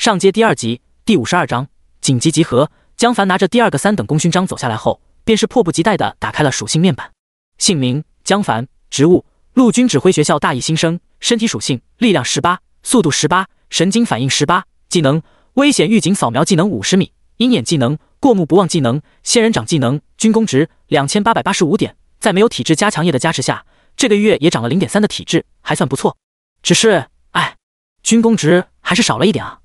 上街第二集第五十二章紧急集合。江凡拿着第二个三等功勋章走下来后，便是迫不及待的打开了属性面板。姓名：江凡，职务：陆军指挥学校大一新生，身体属性：力量十八，速度十八，神经反应十八，技能：危险预警扫描技能五十米，鹰眼技能，过目不忘技能，仙人掌技能。军功值两千八百八十五点，在没有体质加强液的加持下，这个月也涨了零点三的体质，还算不错。只是，哎，军功值还是少了一点啊。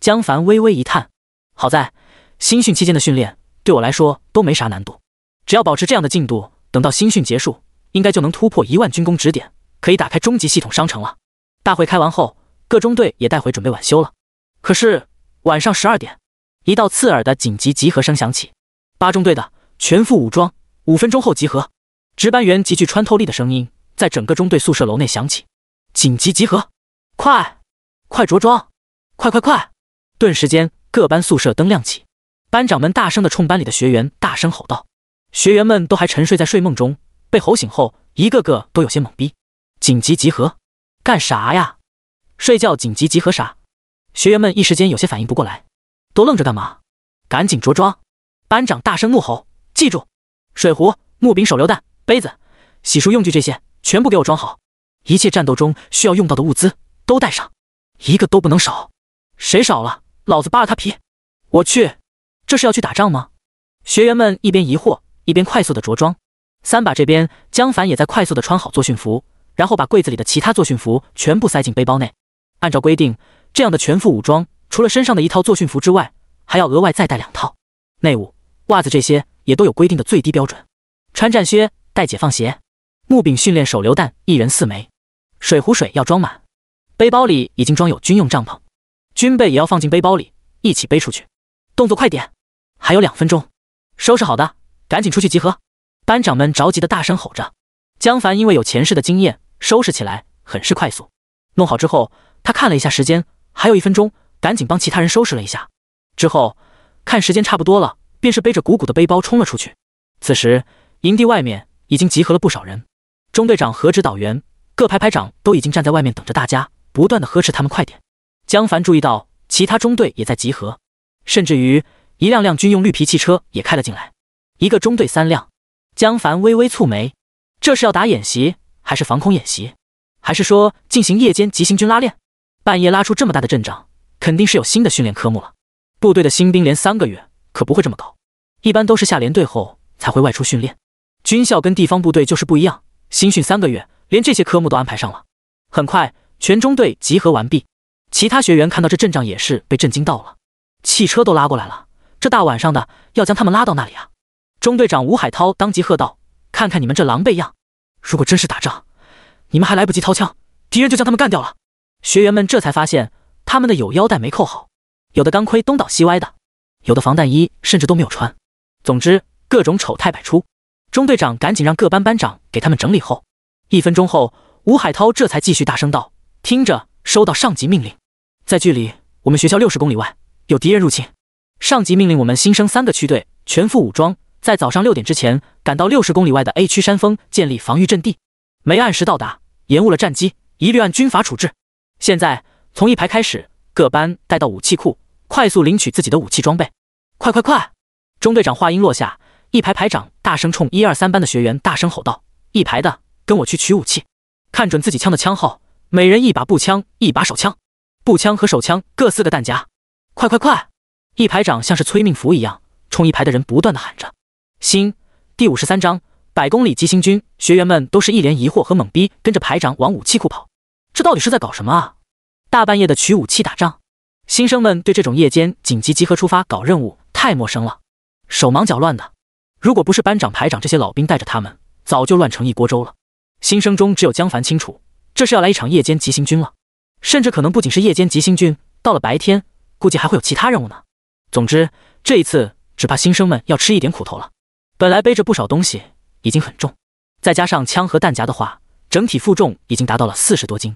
江凡微微一叹，好在新训期间的训练对我来说都没啥难度，只要保持这样的进度，等到新训结束，应该就能突破一万军功指点，可以打开终极系统商城了。大会开完后，各中队也带回准备晚休了。可是晚上十二点，一道刺耳的紧急集合声响起，八中队的全副武装，五分钟后集合。值班员极具穿透力的声音在整个中队宿舍楼内响起：紧急集合，快，快着装，快快快！顿时间，各班宿舍灯亮起，班长们大声的冲班里的学员大声吼道：“学员们都还沉睡在睡梦中，被吼醒后，一个个都有些懵逼。紧急集合，干啥呀？睡觉？紧急集合啥？”学员们一时间有些反应不过来，都愣着干嘛？赶紧着装！班长大声怒吼：“记住，水壶、木柄手榴弹、杯子、洗漱用具这些，全部给我装好。一切战斗中需要用到的物资都带上，一个都不能少。谁少了？”老子扒了他皮！我去，这是要去打仗吗？学员们一边疑惑，一边快速的着装。三把这边，江凡也在快速的穿好作训服，然后把柜子里的其他作训服全部塞进背包内。按照规定，这样的全副武装，除了身上的一套作训服之外，还要额外再带两套。内务、袜子这些也都有规定的最低标准。穿战靴，带解放鞋，木柄训练手榴弹一人四枚，水壶水要装满。背包里已经装有军用帐篷。军备也要放进背包里，一起背出去。动作快点！还有两分钟，收拾好的，赶紧出去集合！班长们着急的大声吼着。江凡因为有前世的经验，收拾起来很是快速。弄好之后，他看了一下时间，还有一分钟，赶紧帮其他人收拾了一下。之后看时间差不多了，便是背着鼓鼓的背包冲了出去。此时营地外面已经集合了不少人，中队长和指导员、各排排长都已经站在外面等着大家，不断的呵斥他们快点。江凡注意到，其他中队也在集合，甚至于一辆辆军用绿皮汽车也开了进来。一个中队三辆，江凡微微蹙眉：这是要打演习，还是防空演习？还是说进行夜间急行军拉练？半夜拉出这么大的阵仗，肯定是有新的训练科目了。部队的新兵连三个月可不会这么搞，一般都是下连队后才会外出训练。军校跟地方部队就是不一样，新训三个月，连这些科目都安排上了。很快，全中队集合完毕。其他学员看到这阵仗也是被震惊到了，汽车都拉过来了，这大晚上的要将他们拉到那里啊？中队长吴海涛当即喝道：“看看你们这狼狈样！如果真是打仗，你们还来不及掏枪，敌人就将他们干掉了。”学员们这才发现，他们的有腰带没扣好，有的钢盔东倒西歪的，有的防弹衣甚至都没有穿，总之各种丑态百出。中队长赶紧让各班班长给他们整理后，一分钟后，吴海涛这才继续大声道：“听着，收到上级命令。”在距离我们学校六十公里外有敌人入侵，上级命令我们新生三个区队全副武装，在早上六点之前赶到六十公里外的 A 区山峰建立防御阵地。没按时到达，延误了战机，一律按军法处置。现在从一排开始，各班带到武器库，快速领取自己的武器装备。快快快！中队长话音落下，一排排长大声冲一二三班的学员大声吼道：“一排的，跟我去取武器，看准自己枪的枪号，每人一把步枪，一把手枪。”步枪和手枪各四个弹夹，快快快！一排长像是催命符一样，冲一排的人不断的喊着。新第五十三章百公里急行军，学员们都是一脸疑惑和懵逼，跟着排长往武器库跑。这到底是在搞什么啊？大半夜的取武器打仗？新生们对这种夜间紧急集合出发搞任务太陌生了，手忙脚乱的。如果不是班长、排长这些老兵带着他们，早就乱成一锅粥了。新生中只有江凡清楚，这是要来一场夜间急行军了。甚至可能不仅是夜间急行军，到了白天，估计还会有其他任务呢。总之，这一次只怕新生们要吃一点苦头了。本来背着不少东西已经很重，再加上枪和弹夹的话，整体负重已经达到了四十多斤。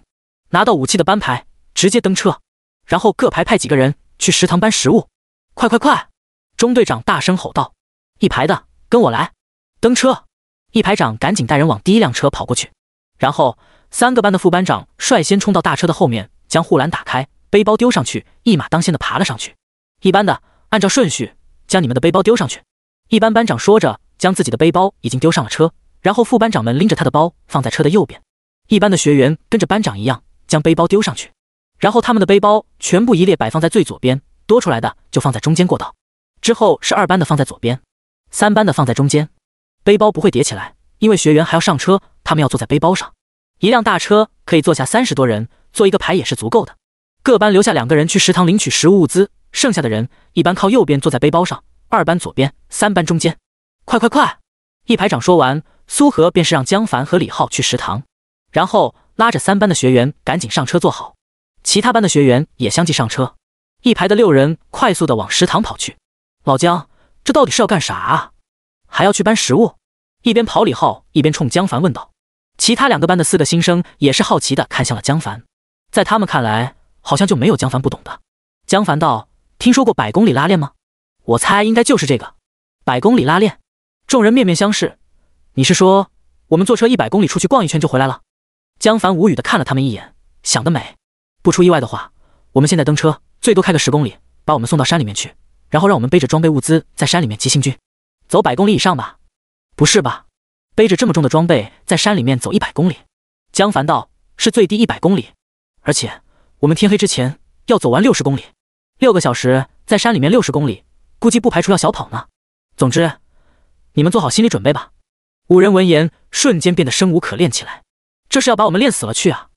拿到武器的班排直接登车，然后各排派几个人去食堂搬食物。快快快！中队长大声吼道：“一排的，跟我来，登车！”一排长赶紧带人往第一辆车跑过去，然后。三个班的副班长率先冲到大车的后面，将护栏打开，背包丢上去，一马当先的爬了上去。一班的按照顺序将你们的背包丢上去。一班班长说着，将自己的背包已经丢上了车，然后副班长们拎着他的包放在车的右边。一班的学员跟着班长一样将背包丢上去，然后他们的背包全部一列摆放在最左边，多出来的就放在中间过道。之后是二班的放在左边，三班的放在中间。背包不会叠起来，因为学员还要上车，他们要坐在背包上。一辆大车可以坐下三十多人，坐一个排也是足够的。各班留下两个人去食堂领取食物物资，剩下的人，一班靠右边坐在背包上，二班左边，三班中间。快快快！一排长说完，苏荷便是让江凡和李浩去食堂，然后拉着三班的学员赶紧上车坐好。其他班的学员也相继上车，一排的六人快速的往食堂跑去。老江，这到底是要干啥啊？还要去搬食物？一边跑，李浩一边冲江凡问道。其他两个班的四个新生也是好奇的看向了江凡，在他们看来，好像就没有江凡不懂的。江凡道：“听说过百公里拉练吗？我猜应该就是这个。百公里拉练。”众人面面相视：“你是说我们坐车一百公里出去逛一圈就回来了？”江凡无语的看了他们一眼：“想得美！不出意外的话，我们现在登车，最多开个十公里，把我们送到山里面去，然后让我们背着装备物资在山里面急行军，走百公里以上吧？不是吧？”背着这么重的装备在山里面走一百公里，江凡道是最低一百公里，而且我们天黑之前要走完六十公里，六个小时在山里面六十公里，估计不排除要小跑呢。总之，你们做好心理准备吧。五人闻言，瞬间变得生无可恋起来。这是要把我们练死了去啊！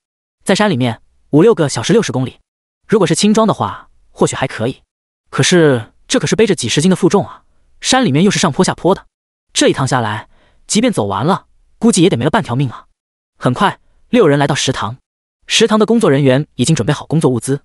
在山里面五六个小时六十公里，如果是轻装的话，或许还可以。可是这可是背着几十斤的负重啊，山里面又是上坡下坡的，这一趟下来。即便走完了，估计也得没了半条命啊！很快，六人来到食堂，食堂的工作人员已经准备好工作物资：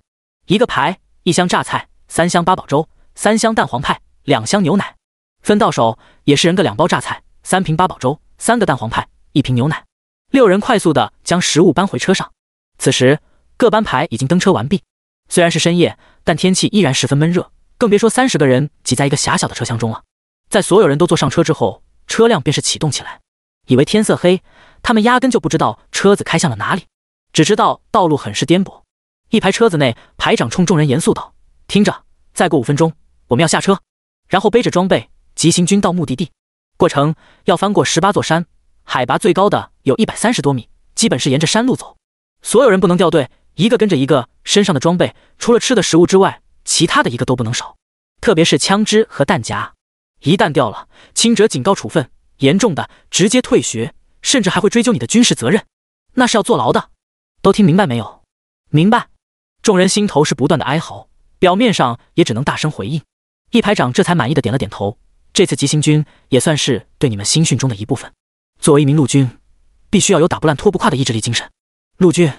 一个排，一箱榨菜，三箱八宝粥，三箱蛋黄派，两箱牛奶。分到手也是人个两包榨菜，三瓶八宝粥，三个蛋黄派，一瓶牛奶。六人快速的将食物搬回车上。此时，各班排已经登车完毕。虽然是深夜，但天气依然十分闷热，更别说三十个人挤在一个狭小的车厢中了。在所有人都坐上车之后，车辆便是启动起来，以为天色黑，他们压根就不知道车子开向了哪里，只知道道路很是颠簸。一排车子内，排长冲众人严肃道：“听着，再过五分钟我们要下车，然后背着装备急行军到目的地。过程要翻过十八座山，海拔最高的有一百三十多米，基本是沿着山路走。所有人不能掉队，一个跟着一个，身上的装备除了吃的食物之外，其他的一个都不能少，特别是枪支和弹夹。”一旦掉了，轻者警告处分，严重的直接退学，甚至还会追究你的军事责任，那是要坐牢的。都听明白没有？明白。众人心头是不断的哀嚎，表面上也只能大声回应。一排长这才满意的点了点头。这次急行军也算是对你们新训中的一部分。作为一名陆军，必须要有打不烂、拖不垮的意志力精神。陆军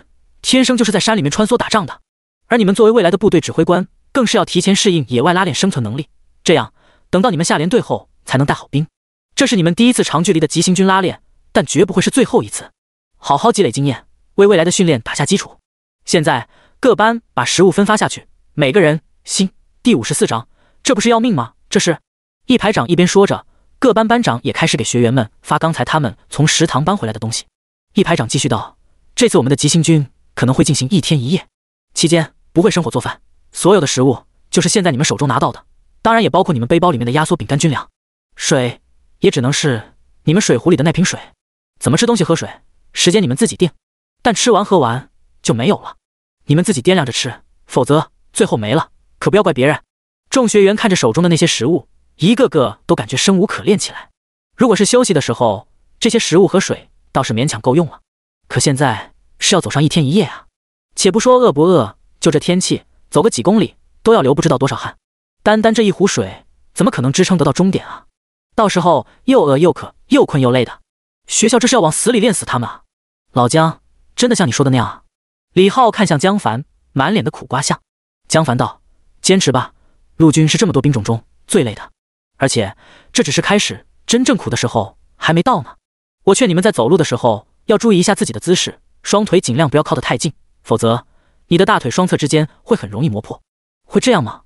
天生就是在山里面穿梭打仗的，而你们作为未来的部队指挥官，更是要提前适应野外拉练生存能力。这样。等到你们下连队后，才能带好兵。这是你们第一次长距离的急行军拉练，但绝不会是最后一次。好好积累经验，为未来的训练打下基础。现在各班把食物分发下去，每个人。新第五十四章，这不是要命吗？这是一排长一边说着，各班班长也开始给学员们发刚才他们从食堂搬回来的东西。一排长继续道：“这次我们的急行军可能会进行一天一夜，期间不会生火做饭，所有的食物就是现在你们手中拿到的。”当然也包括你们背包里面的压缩饼干、军粮、水，也只能是你们水壶里的那瓶水。怎么吃东西、喝水，时间你们自己定，但吃完喝完就没有了，你们自己掂量着吃，否则最后没了可不要怪别人。众学员看着手中的那些食物，一个个都感觉生无可恋起来。如果是休息的时候，这些食物和水倒是勉强够用了，可现在是要走上一天一夜啊！且不说饿不饿，就这天气，走个几公里都要流不知道多少汗。单单这一壶水，怎么可能支撑得到终点啊？到时候又饿又渴又困又累的，学校这是要往死里练死他们啊！老姜，真的像你说的那样啊？李浩看向江凡，满脸的苦瓜相。江凡道：“坚持吧，陆军是这么多兵种中最累的，而且这只是开始，真正苦的时候还没到呢。我劝你们在走路的时候要注意一下自己的姿势，双腿尽量不要靠得太近，否则你的大腿双侧之间会很容易磨破。会这样吗？”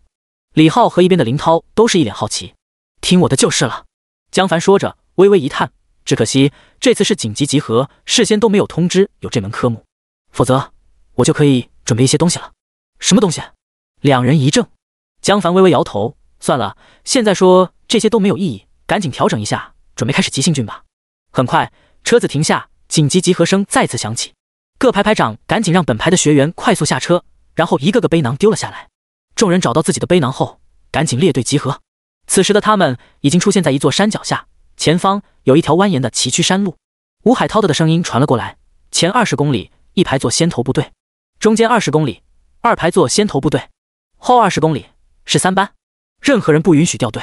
李浩和一边的林涛都是一脸好奇，听我的就是了。江凡说着，微微一叹，只可惜这次是紧急集合，事先都没有通知有这门科目，否则我就可以准备一些东西了。什么东西？两人一怔，江凡微微摇头，算了，现在说这些都没有意义，赶紧调整一下，准备开始急性训吧。很快，车子停下，紧急集合声再次响起，各排排长赶紧让本排的学员快速下车，然后一个个背囊丢了下来。众人找到自己的背囊后，赶紧列队集合。此时的他们已经出现在一座山脚下，前方有一条蜿蜒的崎岖山路。吴海涛的声音传了过来：“前二十公里，一排做先头部队；中间二十公里，二排做先头部队；后二十公里是三班。任何人不允许掉队。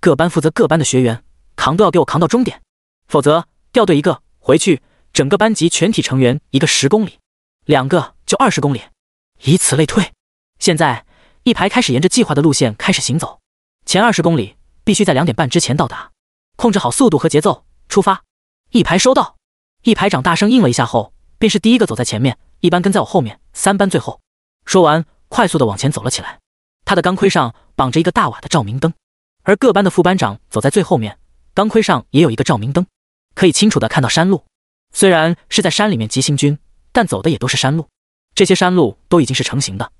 各班负责各班的学员，扛都要给我扛到终点，否则掉队一个，回去整个班级全体成员一个十公里，两个就二十公里，以此类推。现在。”一排开始沿着计划的路线开始行走，前二十公里必须在两点半之前到达，控制好速度和节奏，出发。一排收到！一排长大声应了一下后，便是第一个走在前面，一班跟在我后面，三班最后。说完，快速的往前走了起来。他的钢盔上绑着一个大瓦的照明灯，而各班的副班长走在最后面，钢盔上也有一个照明灯，可以清楚的看到山路。虽然是在山里面急行军，但走的也都是山路，这些山路都已经是成型的。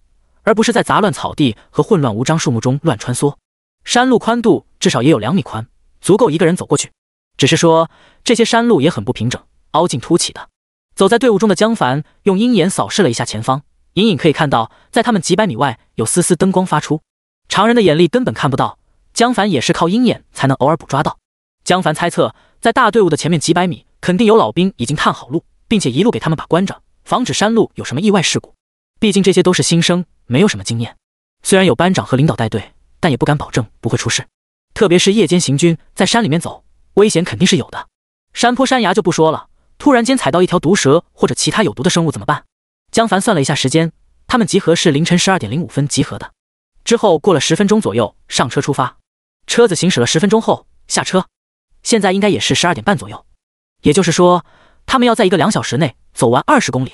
而不是在杂乱草地和混乱无章树木中乱穿梭，山路宽度至少也有两米宽，足够一个人走过去。只是说这些山路也很不平整，凹进凸起的。走在队伍中的江凡用鹰眼扫视了一下前方，隐隐可以看到，在他们几百米外有丝丝灯光发出，常人的眼力根本看不到，江凡也是靠鹰眼才能偶尔捕抓到。江凡猜测，在大队伍的前面几百米，肯定有老兵已经探好路，并且一路给他们把关着，防止山路有什么意外事故。毕竟这些都是新生，没有什么经验。虽然有班长和领导带队，但也不敢保证不会出事。特别是夜间行军，在山里面走，危险肯定是有的。山坡、山崖就不说了，突然间踩到一条毒蛇或者其他有毒的生物怎么办？江凡算了一下时间，他们集合是凌晨十二点零五分集合的，之后过了十分钟左右上车出发。车子行驶了十分钟后下车，现在应该也是十二点半左右。也就是说，他们要在一个两小时内走完二十公里，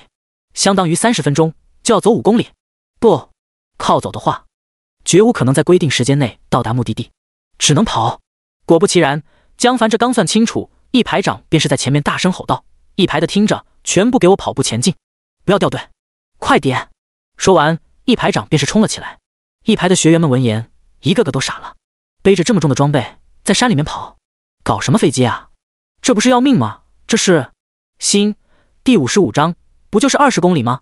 相当于三十分钟。就要走五公里，不靠走的话，绝无可能在规定时间内到达目的地，只能跑。果不其然，江凡这刚算清楚，一排长便是在前面大声吼道：“一排的听着，全部给我跑步前进，不要掉队，快点！”说完，一排长便是冲了起来。一排的学员们闻言，一个个都傻了：背着这么重的装备在山里面跑，搞什么飞机啊？这不是要命吗？这是新第五十五章，不就是二十公里吗？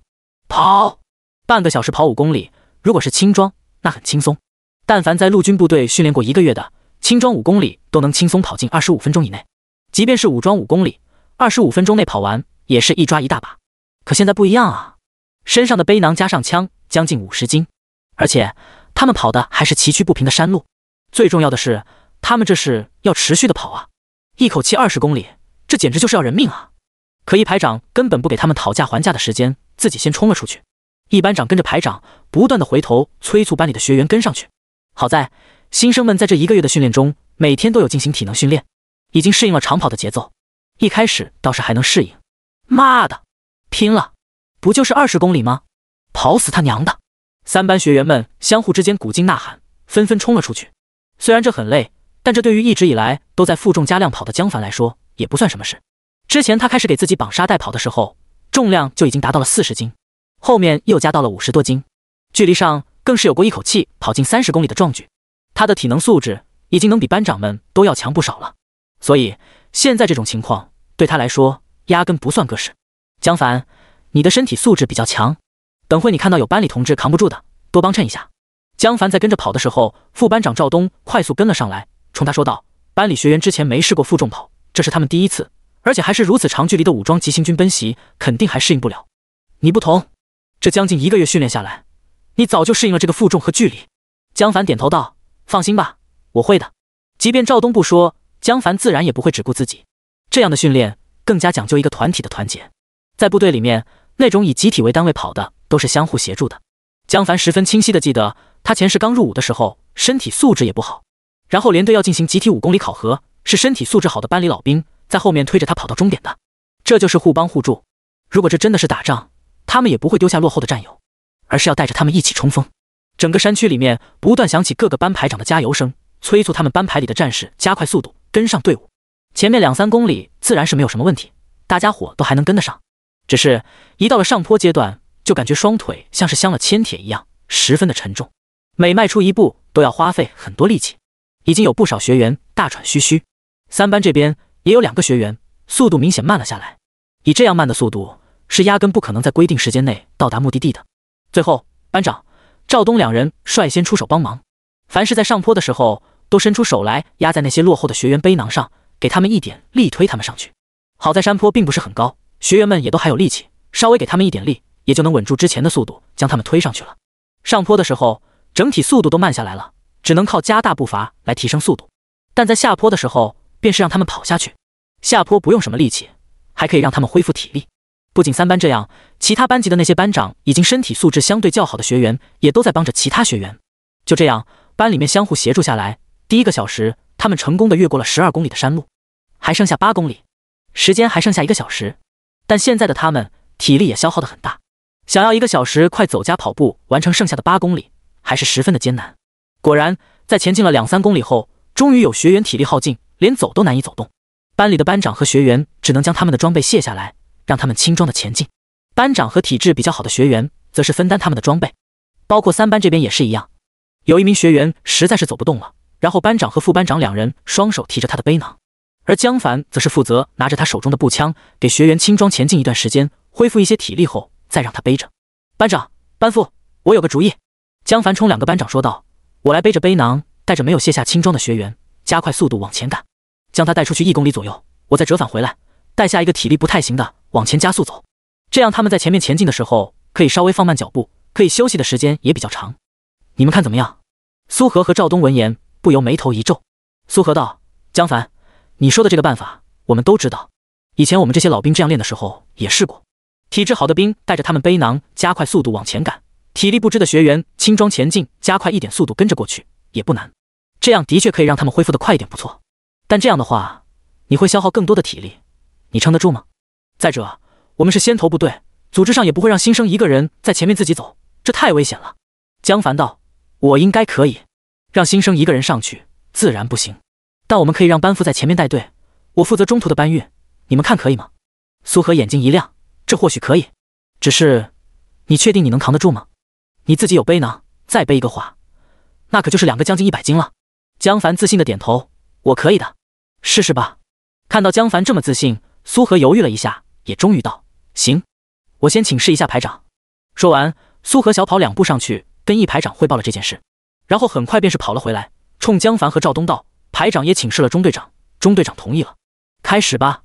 跑半个小时跑五公里，如果是轻装，那很轻松。但凡在陆军部队训练过一个月的，轻装五公里都能轻松跑进二十五分钟以内。即便是武装五公里，二十五分钟内跑完也是一抓一大把。可现在不一样啊，身上的背囊加上枪将近五十斤，而且他们跑的还是崎岖不平的山路。最重要的是，他们这是要持续的跑啊，一口气二十公里，这简直就是要人命啊！可一排长根本不给他们讨价还价的时间。自己先冲了出去，一班长跟着排长不断的回头催促班里的学员跟上去。好在新生们在这一个月的训练中，每天都有进行体能训练，已经适应了长跑的节奏。一开始倒是还能适应。妈的，拼了！不就是二十公里吗？跑死他娘的！三班学员们相互之间鼓劲呐喊，纷纷冲了出去。虽然这很累，但这对于一直以来都在负重加量跑的江凡来说，也不算什么事。之前他开始给自己绑沙袋跑的时候。重量就已经达到了四十斤，后面又加到了五十多斤，距离上更是有过一口气跑进三十公里的壮举。他的体能素质已经能比班长们都要强不少了，所以现在这种情况对他来说压根不算个事。江凡，你的身体素质比较强，等会你看到有班里同志扛不住的，多帮衬一下。江凡在跟着跑的时候，副班长赵东快速跟了上来，冲他说道：“班里学员之前没试过负重跑，这是他们第一次。”而且还是如此长距离的武装急行军奔袭，肯定还适应不了。你不同，这将近一个月训练下来，你早就适应了这个负重和距离。江凡点头道：“放心吧，我会的。”即便赵东不说，江凡自然也不会只顾自己。这样的训练更加讲究一个团体的团结。在部队里面，那种以集体为单位跑的，都是相互协助的。江凡十分清晰的记得，他前世刚入伍的时候，身体素质也不好，然后连队要进行集体五公里考核，是身体素质好的班里老兵。在后面推着他跑到终点的，这就是互帮互助。如果这真的是打仗，他们也不会丢下落后的战友，而是要带着他们一起冲锋。整个山区里面不断响起各个班排长的加油声，催促他们班排里的战士加快速度，跟上队伍。前面两三公里自然是没有什么问题，大家伙都还能跟得上。只是，一到了上坡阶段，就感觉双腿像是镶了铅铁一样，十分的沉重，每迈出一步都要花费很多力气。已经有不少学员大喘吁吁。三班这边。也有两个学员速度明显慢了下来，以这样慢的速度是压根不可能在规定时间内到达目的地的。最后，班长赵东两人率先出手帮忙，凡是在上坡的时候，都伸出手来压在那些落后的学员背囊上，给他们一点力推他们上去。好在山坡并不是很高，学员们也都还有力气，稍微给他们一点力，也就能稳住之前的速度，将他们推上去了。上坡的时候，整体速度都慢下来了，只能靠加大步伐来提升速度。但在下坡的时候，便是让他们跑下去，下坡不用什么力气，还可以让他们恢复体力。不仅三班这样，其他班级的那些班长以及身体素质相对较好的学员也都在帮着其他学员。就这样，班里面相互协助下来，第一个小时，他们成功的越过了十二公里的山路，还剩下八公里，时间还剩下一个小时。但现在的他们体力也消耗的很大，想要一个小时快走加跑步完成剩下的八公里，还是十分的艰难。果然，在前进了两三公里后，终于有学员体力耗尽。连走都难以走动，班里的班长和学员只能将他们的装备卸下来，让他们轻装的前进。班长和体质比较好的学员则是分担他们的装备，包括三班这边也是一样。有一名学员实在是走不动了，然后班长和副班长两人双手提着他的背囊，而江凡则是负责拿着他手中的步枪给学员轻装前进一段时间，恢复一些体力后再让他背着。班长、班副，我有个主意。”江凡冲两个班长说道，“我来背着背囊，带着没有卸下轻装的学员，加快速度往前赶。”将他带出去一公里左右，我再折返回来，带下一个体力不太行的往前加速走。这样他们在前面前进的时候，可以稍微放慢脚步，可以休息的时间也比较长。你们看怎么样？苏荷和赵东闻言不由眉头一皱。苏荷道：“江凡，你说的这个办法，我们都知道。以前我们这些老兵这样练的时候也试过，体质好的兵带着他们背囊加快速度往前赶，体力不支的学员轻装前进，加快一点速度跟着过去也不难。这样的确可以让他们恢复的快一点，不错。”但这样的话，你会消耗更多的体力，你撑得住吗？再者，我们是先头部队，组织上也不会让新生一个人在前面自己走，这太危险了。江凡道：“我应该可以，让新生一个人上去自然不行，但我们可以让班副在前面带队，我负责中途的搬运，你们看可以吗？”苏荷眼睛一亮：“这或许可以，只是你确定你能扛得住吗？你自己有背囊，再背一个话，那可就是两个将近一百斤了。”江凡自信的点头：“我可以的。”试试吧。看到江凡这么自信，苏荷犹豫了一下，也终于道：“行，我先请示一下排长。”说完，苏荷小跑两步上去，跟一排长汇报了这件事，然后很快便是跑了回来，冲江凡和赵东道：“排长也请示了中队长，中队长同意了，开始吧。”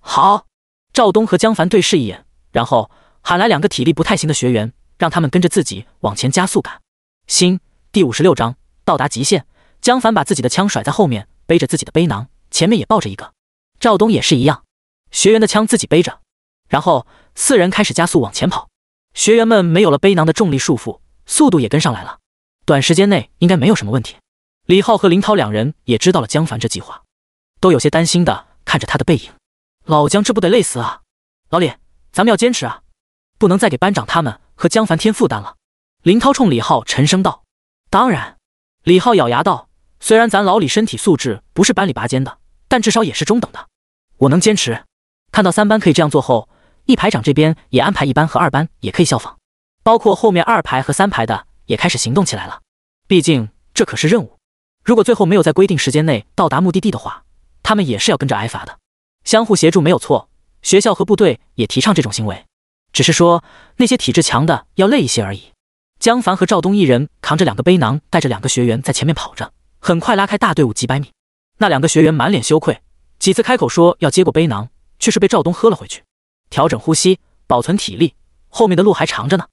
好。赵东和江凡对视一眼，然后喊来两个体力不太行的学员，让他们跟着自己往前加速赶。新第五十六章到达极限。江凡把自己的枪甩在后面，背着自己的背囊。前面也抱着一个，赵东也是一样，学员的枪自己背着，然后四人开始加速往前跑。学员们没有了背囊的重力束缚，速度也跟上来了，短时间内应该没有什么问题。李浩和林涛两人也知道了江凡这计划，都有些担心的看着他的背影。老姜这不得累死啊！老李，咱们要坚持啊，不能再给班长他们和江凡添负担了。林涛冲李浩沉声道：“当然。”李浩咬牙道：“虽然咱老李身体素质不是班里拔尖的。”但至少也是中等的，我能坚持。看到三班可以这样做后，一排长这边也安排一班和二班也可以效仿，包括后面二排和三排的也开始行动起来了。毕竟这可是任务，如果最后没有在规定时间内到达目的地的话，他们也是要跟着挨罚的。相互协助没有错，学校和部队也提倡这种行为，只是说那些体质强的要累一些而已。江凡和赵东一人扛着两个背囊，带着两个学员在前面跑着，很快拉开大队伍几百米。那两个学员满脸羞愧，几次开口说要接过背囊，却是被赵东喝了回去。调整呼吸，保存体力，后面的路还长着呢。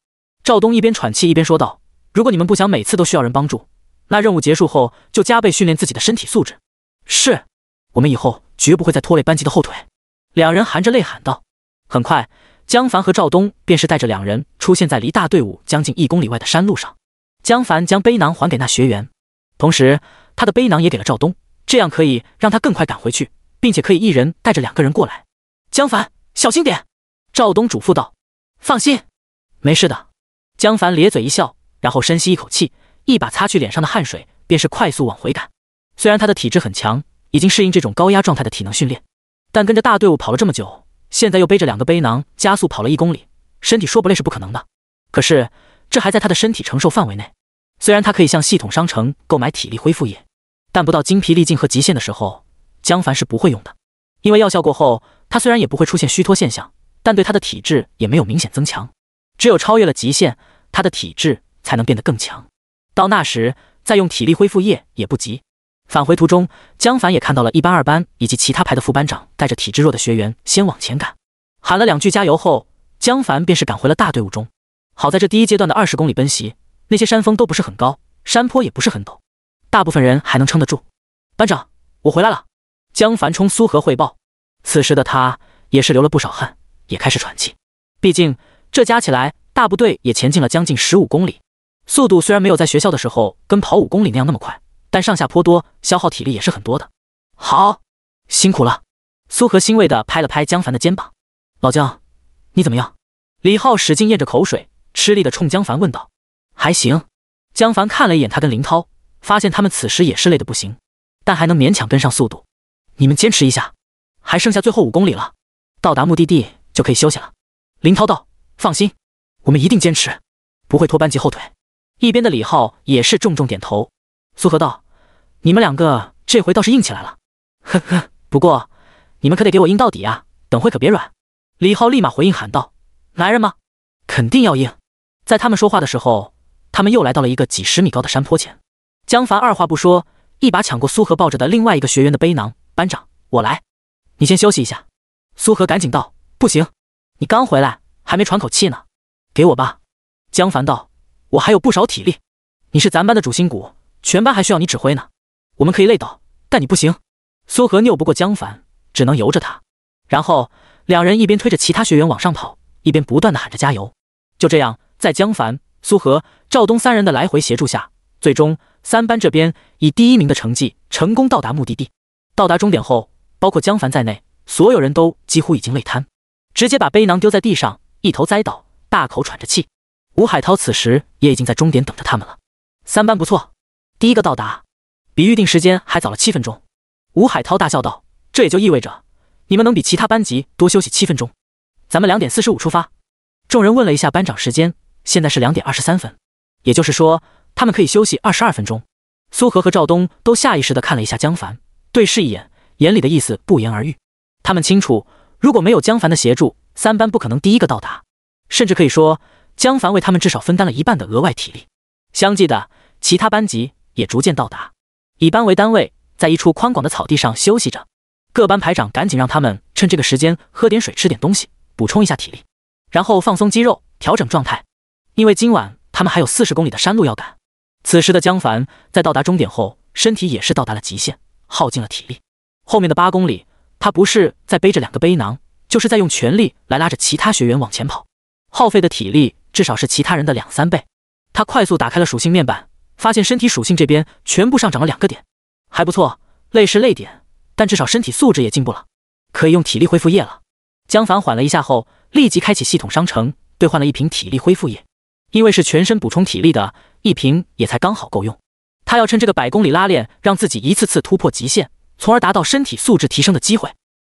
赵东一边喘气一边说道：“如果你们不想每次都需要人帮助，那任务结束后就加倍训练自己的身体素质。”“是我们以后绝不会再拖累班级的后腿。”两人含着泪喊道。很快，江凡和赵东便是带着两人出现在离大队伍将近一公里外的山路上。江凡将背囊还给那学员，同时他的背囊也给了赵东。这样可以让他更快赶回去，并且可以一人带着两个人过来。江凡，小心点！赵东嘱咐道。放心，没事的。江凡咧嘴一笑，然后深吸一口气，一把擦去脸上的汗水，便是快速往回赶。虽然他的体质很强，已经适应这种高压状态的体能训练，但跟着大队伍跑了这么久，现在又背着两个背囊加速跑了一公里，身体说不累是不可能的。可是这还在他的身体承受范围内。虽然他可以向系统商城购买体力恢复液。但不到精疲力尽和极限的时候，江凡是不会用的。因为药效过后，他虽然也不会出现虚脱现象，但对他的体质也没有明显增强。只有超越了极限，他的体质才能变得更强。到那时，再用体力恢复液也不急。返回途中，江凡也看到了一班、二班以及其他排的副班长带着体质弱的学员先往前赶，喊了两句加油后，江凡便是赶回了大队伍中。好在这第一阶段的二十公里奔袭，那些山峰都不是很高，山坡也不是很陡。大部分人还能撑得住。班长，我回来了。江凡冲苏荷汇报。此时的他也是流了不少汗，也开始喘气。毕竟这加起来，大部队也前进了将近十五公里。速度虽然没有在学校的时候跟跑五公里那样那么快，但上下坡多，消耗体力也是很多的。好，辛苦了。苏荷欣慰地拍了拍江凡的肩膀。老江，你怎么样？李浩使劲咽着口水，吃力地冲江凡问道。还行。江凡看了一眼他跟林涛。发现他们此时也是累得不行，但还能勉强跟上速度。你们坚持一下，还剩下最后五公里了，到达目的地就可以休息了。林涛道：“放心，我们一定坚持，不会拖班级后腿。”一边的李浩也是重重点头。苏荷道：“你们两个这回倒是硬起来了，呵呵。不过你们可得给我硬到底啊，等会可别软。”李浩立马回应喊道：“男人嘛，肯定要硬。”在他们说话的时候，他们又来到了一个几十米高的山坡前。江凡二话不说，一把抢过苏荷抱着的另外一个学员的背囊。班长，我来，你先休息一下。苏荷赶紧道：“不行，你刚回来，还没喘口气呢。”给我吧。江凡道：“我还有不少体力，你是咱班的主心骨，全班还需要你指挥呢。我们可以累倒，但你不行。”苏荷拗不过江凡，只能由着他。然后两人一边推着其他学员往上跑，一边不断的喊着加油。就这样，在江凡、苏荷、赵东三人的来回协助下，最终。三班这边以第一名的成绩成功到达目的地。到达终点后，包括江凡在内，所有人都几乎已经累瘫，直接把背囊丢在地上，一头栽倒，大口喘着气。吴海涛此时也已经在终点等着他们了。三班不错，第一个到达，比预定时间还早了七分钟。吴海涛大笑道：“这也就意味着你们能比其他班级多休息七分钟。咱们两点四十五出发。”众人问了一下班长时间，现在是两点二十三分，也就是说。他们可以休息二十二分钟。苏荷和赵东都下意识的看了一下江凡，对视一眼，眼里的意思不言而喻。他们清楚，如果没有江凡的协助，三班不可能第一个到达，甚至可以说，江凡为他们至少分担了一半的额外体力。相继的，其他班级也逐渐到达，以班为单位，在一处宽广的草地上休息着。各班排长赶紧让他们趁这个时间喝点水，吃点东西，补充一下体力，然后放松肌肉，调整状态。因为今晚他们还有四十公里的山路要赶。此时的江凡在到达终点后，身体也是到达了极限，耗尽了体力。后面的八公里，他不是在背着两个背囊，就是在用全力来拉着其他学员往前跑，耗费的体力至少是其他人的两三倍。他快速打开了属性面板，发现身体属性这边全部上涨了两个点，还不错。累是累点，但至少身体素质也进步了，可以用体力恢复液了。江凡缓了一下后，立即开启系统商城，兑换了一瓶体力恢复液，因为是全身补充体力的。一瓶也才刚好够用，他要趁这个百公里拉练，让自己一次次突破极限，从而达到身体素质提升的机会。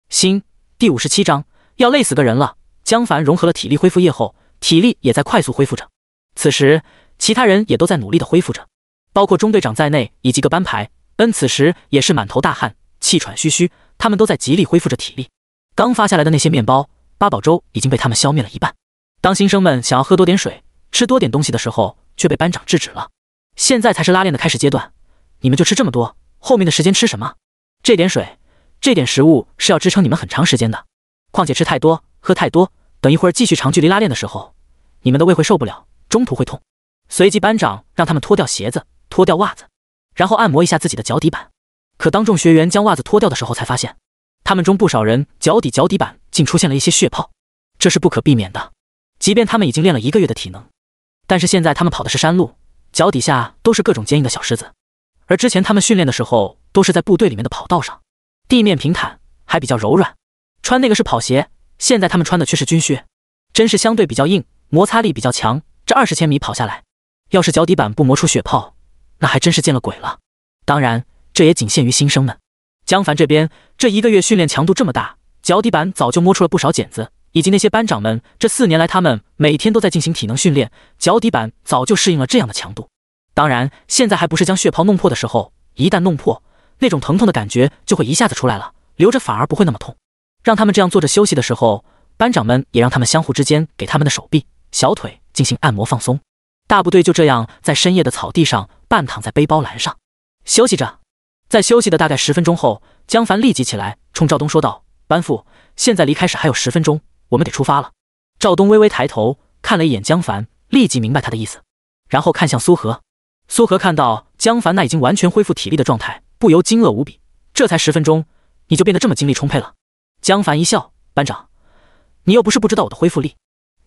新第五十七章要累死个人了。江凡融合了体力恢复液后，体力也在快速恢复着。此时，其他人也都在努力的恢复着，包括中队长在内，以及各班排。恩，此时也是满头大汗，气喘吁吁，他们都在极力恢复着体力。刚发下来的那些面包、八宝粥已经被他们消灭了一半。当新生们想要喝多点水、吃多点东西的时候，却被班长制止了。现在才是拉练的开始阶段，你们就吃这么多，后面的时间吃什么？这点水、这点食物是要支撑你们很长时间的。况且吃太多、喝太多，等一会儿继续长距离拉练的时候，你们的胃会受不了，中途会痛。随即，班长让他们脱掉鞋子、脱掉袜子，然后按摩一下自己的脚底板。可当众学员将袜子脱掉的时候，才发现，他们中不少人脚底脚底板竟出现了一些血泡，这是不可避免的，即便他们已经练了一个月的体能。但是现在他们跑的是山路，脚底下都是各种坚硬的小石子，而之前他们训练的时候都是在部队里面的跑道上，地面平坦还比较柔软，穿那个是跑鞋，现在他们穿的却是军靴，真是相对比较硬，摩擦力比较强。这二十千米跑下来，要是脚底板不磨出血泡，那还真是见了鬼了。当然，这也仅限于新生们。江凡这边这一个月训练强度这么大，脚底板早就摸出了不少茧子。以及那些班长们，这四年来，他们每天都在进行体能训练，脚底板早就适应了这样的强度。当然，现在还不是将血泡弄破的时候。一旦弄破，那种疼痛的感觉就会一下子出来了，留着反而不会那么痛。让他们这样坐着休息的时候，班长们也让他们相互之间给他们的手臂、小腿进行按摩放松。大部队就这样在深夜的草地上半躺在背包栏上休息着。在休息的大概十分钟后，江凡立即起来，冲赵东说道：“班副，现在离开时还有十分钟。”我们得出发了。赵东微微抬头看了一眼江凡，立即明白他的意思，然后看向苏荷。苏荷看到江凡那已经完全恢复体力的状态，不由惊愕无比。这才十分钟，你就变得这么精力充沛了？江凡一笑：“班长，你又不是不知道我的恢复力。”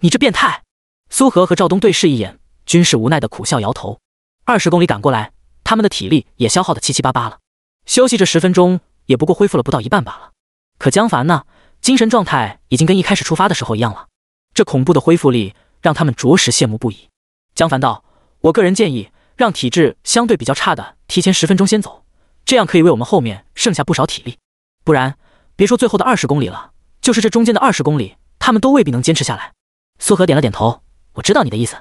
你这变态！苏荷和赵东对视一眼，均是无奈的苦笑，摇头。二十公里赶过来，他们的体力也消耗的七七八八了，休息这十分钟也不过恢复了不到一半罢了。可江凡呢？精神状态已经跟一开始出发的时候一样了，这恐怖的恢复力让他们着实羡慕不已。江凡道：“我个人建议，让体质相对比较差的提前十分钟先走，这样可以为我们后面剩下不少体力。不然，别说最后的二十公里了，就是这中间的二十公里，他们都未必能坚持下来。”苏荷点了点头，我知道你的意思。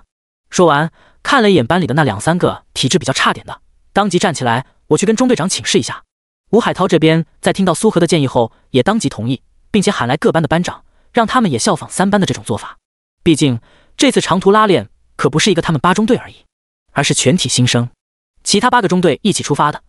说完，看了一眼班里的那两三个体质比较差点的，当即站起来：“我去跟中队长请示一下。”吴海涛这边在听到苏荷的建议后，也当即同意。并且喊来各班的班长，让他们也效仿三班的这种做法。毕竟这次长途拉练可不是一个他们八中队而已，而是全体新生，其他八个中队一起出发的。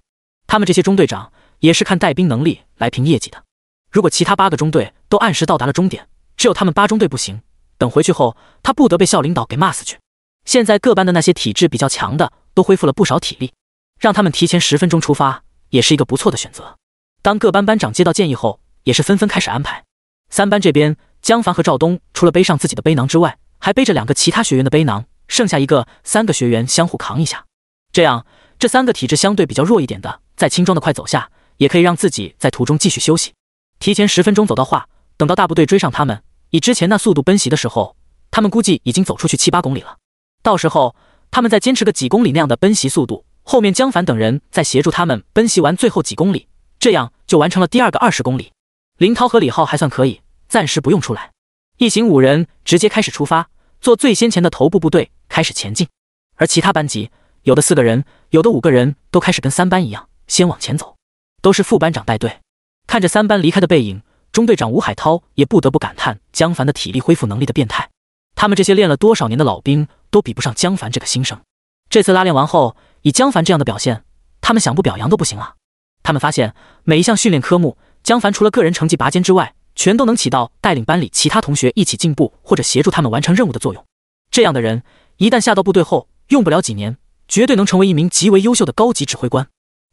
他们这些中队长也是看带兵能力来评业绩的。如果其他八个中队都按时到达了终点，只有他们八中队不行，等回去后他不得被校领导给骂死去。现在各班的那些体质比较强的都恢复了不少体力，让他们提前十分钟出发也是一个不错的选择。当各班班长接到建议后。也是纷纷开始安排。三班这边，江凡和赵东除了背上自己的背囊之外，还背着两个其他学员的背囊，剩下一个三个学员相互扛一下。这样，这三个体质相对比较弱一点的，在轻装的快走下，也可以让自己在途中继续休息。提前十分钟走到化，等到大部队追上他们，以之前那速度奔袭的时候，他们估计已经走出去七八公里了。到时候，他们再坚持个几公里那样的奔袭速度，后面江凡等人再协助他们奔袭完最后几公里，这样就完成了第二个二十公里。林涛和李浩还算可以，暂时不用出来。一行五人直接开始出发，做最先前的头部部队，开始前进。而其他班级，有的四个人，有的五个人，都开始跟三班一样，先往前走，都是副班长带队。看着三班离开的背影，中队长吴海涛也不得不感叹江凡的体力恢复能力的变态。他们这些练了多少年的老兵，都比不上江凡这个新生。这次拉练完后，以江凡这样的表现，他们想不表扬都不行啊。他们发现，每一项训练科目。江凡除了个人成绩拔尖之外，全都能起到带领班里其他同学一起进步，或者协助他们完成任务的作用。这样的人，一旦下到部队后，用不了几年，绝对能成为一名极为优秀的高级指挥官。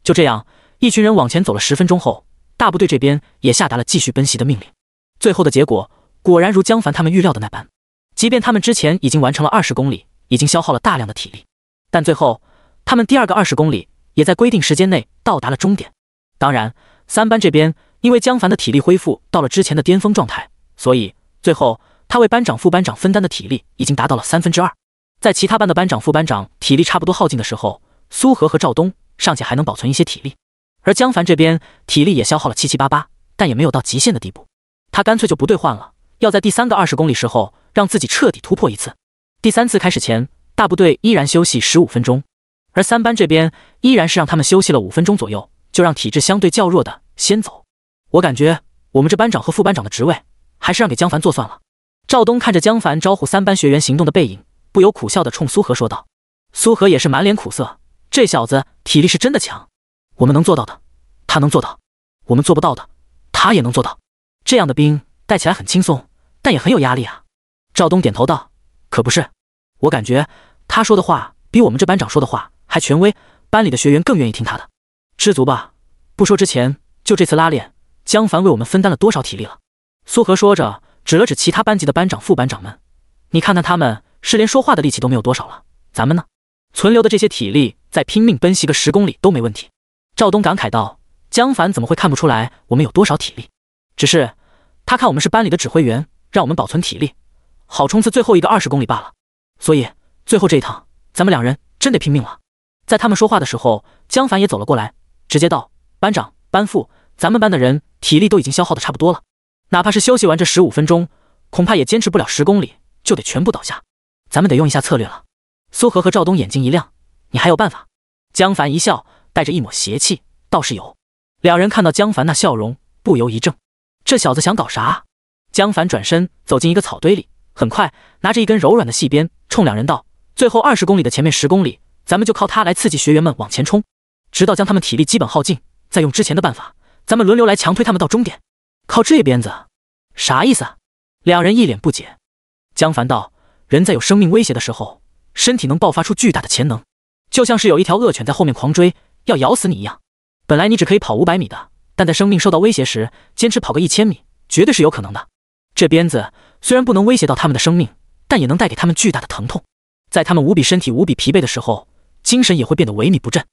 就这样，一群人往前走了十分钟后，大部队这边也下达了继续奔袭的命令。最后的结果果然如江凡他们预料的那般，即便他们之前已经完成了二十公里，已经消耗了大量的体力，但最后他们第二个二十公里也在规定时间内到达了终点。当然，三班这边。因为江凡的体力恢复到了之前的巅峰状态，所以最后他为班长、副班长分担的体力已经达到了三分之二。在其他班的班长、副班长体力差不多耗尽的时候，苏荷和赵东尚且还能保存一些体力，而江凡这边体力也消耗了七七八八，但也没有到极限的地步。他干脆就不兑换了，要在第三个二十公里时候让自己彻底突破一次。第三次开始前，大部队依然休息十五分钟，而三班这边依然是让他们休息了五分钟左右，就让体质相对较弱的先走。我感觉我们这班长和副班长的职位还是让给江凡做算了。赵东看着江凡招呼三班学员行动的背影，不由苦笑的冲苏荷说道：“苏荷也是满脸苦涩，这小子体力是真的强，我们能做到的他能做到，我们做不到的他也能做到。这样的兵带起来很轻松，但也很有压力啊。”赵东点头道：“可不是，我感觉他说的话比我们这班长说的话还权威，班里的学员更愿意听他的。知足吧，不说之前，就这次拉练。”江凡为我们分担了多少体力了？苏荷说着，指了指其他班级的班长、副班长们：“你看看他们，是连说话的力气都没有多少了。咱们呢，存留的这些体力，再拼命奔袭个十公里都没问题。”赵东感慨道：“江凡怎么会看不出来我们有多少体力？只是他看我们是班里的指挥员，让我们保存体力，好冲刺最后一个二十公里罢了。所以最后这一趟，咱们两人真得拼命了。”在他们说话的时候，江凡也走了过来，直接道：“班长、班副。”咱们班的人体力都已经消耗的差不多了，哪怕是休息完这十五分钟，恐怕也坚持不了十公里，就得全部倒下。咱们得用一下策略了。苏荷和赵东眼睛一亮：“你还有办法？”江凡一笑，带着一抹邪气：“倒是有。”两人看到江凡那笑容，不由一怔：“这小子想搞啥？”江凡转身走进一个草堆里，很快拿着一根柔软的细鞭，冲两人道：“最后二十公里的前面十公里，咱们就靠它来刺激学员们往前冲，直到将他们体力基本耗尽，再用之前的办法。”咱们轮流来强推他们到终点，靠这鞭子，啥意思？两人一脸不解。江凡道：“人在有生命威胁的时候，身体能爆发出巨大的潜能，就像是有一条恶犬在后面狂追，要咬死你一样。本来你只可以跑五百米的，但在生命受到威胁时，坚持跑个一千米，绝对是有可能的。这鞭子虽然不能威胁到他们的生命，但也能带给他们巨大的疼痛，在他们无比身体无比疲惫的时候，精神也会变得萎靡不振。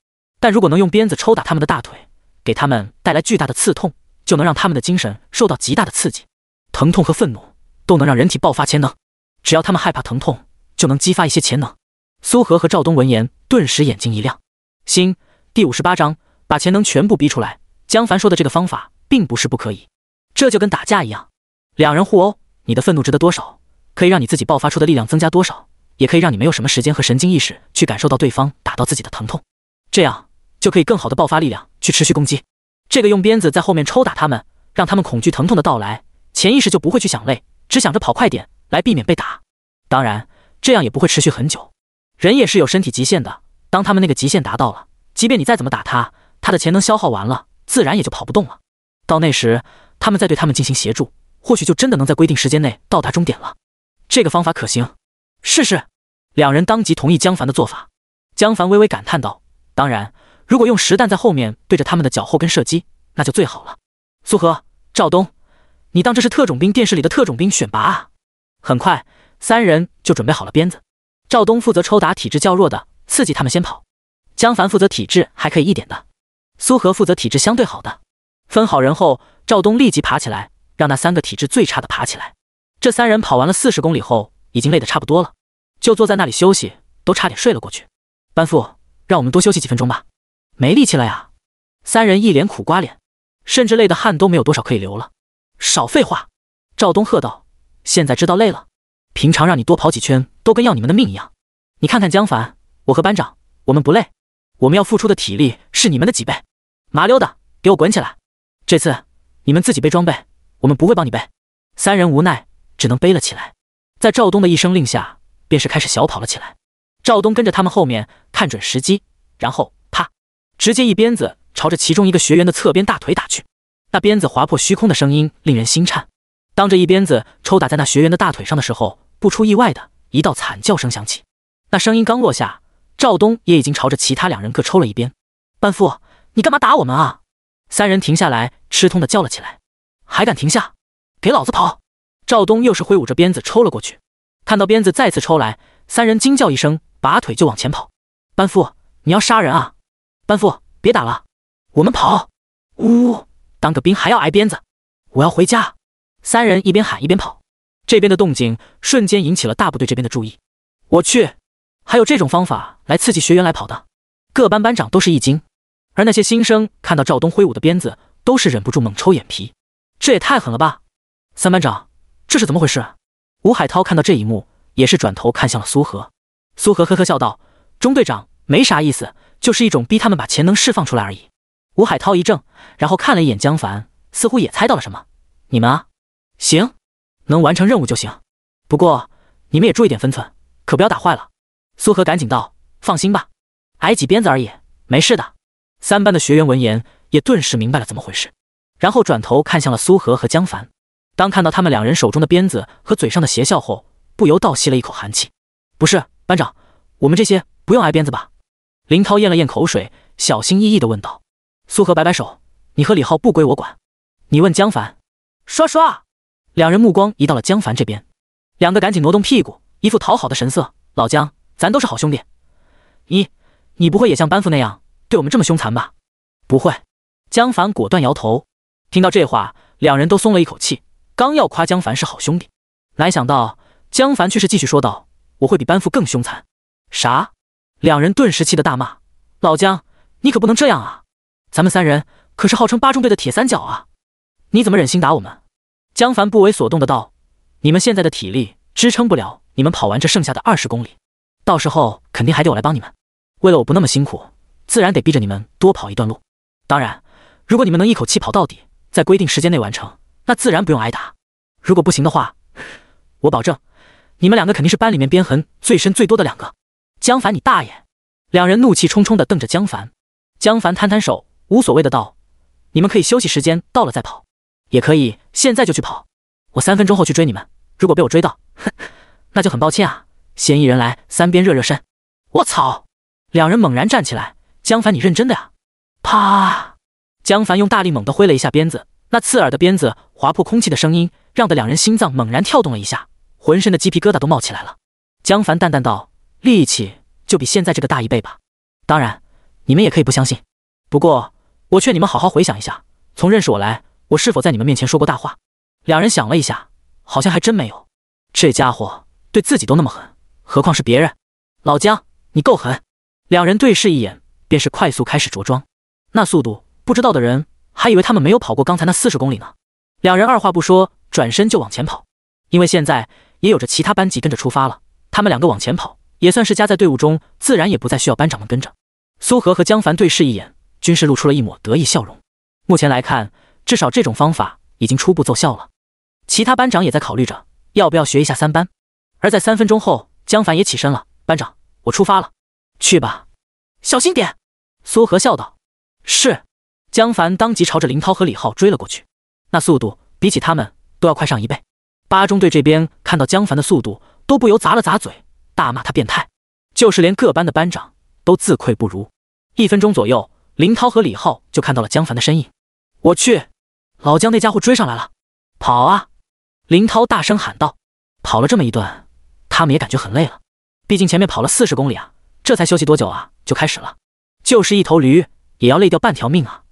但如果能用鞭子抽打他们的大腿，”给他们带来巨大的刺痛，就能让他们的精神受到极大的刺激。疼痛和愤怒都能让人体爆发潜能。只要他们害怕疼痛，就能激发一些潜能。苏荷和赵东闻言，顿时眼睛一亮。新第五十八章：把潜能全部逼出来。江凡说的这个方法并不是不可以。这就跟打架一样，两人互殴，你的愤怒值得多少，可以让你自己爆发出的力量增加多少，也可以让你没有什么时间和神经意识去感受到对方打到自己的疼痛，这样就可以更好的爆发力量。去持续攻击，这个用鞭子在后面抽打他们，让他们恐惧疼痛的到来，潜意识就不会去想累，只想着跑快点来避免被打。当然，这样也不会持续很久，人也是有身体极限的。当他们那个极限达到了，即便你再怎么打他，他的潜能消耗完了，自然也就跑不动了。到那时，他们再对他们进行协助，或许就真的能在规定时间内到达终点了。这个方法可行，试试。两人当即同意江凡的做法。江凡微微感叹道：“当然。”如果用实弹在后面对着他们的脚后跟射击，那就最好了。苏荷、赵东，你当这是特种兵电视里的特种兵选拔啊？很快，三人就准备好了鞭子。赵东负责抽打体质较弱的，刺激他们先跑；江凡负责体质还可以一点的；苏荷负责体质相对好的。分好人后，赵东立即爬起来，让那三个体质最差的爬起来。这三人跑完了四十公里后，已经累得差不多了，就坐在那里休息，都差点睡了过去。班副，让我们多休息几分钟吧。没力气了呀！三人一脸苦瓜脸，甚至累的汗都没有多少可以流了。少废话！赵东喝道：“现在知道累了？平常让你多跑几圈，都跟要你们的命一样。你看看江凡，我和班长，我们不累，我们要付出的体力是你们的几倍。麻溜的，给我滚起来！这次你们自己背装备，我们不会帮你背。”三人无奈，只能背了起来。在赵东的一声令下，便是开始小跑了起来。赵东跟着他们后面，看准时机，然后。直接一鞭子朝着其中一个学员的侧边大腿打去，那鞭子划破虚空的声音令人心颤。当这一鞭子抽打在那学员的大腿上的时候，不出意外的一道惨叫声响起。那声音刚落下，赵东也已经朝着其他两人各抽了一鞭。班副，你干嘛打我们啊？三人停下来，吃痛的叫了起来。还敢停下？给老子跑！赵东又是挥舞着鞭子抽了过去。看到鞭子再次抽来，三人惊叫一声，拔腿就往前跑。班副，你要杀人啊？班副，别打了，我们跑！呜，当个兵还要挨鞭子，我要回家！三人一边喊一边跑，这边的动静瞬间引起了大部队这边的注意。我去，还有这种方法来刺激学员来跑的？各班班长都是一惊，而那些新生看到赵东挥舞的鞭子，都是忍不住猛抽眼皮。这也太狠了吧！三班长，这是怎么回事？吴海涛看到这一幕，也是转头看向了苏荷。苏荷呵呵笑道：“中队长，没啥意思。”就是一种逼他们把潜能释放出来而已。吴海涛一怔，然后看了一眼江凡，似乎也猜到了什么。你们啊，行，能完成任务就行。不过你们也注意点分寸，可不要打坏了。苏荷赶紧道：“放心吧，挨几鞭子而已，没事的。”三班的学员闻言也顿时明白了怎么回事，然后转头看向了苏荷和江凡。当看到他们两人手中的鞭子和嘴上的邪笑后，不由倒吸了一口寒气。不是班长，我们这些不用挨鞭子吧？林涛咽了咽口水，小心翼翼的问道：“苏荷，摆摆手，你和李浩不归我管，你问江凡。”刷刷，两人目光移到了江凡这边，两个赶紧挪动屁股，一副讨好的神色：“老江，咱都是好兄弟，你，你不会也像班副那样对我们这么凶残吧？”“不会。”江凡果断摇头。听到这话，两人都松了一口气，刚要夸江凡是好兄弟，哪想到江凡却是继续说道：“我会比班副更凶残。”“啥？”两人顿时气得大骂：“老姜，你可不能这样啊！咱们三人可是号称八中队的铁三角啊！你怎么忍心打我们？”江凡不为所动的道：“你们现在的体力支撑不了，你们跑完这剩下的二十公里，到时候肯定还得我来帮你们。为了我不那么辛苦，自然得逼着你们多跑一段路。当然，如果你们能一口气跑到底，在规定时间内完成，那自然不用挨打。如果不行的话，我保证，你们两个肯定是班里面鞭痕最深最多的两个。”江凡，你大爷！两人怒气冲冲的瞪着江凡。江凡摊摊手，无所谓的道：“你们可以休息，时间到了再跑，也可以现在就去跑。我三分钟后去追你们，如果被我追到，哼，那就很抱歉啊。嫌疑人来三鞭热热身。”我操！两人猛然站起来。江凡，你认真的呀？啪！江凡用大力猛地挥了一下鞭子，那刺耳的鞭子划破空气的声音，让得两人心脏猛然跳动了一下，浑身的鸡皮疙瘩都冒起来了。江凡淡淡道。力气就比现在这个大一倍吧。当然，你们也可以不相信。不过，我劝你们好好回想一下，从认识我来，我是否在你们面前说过大话？两人想了一下，好像还真没有。这家伙对自己都那么狠，何况是别人？老姜，你够狠！两人对视一眼，便是快速开始着装。那速度，不知道的人还以为他们没有跑过刚才那四十公里呢。两人二话不说，转身就往前跑，因为现在也有着其他班级跟着出发了。他们两个往前跑。也算是加在队伍中，自然也不再需要班长们跟着。苏和和江凡对视一眼，均是露出了一抹得意笑容。目前来看，至少这种方法已经初步奏效了。其他班长也在考虑着要不要学一下三班。而在三分钟后，江凡也起身了：“班长，我出发了，去吧，小心点。”苏和笑道：“是。”江凡当即朝着林涛和李浩追了过去，那速度比起他们都要快上一倍。八中队这边看到江凡的速度，都不由咂了咂嘴。大骂他变态，就是连各班的班长都自愧不如。一分钟左右，林涛和李浩就看到了江凡的身影。我去，老江那家伙追上来了！跑啊！林涛大声喊道。跑了这么一段，他们也感觉很累了，毕竟前面跑了四十公里啊，这才休息多久啊，就开始了。就是一头驴也要累掉半条命啊。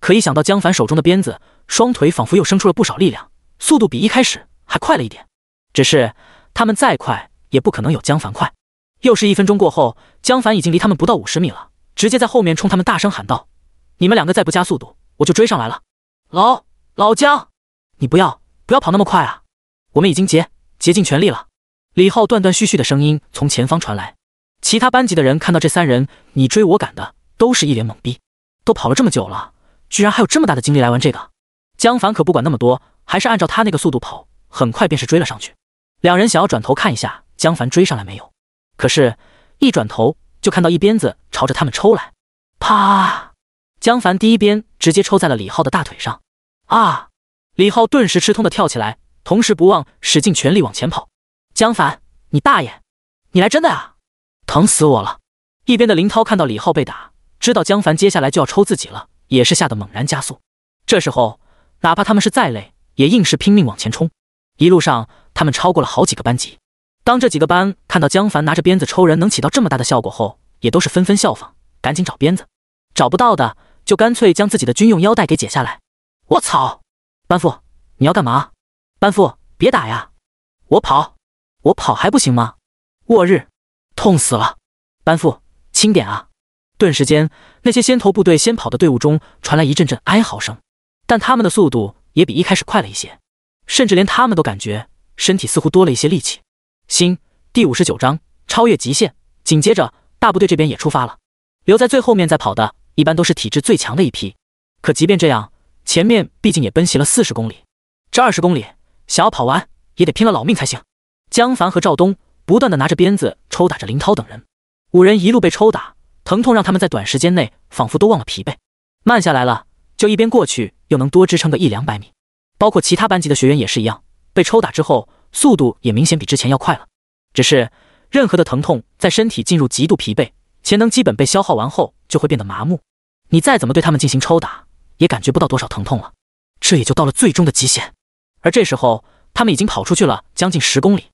可一想到江凡手中的鞭子，双腿仿佛又生出了不少力量，速度比一开始还快了一点。只是他们再快。也不可能有江凡快。又是一分钟过后，江凡已经离他们不到五十米了，直接在后面冲他们大声喊道：“你们两个再不加速度，我就追上来了！”老老江，你不要不要跑那么快啊！我们已经竭竭尽全力了。”李浩断断续续的声音从前方传来。其他班级的人看到这三人你追我赶的，都是一脸懵逼。都跑了这么久了，居然还有这么大的精力来玩这个？江凡可不管那么多，还是按照他那个速度跑，很快便是追了上去。两人想要转头看一下。江凡追上来没有？可是，一转头就看到一鞭子朝着他们抽来，啪！江凡第一鞭直接抽在了李浩的大腿上，啊！李浩顿时吃痛的跳起来，同时不忘使尽全力往前跑。江凡，你大爷！你来真的啊！疼死我了！一边的林涛看到李浩被打，知道江凡接下来就要抽自己了，也是吓得猛然加速。这时候，哪怕他们是再累，也硬是拼命往前冲。一路上，他们超过了好几个班级。当这几个班看到江凡拿着鞭子抽人能起到这么大的效果后，也都是纷纷效仿，赶紧找鞭子，找不到的就干脆将自己的军用腰带给解下来。我操！班副，你要干嘛？班副，别打呀！我跑，我跑还不行吗？我日，痛死了！班副，轻点啊！顿时间，那些先头部队先跑的队伍中传来一阵阵哀嚎声，但他们的速度也比一开始快了一些，甚至连他们都感觉身体似乎多了一些力气。新第五十九章超越极限。紧接着，大部队这边也出发了。留在最后面再跑的，一般都是体质最强的一批。可即便这样，前面毕竟也奔袭了四十公里，这二十公里想要跑完，也得拼了老命才行。江凡和赵东不断的拿着鞭子抽打着林涛等人，五人一路被抽打，疼痛让他们在短时间内仿佛都忘了疲惫。慢下来了，就一边过去，又能多支撑个一两百米。包括其他班级的学员也是一样，被抽打之后。速度也明显比之前要快了，只是任何的疼痛在身体进入极度疲惫、潜能基本被消耗完后，就会变得麻木。你再怎么对他们进行抽打，也感觉不到多少疼痛了。这也就到了最终的极限。而这时候，他们已经跑出去了将近十公里，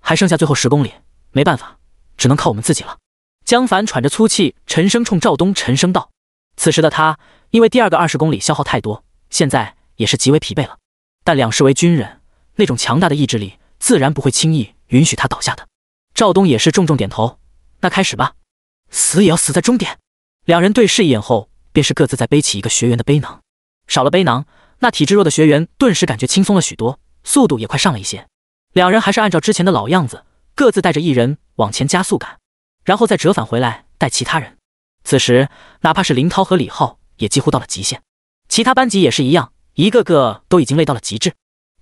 还剩下最后十公里，没办法，只能靠我们自己了。江凡喘着粗气，沉声冲赵东沉声道：“此时的他，因为第二个二十公里消耗太多，现在也是极为疲惫了。但两世为军人，那种强大的意志力。”自然不会轻易允许他倒下的。赵东也是重重点头。那开始吧，死也要死在终点。两人对视一眼后，便是各自在背起一个学员的背囊。少了背囊，那体质弱的学员顿时感觉轻松了许多，速度也快上了一些。两人还是按照之前的老样子，各自带着一人往前加速赶，然后再折返回来带其他人。此时，哪怕是林涛和李浩也几乎到了极限。其他班级也是一样，一个个都已经累到了极致。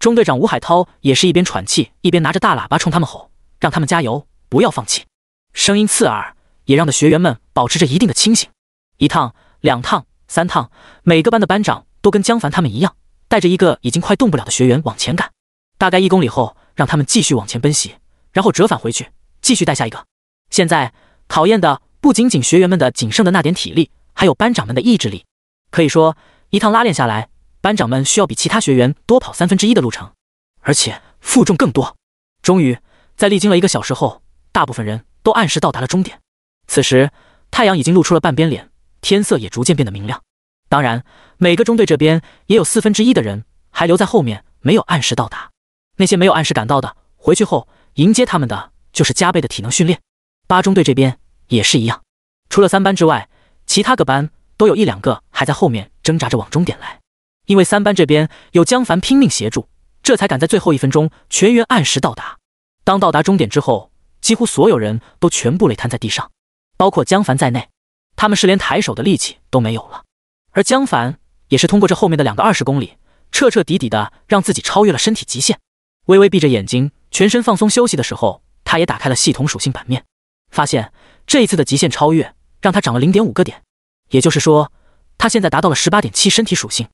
中队长吴海涛也是一边喘气，一边拿着大喇叭冲他们吼，让他们加油，不要放弃。声音刺耳，也让的学员们保持着一定的清醒。一趟、两趟、三趟，每个班的班长都跟江凡他们一样，带着一个已经快动不了的学员往前赶。大概一公里后，让他们继续往前奔袭，然后折返回去，继续带下一个。现在考验的不仅仅学员们的仅剩的那点体力，还有班长们的意志力。可以说，一趟拉练下来。班长们需要比其他学员多跑三分之一的路程，而且负重更多。终于，在历经了一个小时后，大部分人都按时到达了终点。此时，太阳已经露出了半边脸，天色也逐渐变得明亮。当然，每个中队这边也有四分之一的人还留在后面，没有按时到达。那些没有按时赶到的，回去后迎接他们的就是加倍的体能训练。八中队这边也是一样，除了三班之外，其他各班都有一两个还在后面挣扎着往终点来。因为三班这边有江凡拼命协助，这才敢在最后一分钟全员按时到达。当到达终点之后，几乎所有人都全部累瘫在地上，包括江凡在内，他们是连抬手的力气都没有了。而江凡也是通过这后面的两个二十公里，彻彻底底的让自己超越了身体极限。微微闭着眼睛，全身放松休息的时候，他也打开了系统属性版面，发现这一次的极限超越让他涨了零点五个点，也就是说，他现在达到了十八点七身体属性。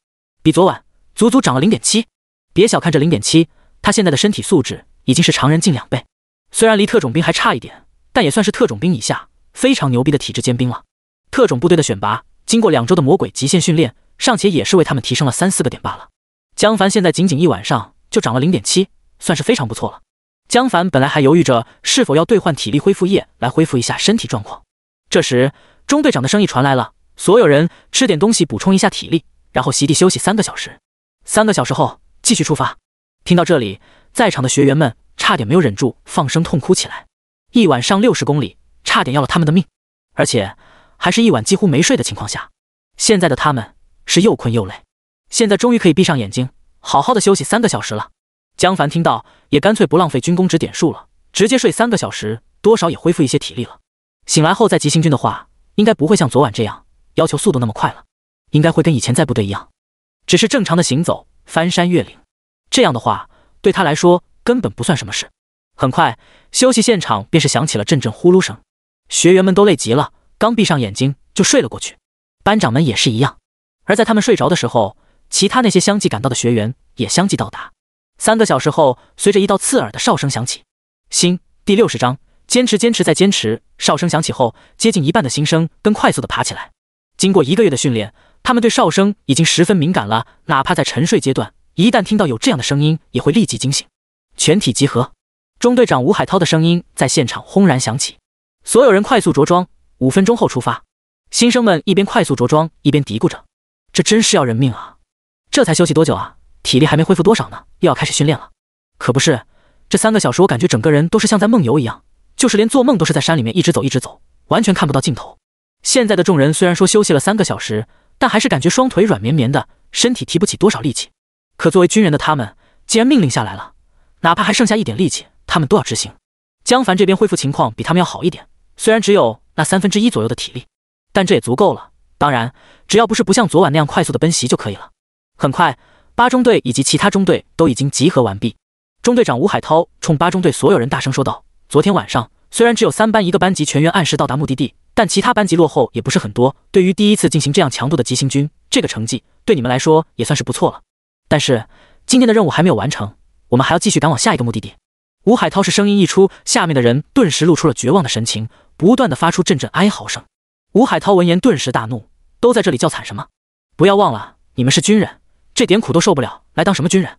比昨晚足足涨了零点七，别小看这零点七，他现在的身体素质已经是常人近两倍，虽然离特种兵还差一点，但也算是特种兵以下非常牛逼的体质尖兵了。特种部队的选拔经过两周的魔鬼极限训练，尚且也是为他们提升了三四个点罢了。江凡现在仅仅一晚上就涨了零点七，算是非常不错了。江凡本来还犹豫着是否要兑换体力恢复液来恢复一下身体状况，这时中队长的声音传来了：“所有人吃点东西，补充一下体力。”然后席地休息三个小时，三个小时后继续出发。听到这里，在场的学员们差点没有忍住，放声痛哭起来。一晚上六十公里，差点要了他们的命，而且还是一晚几乎没睡的情况下。现在的他们是又困又累，现在终于可以闭上眼睛，好好的休息三个小时了。江凡听到，也干脆不浪费军功值点数了，直接睡三个小时，多少也恢复一些体力了。醒来后再急行军的话，应该不会像昨晚这样要求速度那么快了。应该会跟以前在部队一样，只是正常的行走、翻山越岭。这样的话，对他来说根本不算什么事。很快，休息现场便是响起了阵阵呼噜声，学员们都累极了，刚闭上眼睛就睡了过去。班长们也是一样。而在他们睡着的时候，其他那些相继赶到的学员也相继到达。三个小时后，随着一道刺耳的哨声响起，新第六十章：坚持，坚持，再坚持。哨声响起后，接近一半的新生跟快速的爬起来。经过一个月的训练。他们对哨声已经十分敏感了，哪怕在沉睡阶段，一旦听到有这样的声音，也会立即惊醒。全体集合！中队长吴海涛的声音在现场轰然响起。所有人快速着装，五分钟后出发。新生们一边快速着装，一边嘀咕着：“这真是要人命啊！这才休息多久啊？体力还没恢复多少呢，又要开始训练了。”可不是，这三个小时我感觉整个人都是像在梦游一样，就是连做梦都是在山里面一直走一直走，完全看不到尽头。现在的众人虽然说休息了三个小时，但还是感觉双腿软绵绵的，身体提不起多少力气。可作为军人的他们，既然命令下来了，哪怕还剩下一点力气，他们都要执行。江凡这边恢复情况比他们要好一点，虽然只有那三分之一左右的体力，但这也足够了。当然，只要不是不像昨晚那样快速的奔袭就可以了。很快，八中队以及其他中队都已经集合完毕。中队长吴海涛冲八中队所有人大声说道：“昨天晚上，虽然只有三班一个班级全员按时到达目的地。”但其他班级落后也不是很多。对于第一次进行这样强度的急行军，这个成绩对你们来说也算是不错了。但是今天的任务还没有完成，我们还要继续赶往下一个目的地。吴海涛是声音一出，下面的人顿时露出了绝望的神情，不断的发出阵阵哀嚎声。吴海涛闻言顿时大怒：都在这里叫惨什么？不要忘了，你们是军人，这点苦都受不了，来当什么军人？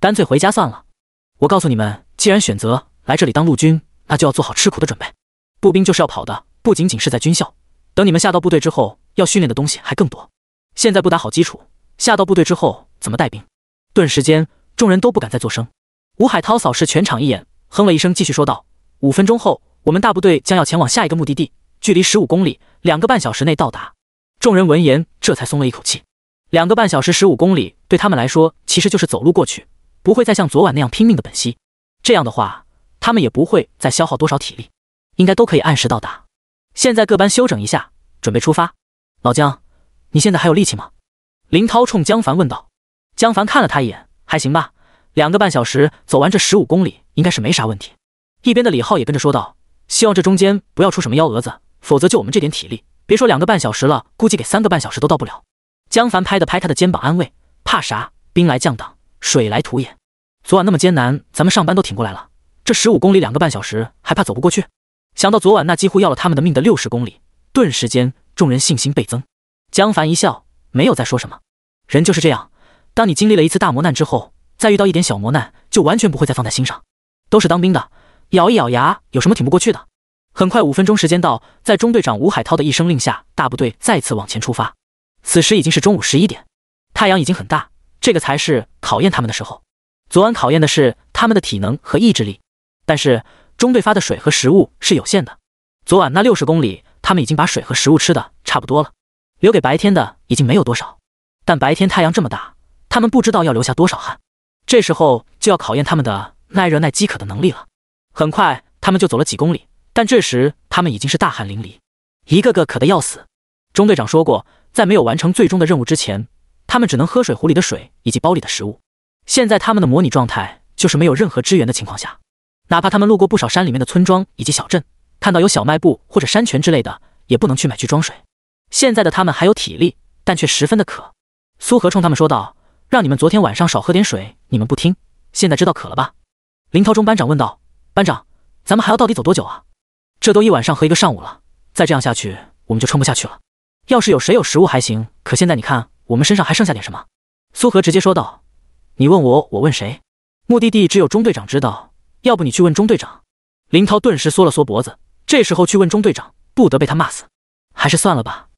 干脆回家算了。我告诉你们，既然选择来这里当陆军，那就要做好吃苦的准备。步兵就是要跑的。不仅仅是在军校，等你们下到部队之后，要训练的东西还更多。现在不打好基础，下到部队之后怎么带兵？顿时间，众人都不敢再作声。吴海涛扫视全场一眼，哼了一声，继续说道：“五分钟后，我们大部队将要前往下一个目的地，距离十五公里，两个半小时内到达。”众人闻言，这才松了一口气。两个半小时，十五公里，对他们来说，其实就是走路过去，不会再像昨晚那样拼命的奔袭。这样的话，他们也不会再消耗多少体力，应该都可以按时到达。现在各班休整一下，准备出发。老姜，你现在还有力气吗？林涛冲江凡问道。江凡看了他一眼，还行吧，两个半小时走完这十五公里应该是没啥问题。一边的李浩也跟着说道：“希望这中间不要出什么幺蛾子，否则就我们这点体力，别说两个半小时了，估计给三个半小时都到不了。”江凡拍的拍他的肩膀安慰：“怕啥？兵来将挡，水来土掩。昨晚那么艰难，咱们上班都挺过来了，这十五公里两个半小时还怕走不过去？”想到昨晚那几乎要了他们的命的六十公里，顿时间众人信心倍增。江凡一笑，没有再说什么。人就是这样，当你经历了一次大磨难之后，再遇到一点小磨难，就完全不会再放在心上。都是当兵的，咬一咬牙，有什么挺不过去的？很快，五分钟时间到，在中队长吴海涛的一声令下，大部队再次往前出发。此时已经是中午十一点，太阳已经很大，这个才是考验他们的时候。昨晚考验的是他们的体能和意志力，但是。中队发的水和食物是有限的，昨晚那六十公里，他们已经把水和食物吃的差不多了，留给白天的已经没有多少。但白天太阳这么大，他们不知道要留下多少汗，这时候就要考验他们的耐热耐饥渴的能力了。很快，他们就走了几公里，但这时他们已经是大汗淋漓，一个个渴得要死。中队长说过，在没有完成最终的任务之前，他们只能喝水壶里的水以及包里的食物。现在他们的模拟状态就是没有任何支援的情况下。哪怕他们路过不少山里面的村庄以及小镇，看到有小卖部或者山泉之类的，也不能去买去装水。现在的他们还有体力，但却十分的渴。苏荷冲他们说道：“让你们昨天晚上少喝点水，你们不听，现在知道渴了吧？”林涛中班长问道：“班长，咱们还要到底走多久啊？这都一晚上和一个上午了，再这样下去，我们就撑不下去了。要是有谁有食物还行，可现在你看我们身上还剩下点什么？”苏荷直接说道：“你问我，我问谁？目的地只有中队长知道。”要不你去问中队长，林涛顿时缩了缩脖子。这时候去问中队长，不得被他骂死？还是算了吧。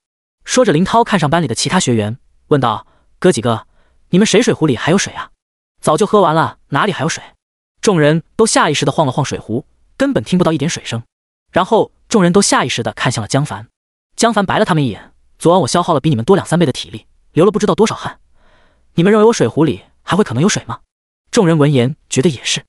说着，林涛看上班里的其他学员，问道：“哥几个，你们谁水壶里还有水啊？早就喝完了，哪里还有水？”众人都下意识的晃了晃水壶，根本听不到一点水声。然后众人都下意识的看向了江凡。江凡白了他们一眼：“昨晚我消耗了比你们多两三倍的体力，流了不知道多少汗，你们认为我水壶里还会可能有水吗？”众人闻言，觉得也是。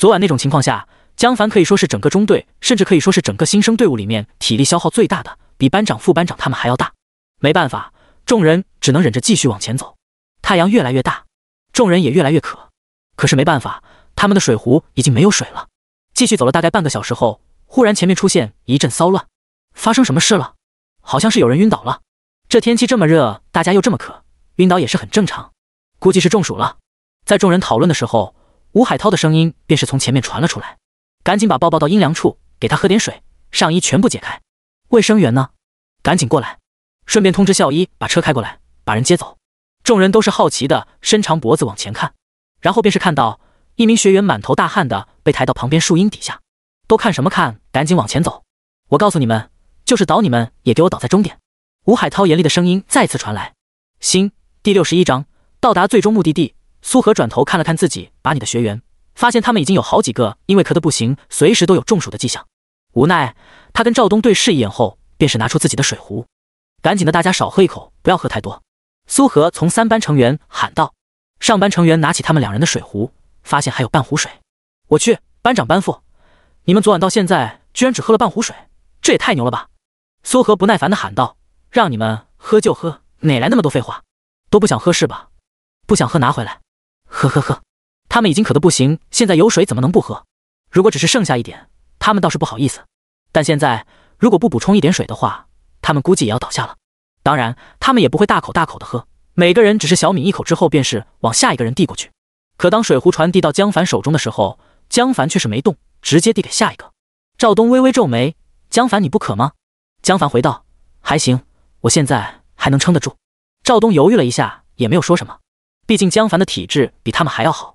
昨晚那种情况下，江凡可以说是整个中队，甚至可以说是整个新生队伍里面体力消耗最大的，比班长、副班长他们还要大。没办法，众人只能忍着继续往前走。太阳越来越大，众人也越来越渴。可是没办法，他们的水壶已经没有水了。继续走了大概半个小时后，忽然前面出现一阵骚乱。发生什么事了？好像是有人晕倒了。这天气这么热，大家又这么渴，晕倒也是很正常。估计是中暑了。在众人讨论的时候。吴海涛的声音便是从前面传了出来，赶紧把抱抱到阴凉处，给他喝点水，上衣全部解开。卫生员呢？赶紧过来，顺便通知校医，把车开过来，把人接走。众人都是好奇的伸长脖子往前看，然后便是看到一名学员满头大汗的被抬到旁边树荫底下。都看什么看？赶紧往前走！我告诉你们，就是倒你们也给我倒在终点。吴海涛严厉的声音再次传来。新第六十一章，到达最终目的地。苏荷转头看了看自己，把你的学员，发现他们已经有好几个因为咳得不行，随时都有中暑的迹象。无奈，他跟赵东对视一眼后，便是拿出自己的水壶，赶紧的，大家少喝一口，不要喝太多。苏荷从三班成员喊道：“上班成员拿起他们两人的水壶，发现还有半壶水。我去，班长班副，你们昨晚到现在居然只喝了半壶水，这也太牛了吧！”苏荷不耐烦的喊道：“让你们喝就喝，哪来那么多废话？都不想喝是吧？不想喝拿回来。”呵呵呵，他们已经渴得不行，现在有水怎么能不喝？如果只是剩下一点，他们倒是不好意思。但现在如果不补充一点水的话，他们估计也要倒下了。当然，他们也不会大口大口的喝，每个人只是小抿一口之后，便是往下一个人递过去。可当水壶传递到江凡手中的时候，江凡却是没动，直接递给下一个。赵东微微皱眉：“江凡，你不渴吗？”江凡回道：“还行，我现在还能撑得住。”赵东犹豫了一下，也没有说什么。毕竟江凡的体质比他们还要好，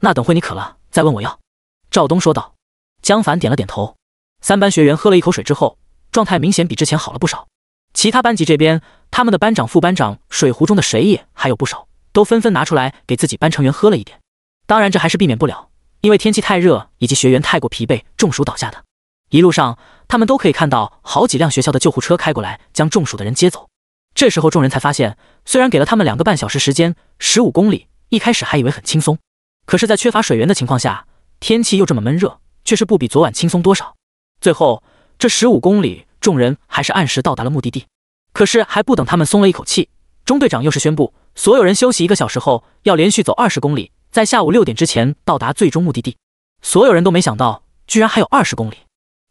那等会你渴了再问我要。”赵东说道。江凡点了点头。三班学员喝了一口水之后，状态明显比之前好了不少。其他班级这边，他们的班长、副班长水壶中的水也还有不少，都纷纷拿出来给自己班成员喝了一点。当然，这还是避免不了，因为天气太热以及学员太过疲惫，中暑倒下的。一路上，他们都可以看到好几辆学校的救护车开过来，将中暑的人接走。这时候，众人才发现，虽然给了他们两个半小时时间，十五公里，一开始还以为很轻松，可是，在缺乏水源的情况下，天气又这么闷热，却是不比昨晚轻松多少。最后，这十五公里，众人还是按时到达了目的地。可是，还不等他们松了一口气，中队长又是宣布，所有人休息一个小时后，要连续走二十公里，在下午六点之前到达最终目的地。所有人都没想到，居然还有二十公里。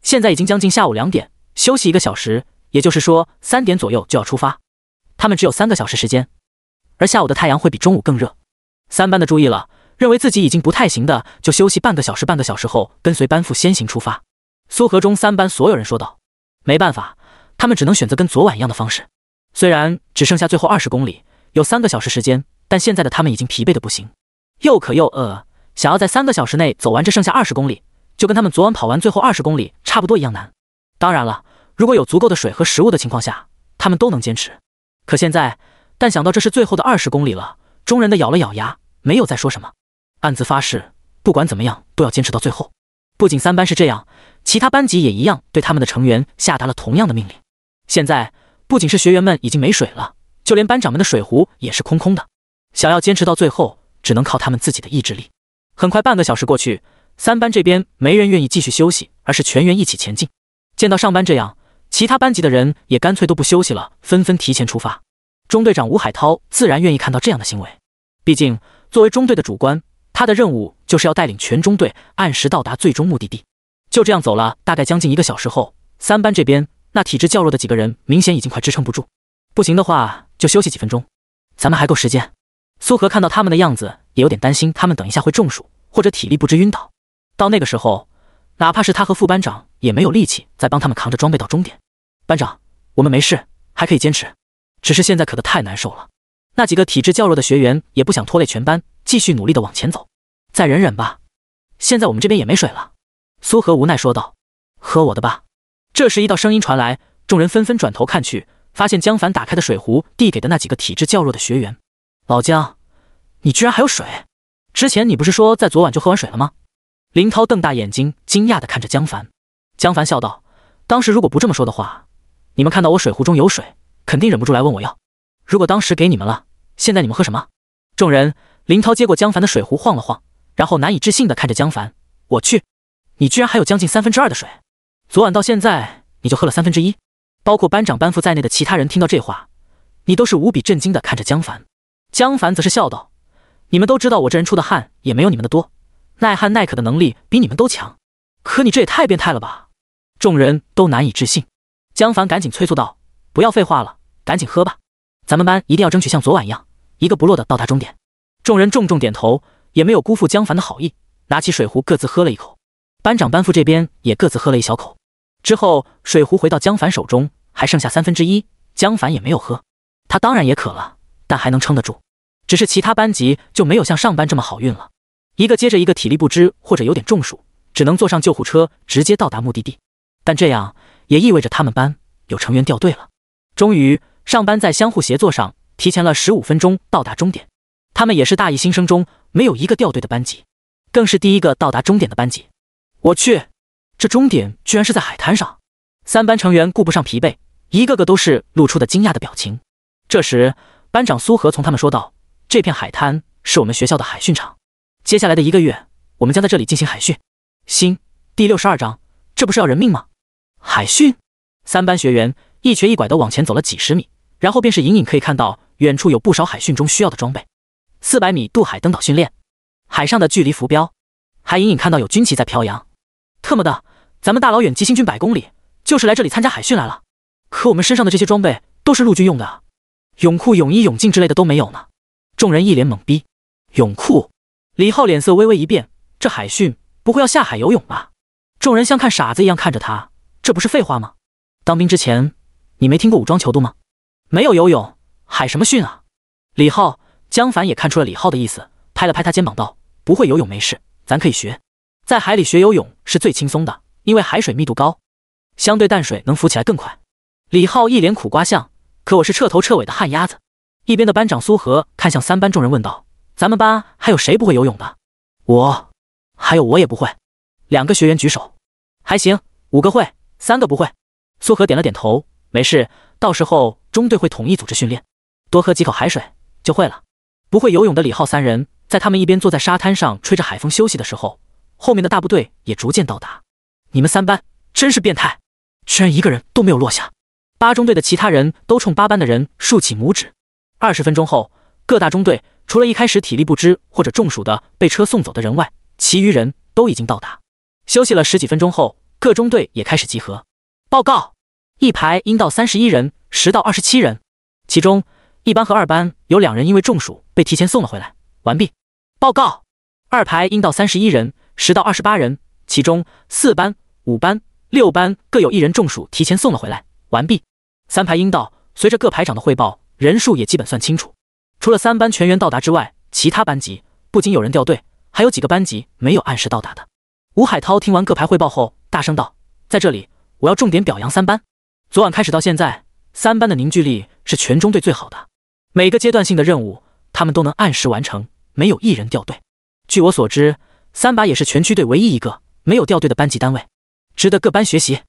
现在已经将近下午两点，休息一个小时，也就是说，三点左右就要出发。他们只有三个小时时间，而下午的太阳会比中午更热。三班的注意了，认为自己已经不太行的，就休息半个小时。半个小时后，跟随班副先行出发。苏和中三班所有人说道：“没办法，他们只能选择跟昨晚一样的方式。虽然只剩下最后二十公里，有三个小时时间，但现在的他们已经疲惫的不行，又渴又饿。想要在三个小时内走完这剩下二十公里，就跟他们昨晚跑完最后二十公里差不多一样难。当然了，如果有足够的水和食物的情况下，他们都能坚持。”可现在，但想到这是最后的二十公里了，中人的咬了咬牙，没有再说什么，暗自发誓，不管怎么样都要坚持到最后。不仅三班是这样，其他班级也一样，对他们的成员下达了同样的命令。现在不仅是学员们已经没水了，就连班长们的水壶也是空空的，想要坚持到最后，只能靠他们自己的意志力。很快，半个小时过去，三班这边没人愿意继续休息，而是全员一起前进。见到上班这样。其他班级的人也干脆都不休息了，纷纷提前出发。中队长吴海涛自然愿意看到这样的行为，毕竟作为中队的主官，他的任务就是要带领全中队按时到达最终目的地。就这样走了大概将近一个小时后，三班这边那体质较弱的几个人明显已经快支撑不住，不行的话就休息几分钟，咱们还够时间。苏荷看到他们的样子，也有点担心他们等一下会中暑或者体力不支晕倒，到那个时候，哪怕是他和副班长也没有力气再帮他们扛着装备到终点。班长，我们没事，还可以坚持，只是现在渴得太难受了。那几个体质较弱的学员也不想拖累全班，继续努力的往前走，再忍忍吧。现在我们这边也没水了，苏荷无奈说道：“喝我的吧。”这时，一道声音传来，众人纷纷转头看去，发现江凡打开的水壶递给的那几个体质较弱的学员。老江，你居然还有水？之前你不是说在昨晚就喝完水了吗？林涛瞪大眼睛，惊讶的看着江凡。江凡笑道：“当时如果不这么说的话。”你们看到我水壶中有水，肯定忍不住来问我要。如果当时给你们了，现在你们喝什么？众人，林涛接过江凡的水壶晃了晃，然后难以置信地看着江凡：“我去，你居然还有将近三分之二的水！昨晚到现在你就喝了三分之一。”包括班长、班副在内的其他人听到这话，你都是无比震惊地看着江凡。江凡则是笑道：“你们都知道我这人出的汗也没有你们的多，耐旱耐渴的能力比你们都强。可你这也太变态了吧！”众人都难以置信。江凡赶紧催促道：“不要废话了，赶紧喝吧！咱们班一定要争取像昨晚一样，一个不落的到达终点。”众人重重点头，也没有辜负江凡的好意，拿起水壶各自喝了一口。班长、班副这边也各自喝了一小口，之后水壶回到江凡手中，还剩下三分之一。江凡也没有喝，他当然也渴了，但还能撑得住。只是其他班级就没有像上班这么好运了，一个接着一个体力不支或者有点中暑，只能坐上救护车直接到达目的地。但这样。也意味着他们班有成员掉队了。终于，上班在相互协作上提前了十五分钟到达终点。他们也是大一新生中没有一个掉队的班级，更是第一个到达终点的班级。我去，这终点居然是在海滩上！三班成员顾不上疲惫，一个个都是露出的惊讶的表情。这时，班长苏荷从他们说道：“这片海滩是我们学校的海训场，接下来的一个月，我们将在这里进行海训。”新第六十二章，这不是要人命吗？海训，三班学员一瘸一拐地往前走了几十米，然后便是隐隐可以看到远处有不少海训中需要的装备。四百米渡海登岛训练，海上的距离浮标，还隐隐看到有军旗在飘扬。特么的，咱们大老远急行军百公里，就是来这里参加海训来了。可我们身上的这些装备都是陆军用的，泳裤、泳衣、泳镜之类的都没有呢。众人一脸懵逼。泳裤，李浩脸色微微一变，这海训不会要下海游泳吧？众人像看傻子一样看着他。这不是废话吗？当兵之前，你没听过武装球渡吗？没有游泳，海什么训啊？李浩、江凡也看出了李浩的意思，拍了拍他肩膀道：“不会游泳没事，咱可以学。在海里学游泳是最轻松的，因为海水密度高，相对淡水能浮起来更快。”李浩一脸苦瓜相，可我是彻头彻尾的旱鸭子。一边的班长苏和看向三班众人问道：“咱们班还有谁不会游泳的？”“我，还有我也不会。”两个学员举手，还行，五个会。三个不会，苏荷点了点头。没事，到时候中队会统一组织训练。多喝几口海水就会了。不会游泳的李浩三人，在他们一边坐在沙滩上吹着海风休息的时候，后面的大部队也逐渐到达。你们三班真是变态，居然一个人都没有落下。八中队的其他人都冲八班的人竖起拇指。二十分钟后，各大中队除了一开始体力不支或者中暑的被车送走的人外，其余人都已经到达。休息了十几分钟后。各中队也开始集合。报告：一排应到三十一人，实到二十七人，其中一班和二班有两人因为中暑被提前送了回来。完毕。报告：二排应到三十一人，实到二十八人，其中四班、五班、六班各有一人中暑提前送了回来。完毕。三排应到随着各排长的汇报，人数也基本算清楚。除了三班全员到达之外，其他班级不仅有人掉队，还有几个班级没有按时到达的。吴海涛听完各排汇报后。大声道：“在这里，我要重点表扬三班。昨晚开始到现在，三班的凝聚力是全中队最好的。每个阶段性的任务，他们都能按时完成，没有一人掉队。据我所知，三把也是全区队唯一一个没有掉队的班级单位，值得各班学习。”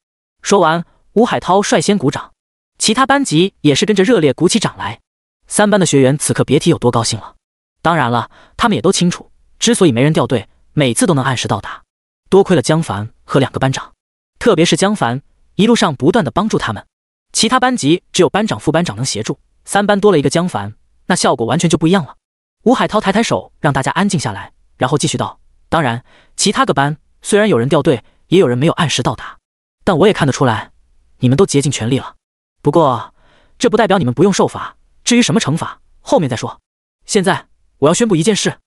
说完，吴海涛率先鼓掌，其他班级也是跟着热烈鼓起掌来。三班的学员此刻别提有多高兴了。当然了，他们也都清楚，之所以没人掉队，每次都能按时到达。多亏了江凡和两个班长，特别是江凡，一路上不断的帮助他们。其他班级只有班长、副班长能协助，三班多了一个江凡，那效果完全就不一样了。吴海涛抬抬手，让大家安静下来，然后继续道：“当然，其他个班虽然有人掉队，也有人没有按时到达，但我也看得出来，你们都竭尽全力了。不过，这不代表你们不用受罚。至于什么惩罚，后面再说。现在我要宣布一件事，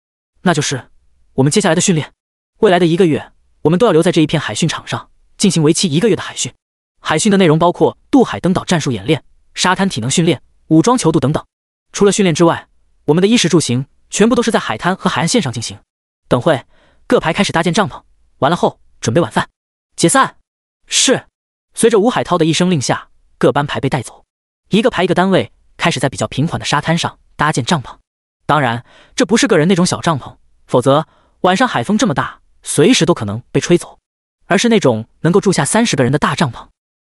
那就是我们接下来的训练，未来的一个月。”我们都要留在这一片海训场上，进行为期一个月的海训。海训的内容包括渡海登岛战术演练、沙滩体能训练、武装求渡等等。除了训练之外，我们的衣食住行全部都是在海滩和海岸线上进行。等会各排开始搭建帐篷，完了后准备晚饭，解散。是。随着吴海涛的一声令下，各班排被带走，一个排一个单位开始在比较平缓的沙滩上搭建帐篷。当然，这不是个人那种小帐篷，否则晚上海风这么大。随时都可能被吹走，而是那种能够住下三十个人的大帐篷，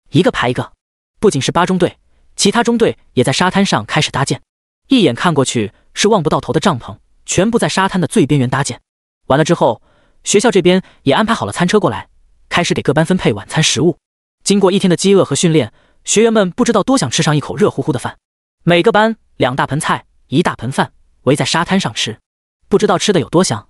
一个排一个。不仅是八中队，其他中队也在沙滩上开始搭建。一眼看过去是望不到头的帐篷，全部在沙滩的最边缘搭建。完了之后，学校这边也安排好了餐车过来，开始给各班分配晚餐食物。经过一天的饥饿和训练，学员们不知道多想吃上一口热乎乎的饭。每个班两大盆菜，一大盆饭，围在沙滩上吃，不知道吃的有多香。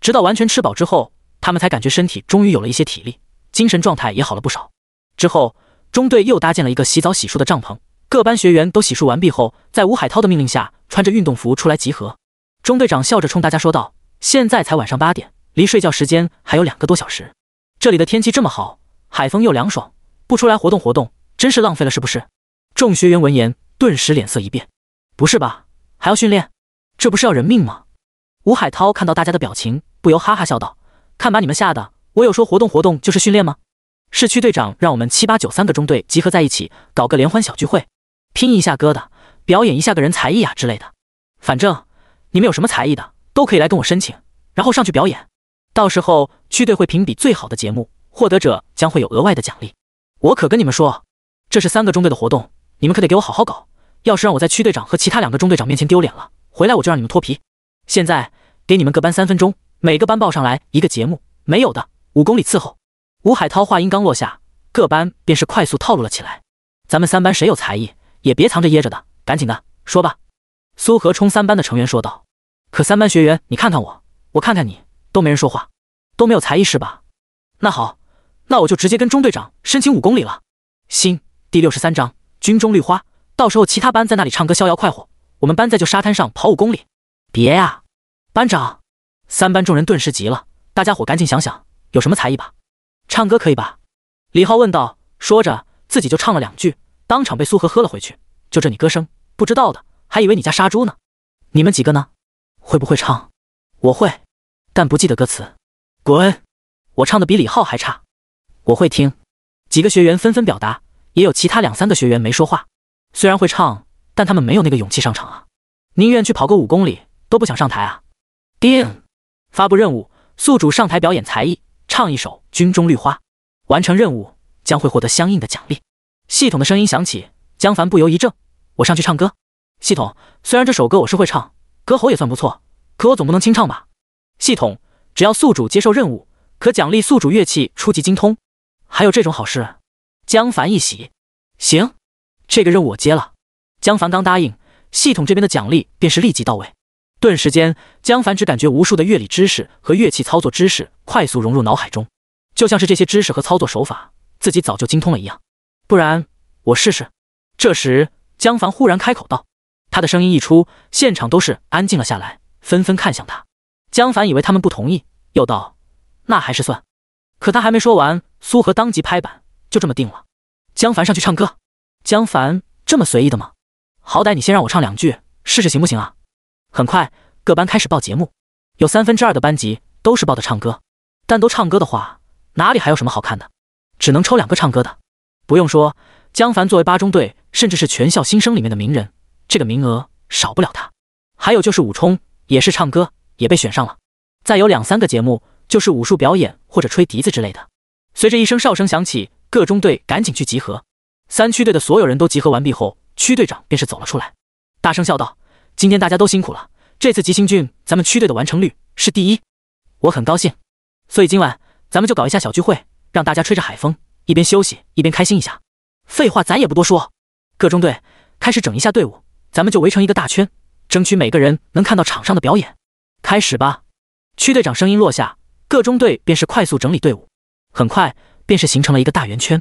直到完全吃饱之后。他们才感觉身体终于有了一些体力，精神状态也好了不少。之后，中队又搭建了一个洗澡洗漱的帐篷。各班学员都洗漱完毕后，在吴海涛的命令下，穿着运动服出来集合。中队长笑着冲大家说道：“现在才晚上八点，离睡觉时间还有两个多小时。这里的天气这么好，海风又凉爽，不出来活动活动，真是浪费了，是不是？”众学员闻言，顿时脸色一变：“不是吧？还要训练？这不是要人命吗？”吴海涛看到大家的表情，不由哈哈笑道。看把你们吓的！我有说活动活动就是训练吗？市区队长让我们七八九三个中队集合在一起搞个联欢小聚会，拼一下疙瘩，表演一下个人才艺啊之类的。反正你们有什么才艺的都可以来跟我申请，然后上去表演。到时候区队会评比最好的节目，获得者将会有额外的奖励。我可跟你们说，这是三个中队的活动，你们可得给我好好搞。要是让我在区队长和其他两个中队长面前丢脸了，回来我就让你们脱皮。现在给你们各班三分钟。每个班报上来一个节目，没有的五公里伺候。吴海涛话音刚落下，各班便是快速套路了起来。咱们三班谁有才艺，也别藏着掖着的，赶紧的说吧。苏荷冲三班的成员说道：“可三班学员，你看看我，我看看你，都没人说话，都没有才艺是吧？那好，那我就直接跟中队长申请五公里了。”新第六十三章军中绿花。到时候其他班在那里唱歌逍遥快活，我们班在就沙滩上跑五公里。别呀，班长。三班众人顿时急了，大家伙赶紧想想有什么才艺吧。唱歌可以吧？李浩问道，说着自己就唱了两句，当场被苏荷喝了回去。就这你歌声，不知道的还以为你家杀猪呢。你们几个呢？会不会唱？我会，但不记得歌词。滚！我唱的比李浩还差。我会听。几个学员纷纷表达，也有其他两三个学员没说话。虽然会唱，但他们没有那个勇气上场啊，宁愿去跑个五公里都不想上台啊。定。发布任务，宿主上台表演才艺，唱一首《军中绿花》。完成任务将会获得相应的奖励。系统的声音响起，江凡不由一怔：“我上去唱歌？”系统，虽然这首歌我是会唱，歌喉也算不错，可我总不能清唱吧？系统，只要宿主接受任务，可奖励宿主乐器初级精通。还有这种好事？江凡一喜：“行，这个任务我接了。”江凡刚答应，系统这边的奖励便是立即到位。顿时间，江凡只感觉无数的乐理知识和乐器操作知识快速融入脑海中，就像是这些知识和操作手法自己早就精通了一样。不然我试试。这时，江凡忽然开口道，他的声音一出，现场都是安静了下来，纷纷看向他。江凡以为他们不同意，又道：“那还是算。”可他还没说完，苏荷当即拍板：“就这么定了。”江凡上去唱歌。江凡这么随意的吗？好歹你先让我唱两句试试行不行啊？很快，各班开始报节目，有三分之二的班级都是报的唱歌，但都唱歌的话，哪里还有什么好看的？只能抽两个唱歌的。不用说，江凡作为八中队，甚至是全校新生里面的名人，这个名额少不了他。还有就是武冲，也是唱歌，也被选上了。再有两三个节目，就是武术表演或者吹笛子之类的。随着一声哨声响起，各中队赶紧去集合。三区队的所有人都集合完毕后，区队长便是走了出来，大声笑道。今天大家都辛苦了，这次吉星郡咱们区队的完成率是第一，我很高兴。所以今晚咱们就搞一下小聚会，让大家吹着海风，一边休息一边开心一下。废话咱也不多说，各中队开始整一下队伍，咱们就围成一个大圈，争取每个人能看到场上的表演。开始吧！区队长声音落下，各中队便是快速整理队伍，很快便是形成了一个大圆圈。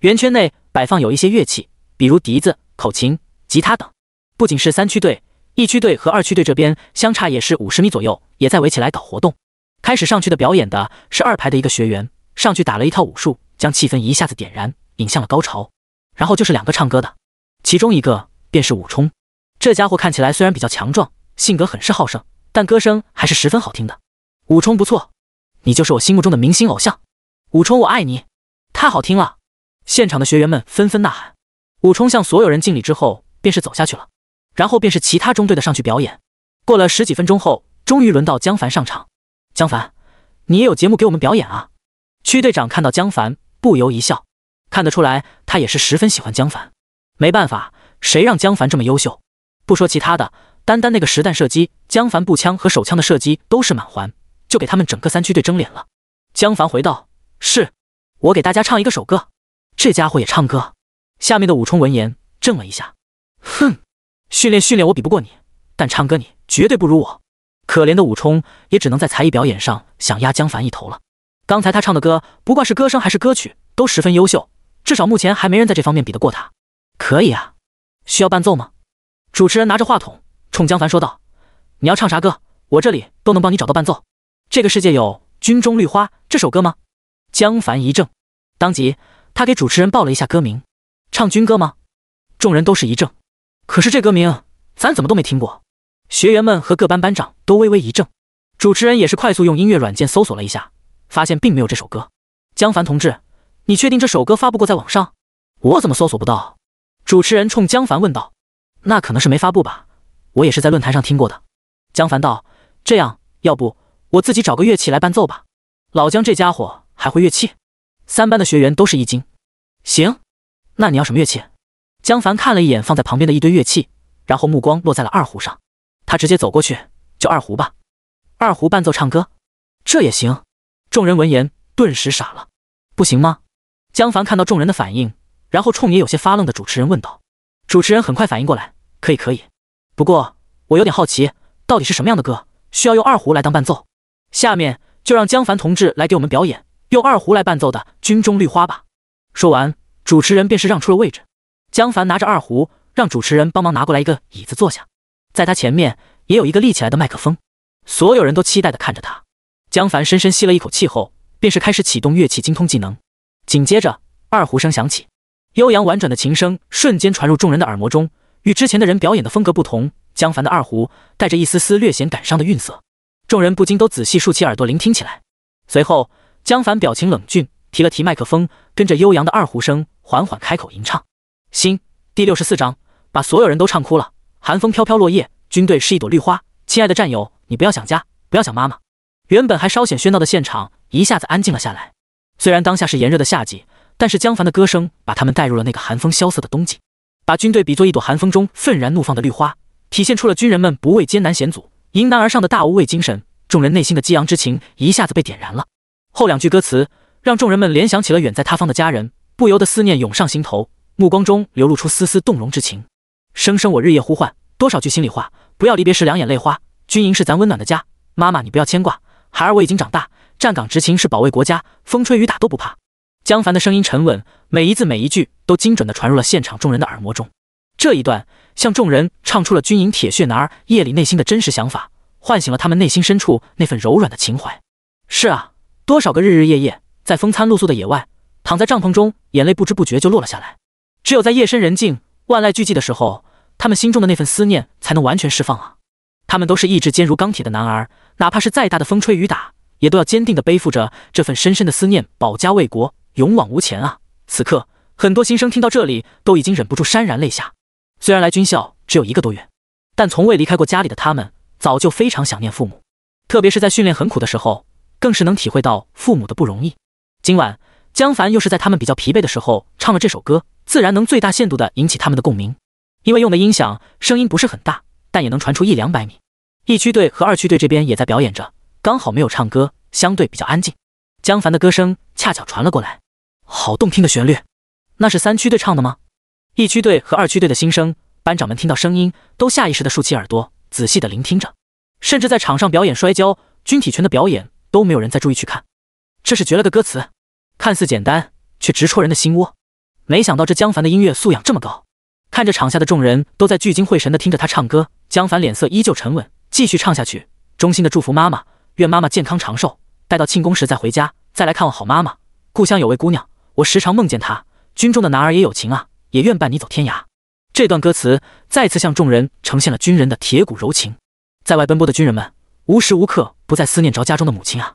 圆圈内摆放有一些乐器，比如笛子、口琴、吉他等。不仅是三区队。一区队和二区队这边相差也是五十米左右，也在围起来搞活动。开始上去的表演的是二排的一个学员，上去打了一套武术，将气氛一下子点燃，引向了高潮。然后就是两个唱歌的，其中一个便是武冲。这家伙看起来虽然比较强壮，性格很是好胜，但歌声还是十分好听的。武冲不错，你就是我心目中的明星偶像。武冲，我爱你！太好听了！现场的学员们纷纷呐喊。武冲向所有人敬礼之后，便是走下去了。然后便是其他中队的上去表演。过了十几分钟后，终于轮到江凡上场。江凡，你也有节目给我们表演啊？区队长看到江凡，不由一笑，看得出来他也是十分喜欢江凡。没办法，谁让江凡这么优秀？不说其他的，单单那个实弹射击，江凡步枪和手枪的射击都是满环，就给他们整个三区队争脸了。江凡回道：“是我给大家唱一个首歌。”这家伙也唱歌？下面的武冲闻言怔了一下，哼。训练训练，我比不过你，但唱歌你绝对不如我。可怜的武冲也只能在才艺表演上想压江凡一头了。刚才他唱的歌，不管是歌声还是歌曲，都十分优秀，至少目前还没人在这方面比得过他。可以啊，需要伴奏吗？主持人拿着话筒冲江凡说道：“你要唱啥歌？我这里都能帮你找到伴奏。这个世界有《军中绿花》这首歌吗？”江凡一怔，当即他给主持人报了一下歌名：“唱军歌吗？”众人都是一怔。可是这歌名，咱怎么都没听过。学员们和各班班长都微微一怔，主持人也是快速用音乐软件搜索了一下，发现并没有这首歌。江凡同志，你确定这首歌发布过在网上？我怎么搜索不到？主持人冲江凡问道。那可能是没发布吧？我也是在论坛上听过的。江凡道：“这样，要不我自己找个乐器来伴奏吧？”老姜这家伙还会乐器？三班的学员都是一惊。行，那你要什么乐器？江凡看了一眼放在旁边的一堆乐器，然后目光落在了二胡上。他直接走过去，就二胡吧。二胡伴奏唱歌，这也行。众人闻言顿时傻了。不行吗？江凡看到众人的反应，然后冲也有些发愣的主持人问道。主持人很快反应过来，可以，可以。不过我有点好奇，到底是什么样的歌需要用二胡来当伴奏？下面就让江凡同志来给我们表演用二胡来伴奏的《军中绿花》吧。说完，主持人便是让出了位置。江凡拿着二胡，让主持人帮忙拿过来一个椅子坐下，在他前面也有一个立起来的麦克风，所有人都期待的看着他。江凡深深吸了一口气后，便是开始启动乐器精通技能，紧接着二胡声响起，悠扬婉转的琴声瞬间传入众人的耳膜中。与之前的人表演的风格不同，江凡的二胡带着一丝丝略显感伤的韵色，众人不禁都仔细竖起耳朵聆听起来。随后，江凡表情冷峻，提了提麦克风，跟着悠扬的二胡声缓缓开口吟唱。心第六十四章，把所有人都唱哭了。寒风飘飘，落叶。军队是一朵绿花，亲爱的战友，你不要想家，不要想妈妈。原本还稍显喧闹的现场一下子安静了下来。虽然当下是炎热的夏季，但是江凡的歌声把他们带入了那个寒风萧瑟的冬季。把军队比作一朵寒风中愤然怒放的绿花，体现出了军人们不畏艰难险阻、迎难而上的大无畏精神。众人内心的激昂之情一下子被点燃了。后两句歌词让众人们联想起了远在他方的家人，不由得思念涌上心头。目光中流露出丝丝动容之情，声声我日夜呼唤，多少句心里话，不要离别时两眼泪花。军营是咱温暖的家，妈妈你不要牵挂，孩儿我已经长大，站岗执勤是保卫国家，风吹雨打都不怕。江凡的声音沉稳，每一字每一句都精准的传入了现场众人的耳膜中。这一段向众人唱出了军营铁血男儿夜里内心的真实想法，唤醒了他们内心深处那份柔软的情怀。是啊，多少个日日夜夜，在风餐露宿的野外，躺在帐篷中，眼泪不知不觉就落了下来。只有在夜深人静、万籁俱寂的时候，他们心中的那份思念才能完全释放啊！他们都是意志坚如钢铁的男儿，哪怕是再大的风吹雨打，也都要坚定地背负着这份深深的思念，保家卫国，勇往无前啊！此刻，很多新生听到这里，都已经忍不住潸然泪下。虽然来军校只有一个多月，但从未离开过家里的他们，早就非常想念父母，特别是在训练很苦的时候，更是能体会到父母的不容易。今晚。江凡又是在他们比较疲惫的时候唱了这首歌，自然能最大限度的引起他们的共鸣。因为用的音响声音不是很大，但也能传出一两百米。一区队和二区队这边也在表演着，刚好没有唱歌，相对比较安静。江凡的歌声恰巧传了过来，好动听的旋律，那是三区队唱的吗？一区队和二区队的心声，班长们听到声音都下意识的竖起耳朵，仔细的聆听着。甚至在场上表演摔跤、军体拳的表演都没有人再注意去看，这是绝了的歌词。看似简单，却直戳人的心窝。没想到这江凡的音乐素养这么高，看着场下的众人都在聚精会神地听着他唱歌，江凡脸色依旧沉稳，继续唱下去。衷心的祝福妈妈，愿妈妈健康长寿。待到庆功时再回家，再来看望好妈妈。故乡有位姑娘，我时常梦见她。军中的男儿也有情啊，也愿伴你走天涯。这段歌词再次向众人呈现了军人的铁骨柔情，在外奔波的军人们无时无刻不在思念着家中的母亲啊。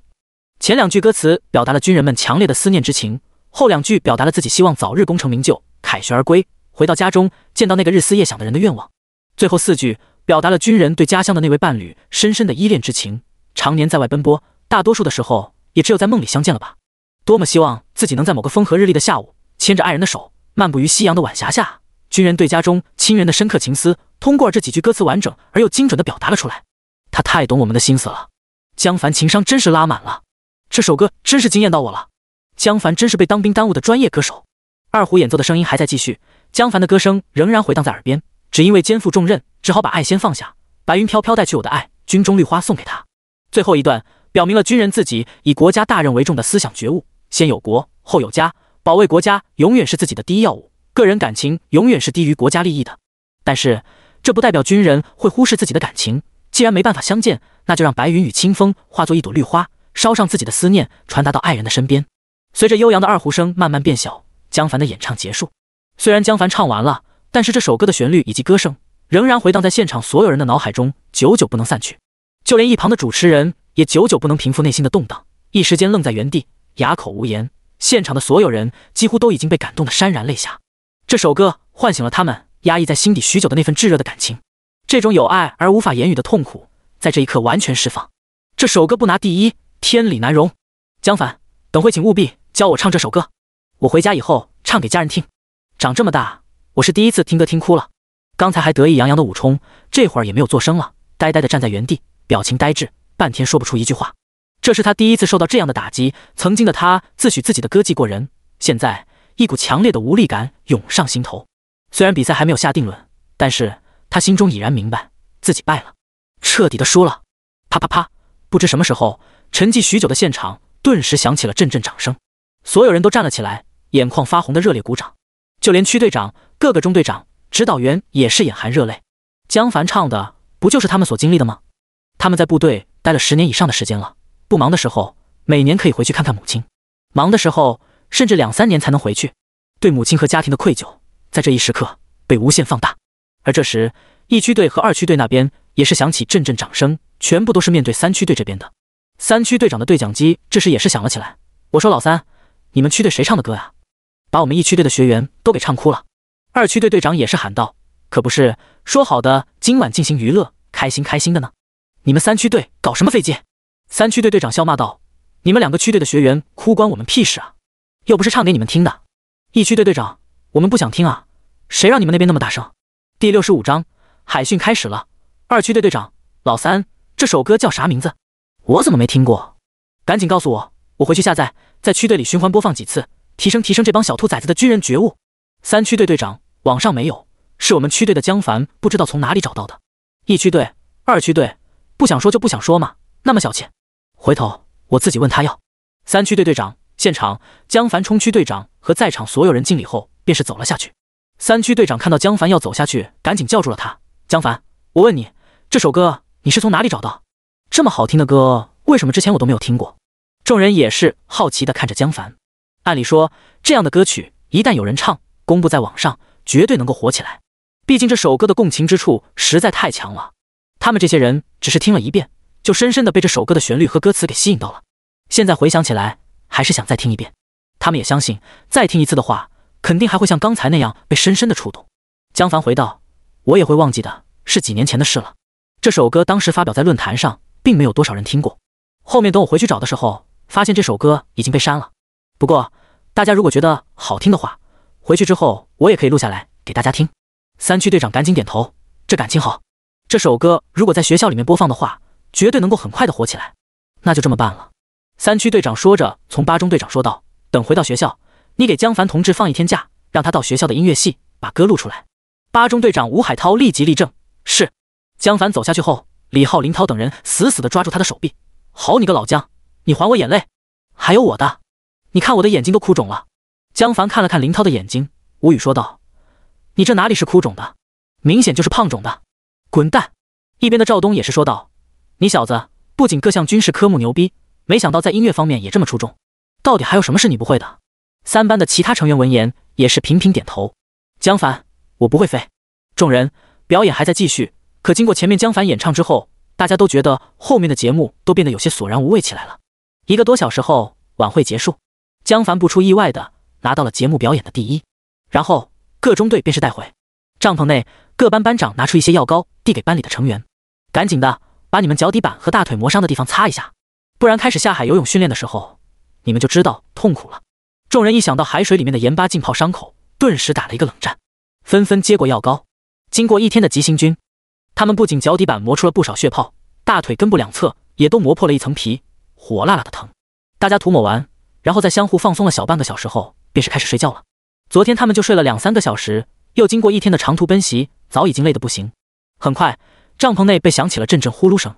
前两句歌词表达了军人们强烈的思念之情，后两句表达了自己希望早日功成名就，凯旋而归，回到家中见到那个日思夜想的人的愿望。最后四句表达了军人对家乡的那位伴侣深深的依恋之情，常年在外奔波，大多数的时候也只有在梦里相见了吧。多么希望自己能在某个风和日丽的下午，牵着爱人的手，漫步于夕阳的晚霞下。军人对家中亲人的深刻情思，通过这几句歌词完整而又精准的表达了出来。他太懂我们的心思了，江凡情商真是拉满了。这首歌真是惊艳到我了，江凡真是被当兵耽误的专业歌手。二胡演奏的声音还在继续，江凡的歌声仍然回荡在耳边。只因为肩负重任，只好把爱先放下。白云飘飘带去我的爱，军中绿花送给他。最后一段表明了军人自己以国家大任为重的思想觉悟，先有国后有家，保卫国家永远是自己的第一要务，个人感情永远是低于国家利益的。但是这不代表军人会忽视自己的感情，既然没办法相见，那就让白云与清风化作一朵绿花。捎上自己的思念，传达到爱人的身边。随着悠扬的二胡声慢慢变小，江凡的演唱结束。虽然江凡唱完了，但是这首歌的旋律以及歌声仍然回荡在现场所有人的脑海中，久久不能散去。就连一旁的主持人也久久不能平复内心的动荡，一时间愣在原地，哑口无言。现场的所有人几乎都已经被感动得潸然泪下。这首歌唤醒了他们压抑在心底许久的那份炙热的感情，这种有爱而无法言语的痛苦，在这一刻完全释放。这首歌不拿第一。天理难容，江凡，等会请务必教我唱这首歌，我回家以后唱给家人听。长这么大，我是第一次听歌听哭了。刚才还得意洋洋的武冲，这会儿也没有做声了，呆呆的站在原地，表情呆滞，半天说不出一句话。这是他第一次受到这样的打击。曾经的他自诩自己的歌技过人，现在一股强烈的无力感涌上心头。虽然比赛还没有下定论，但是他心中已然明白自己败了，彻底的输了。啪啪啪，不知什么时候。沉寂许久的现场，顿时响起了阵阵掌声。所有人都站了起来，眼眶发红的热烈鼓掌。就连区队长、各个中队长、指导员也是眼含热泪。江凡唱的不就是他们所经历的吗？他们在部队待了十年以上的时间了，不忙的时候每年可以回去看看母亲，忙的时候甚至两三年才能回去。对母亲和家庭的愧疚，在这一时刻被无限放大。而这时，一区队和二区队那边也是响起阵阵掌声，全部都是面对三区队这边的。三区队长的对讲机这时也是响了起来。我说老三，你们区队谁唱的歌呀？把我们一区队的学员都给唱哭了。二区队队长也是喊道：“可不是，说好的今晚进行娱乐，开心开心的呢。你们三区队搞什么飞机？”三区队队长笑骂道：“你们两个区队的学员哭关我们屁事啊？又不是唱给你们听的。”一区队队长：“我们不想听啊，谁让你们那边那么大声？”第六十五章海训开始了。二区队队长老三，这首歌叫啥名字？我怎么没听过？赶紧告诉我，我回去下载，在区队里循环播放几次，提升提升这帮小兔崽子的军人觉悟。三区队队长，网上没有，是我们区队的江凡不知道从哪里找到的。一区队、二区队，不想说就不想说嘛，那么小气。回头我自己问他要。三区队队长，现场，江凡冲区队长和在场所有人敬礼后，便是走了下去。三区队长看到江凡要走下去，赶紧叫住了他。江凡，我问你，这首歌你是从哪里找到？这么好听的歌，为什么之前我都没有听过？众人也是好奇的看着江凡。按理说，这样的歌曲一旦有人唱，公布在网上，绝对能够火起来。毕竟这首歌的共情之处实在太强了。他们这些人只是听了一遍，就深深的被这首歌的旋律和歌词给吸引到了。现在回想起来，还是想再听一遍。他们也相信，再听一次的话，肯定还会像刚才那样被深深的触动。江凡回道：“我也会忘记的，是几年前的事了。这首歌当时发表在论坛上。”并没有多少人听过。后面等我回去找的时候，发现这首歌已经被删了。不过大家如果觉得好听的话，回去之后我也可以录下来给大家听。三区队长赶紧点头，这感情好。这首歌如果在学校里面播放的话，绝对能够很快的火起来。那就这么办了。三区队长说着，从八中队长说道：“等回到学校，你给江凡同志放一天假，让他到学校的音乐系把歌录出来。”八中队长吴海涛立即立正：“是。”江凡走下去后。李浩、林涛等人死死的抓住他的手臂，好你个老姜，你还我眼泪，还有我的，你看我的眼睛都哭肿了。江凡看了看林涛的眼睛，无语说道：“你这哪里是哭肿的，明显就是胖肿的。”滚蛋！一边的赵东也是说道：“你小子不仅各项军事科目牛逼，没想到在音乐方面也这么出众，到底还有什么是你不会的？”三班的其他成员闻言也是频频点头。江凡，我不会飞。众人表演还在继续。可经过前面江凡演唱之后，大家都觉得后面的节目都变得有些索然无味起来了。一个多小时后，晚会结束，江凡不出意外的拿到了节目表演的第一，然后各中队便是带回帐篷内，各班班长拿出一些药膏递给班里的成员，赶紧的把你们脚底板和大腿磨伤的地方擦一下，不然开始下海游泳训练的时候，你们就知道痛苦了。众人一想到海水里面的盐巴浸泡伤口，顿时打了一个冷战，纷纷接过药膏。经过一天的急行军。他们不仅脚底板磨出了不少血泡，大腿根部两侧也都磨破了一层皮，火辣辣的疼。大家涂抹完，然后再相互放松了小半个小时后，便是开始睡觉了。昨天他们就睡了两三个小时，又经过一天的长途奔袭，早已经累得不行。很快，帐篷内被响起了阵阵呼噜声。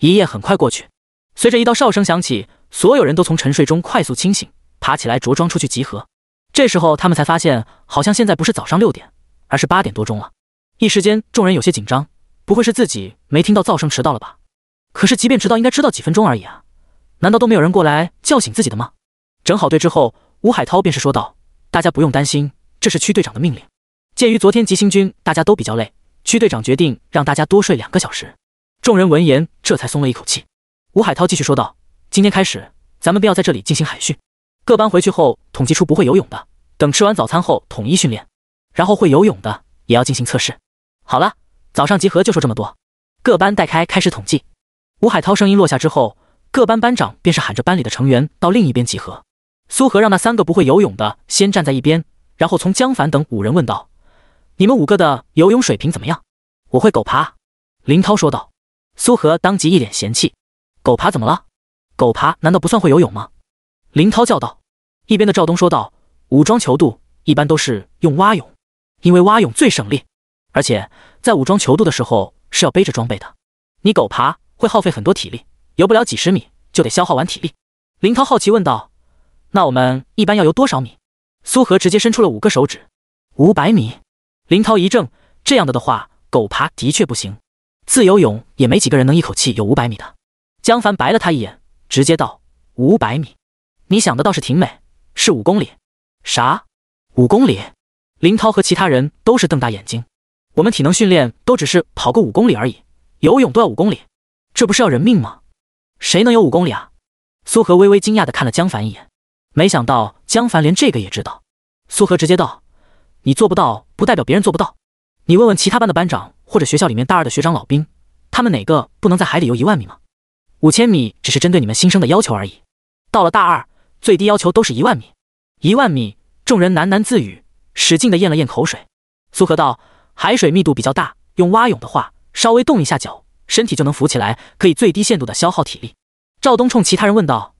一夜很快过去，随着一道哨声响起，所有人都从沉睡中快速清醒，爬起来着装出去集合。这时候，他们才发现好像现在不是早上六点，而是八点多钟了。一时间，众人有些紧张。不会是自己没听到噪声迟到了吧？可是即便迟到，应该知道几分钟而已啊！难道都没有人过来叫醒自己的吗？整好队之后，吴海涛便是说道：“大家不用担心，这是区队长的命令。鉴于昨天急行军，大家都比较累，区队长决定让大家多睡两个小时。”众人闻言，这才松了一口气。吴海涛继续说道：“今天开始，咱们便要在这里进行海训。各班回去后统计出不会游泳的，等吃完早餐后统一训练；然后会游泳的也要进行测试。好了。”早上集合就说这么多，各班待开开始统计。吴海涛声音落下之后，各班班长便是喊着班里的成员到另一边集合。苏荷让那三个不会游泳的先站在一边，然后从江凡等五人问道：“你们五个的游泳水平怎么样？”“我会狗爬。”林涛说道。苏荷当即一脸嫌弃：“狗爬怎么了？狗爬难道不算会游泳吗？”林涛叫道。一边的赵东说道：“武装泅渡一般都是用蛙泳，因为蛙泳最省力。”而且在武装球渡的时候是要背着装备的，你狗爬会耗费很多体力，游不了几十米就得消耗完体力。林涛好奇问道：“那我们一般要游多少米？”苏荷直接伸出了五个手指：“五百米。”林涛一怔：“这样的的话，狗爬的确不行，自由泳也没几个人能一口气游五百米的。”江凡白了他一眼，直接道：“五百米，你想的倒是挺美，是五公里？啥？五公里？”林涛和其他人都是瞪大眼睛。我们体能训练都只是跑个五公里而已，游泳都要五公里，这不是要人命吗？谁能游五公里啊？苏荷微微惊讶的看了江凡一眼，没想到江凡连这个也知道。苏荷直接道：“你做不到不代表别人做不到，你问问其他班的班长或者学校里面大二的学长老兵，他们哪个不能在海里游一万米吗？五千米只是针对你们新生的要求而已，到了大二，最低要求都是一万米。一万米。”众人喃喃自语，使劲的咽了咽口水。苏荷道。海水密度比较大，用蛙泳的话，稍微动一下脚，身体就能浮起来，可以最低限度的消耗体力。赵东冲其他人问道：“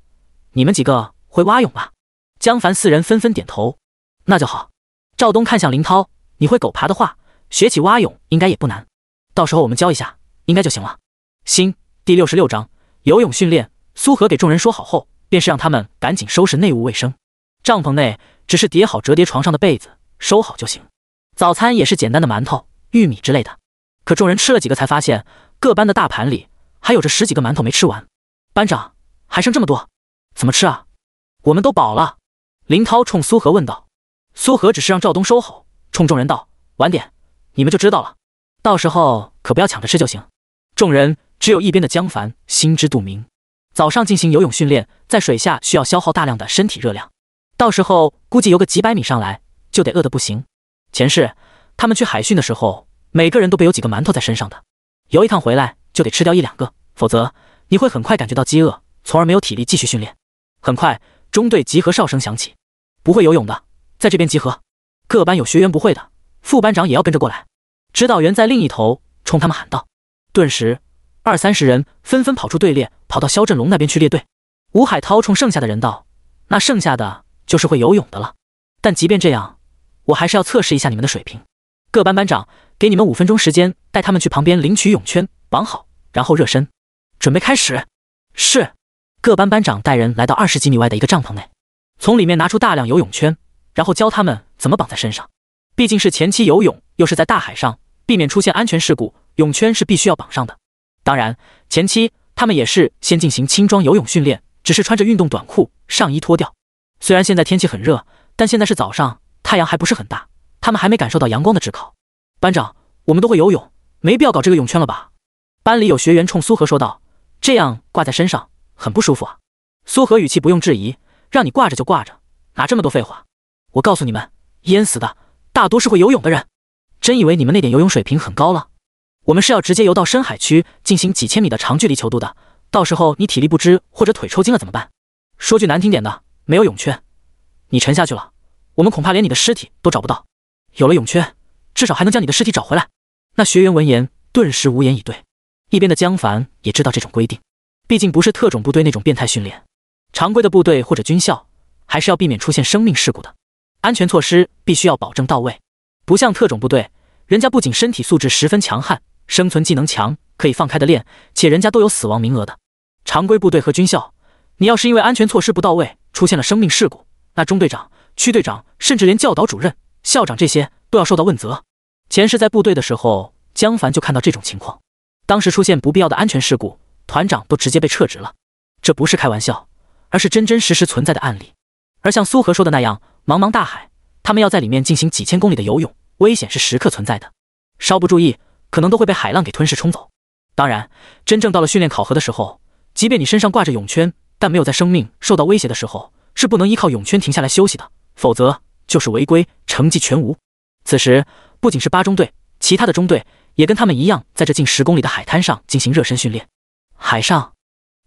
你们几个会蛙泳吧？”江凡四人纷纷点头。那就好。赵东看向林涛：“你会狗爬的话，学起蛙泳应该也不难。到时候我们教一下，应该就行了。”新第六十六章游泳训练。苏荷给众人说好后，便是让他们赶紧收拾内务卫生。帐篷内只是叠好折叠床上的被子，收好就行。早餐也是简单的馒头、玉米之类的，可众人吃了几个，才发现各班的大盘里还有着十几个馒头没吃完。班长还剩这么多，怎么吃啊？我们都饱了。林涛冲苏荷问道。苏荷只是让赵东收好，冲众人道：“晚点你们就知道了，到时候可不要抢着吃就行。”众人只有一边的江凡心知肚明，早上进行游泳训练，在水下需要消耗大量的身体热量，到时候估计游个几百米上来就得饿得不行。前世，他们去海训的时候，每个人都备有几个馒头在身上的。游一趟回来就得吃掉一两个，否则你会很快感觉到饥饿，从而没有体力继续训练。很快，中队集合哨声响起，不会游泳的在这边集合。各班有学员不会的，副班长也要跟着过来。指导员在另一头冲他们喊道：“顿时，二三十人纷纷跑出队列，跑到肖振龙那边去列队。”吴海涛冲剩下的人道：“那剩下的就是会游泳的了。但即便这样。”我还是要测试一下你们的水平。各班班长，给你们五分钟时间，带他们去旁边领取泳圈，绑好，然后热身，准备开始。是，各班班长带人来到二十几米外的一个帐篷内，从里面拿出大量游泳圈，然后教他们怎么绑在身上。毕竟是前期游泳，又是在大海上，避免出现安全事故，泳圈是必须要绑上的。当然，前期他们也是先进行轻装游泳训练，只是穿着运动短裤，上衣脱掉。虽然现在天气很热，但现在是早上。太阳还不是很大，他们还没感受到阳光的炙烤。班长，我们都会游泳，没必要搞这个泳圈了吧？班里有学员冲苏荷说道：“这样挂在身上很不舒服啊。”苏荷语气不用质疑，让你挂着就挂着，哪这么多废话？我告诉你们，淹死的大多是会游泳的人，真以为你们那点游泳水平很高了？我们是要直接游到深海区进行几千米的长距离求渡的，到时候你体力不支或者腿抽筋了怎么办？说句难听点的，没有泳圈，你沉下去了。我们恐怕连你的尸体都找不到。有了泳圈，至少还能将你的尸体找回来。那学员闻言顿时无言以对。一边的江凡也知道这种规定，毕竟不是特种部队那种变态训练，常规的部队或者军校还是要避免出现生命事故的，安全措施必须要保证到位。不像特种部队，人家不仅身体素质十分强悍，生存技能强，可以放开的练，且人家都有死亡名额的。常规部队和军校，你要是因为安全措施不到位出现了生命事故，那中队长。区队长，甚至连教导主任、校长这些都要受到问责。前世在部队的时候，江凡就看到这种情况。当时出现不必要的安全事故，团长都直接被撤职了。这不是开玩笑，而是真真实实存在的案例。而像苏荷说的那样，茫茫大海，他们要在里面进行几千公里的游泳，危险是时刻存在的。稍不注意，可能都会被海浪给吞噬冲走。当然，真正到了训练考核的时候，即便你身上挂着泳圈，但没有在生命受到威胁的时候，是不能依靠泳圈停下来休息的。否则就是违规，成绩全无。此时不仅是八中队，其他的中队也跟他们一样，在这近十公里的海滩上进行热身训练。海上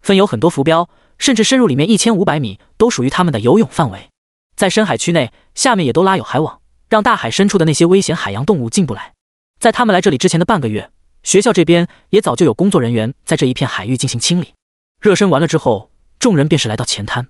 分有很多浮标，甚至深入里面一千五百米都属于他们的游泳范围。在深海区内，下面也都拉有海网，让大海深处的那些危险海洋动物进不来。在他们来这里之前的半个月，学校这边也早就有工作人员在这一片海域进行清理。热身完了之后，众人便是来到前滩。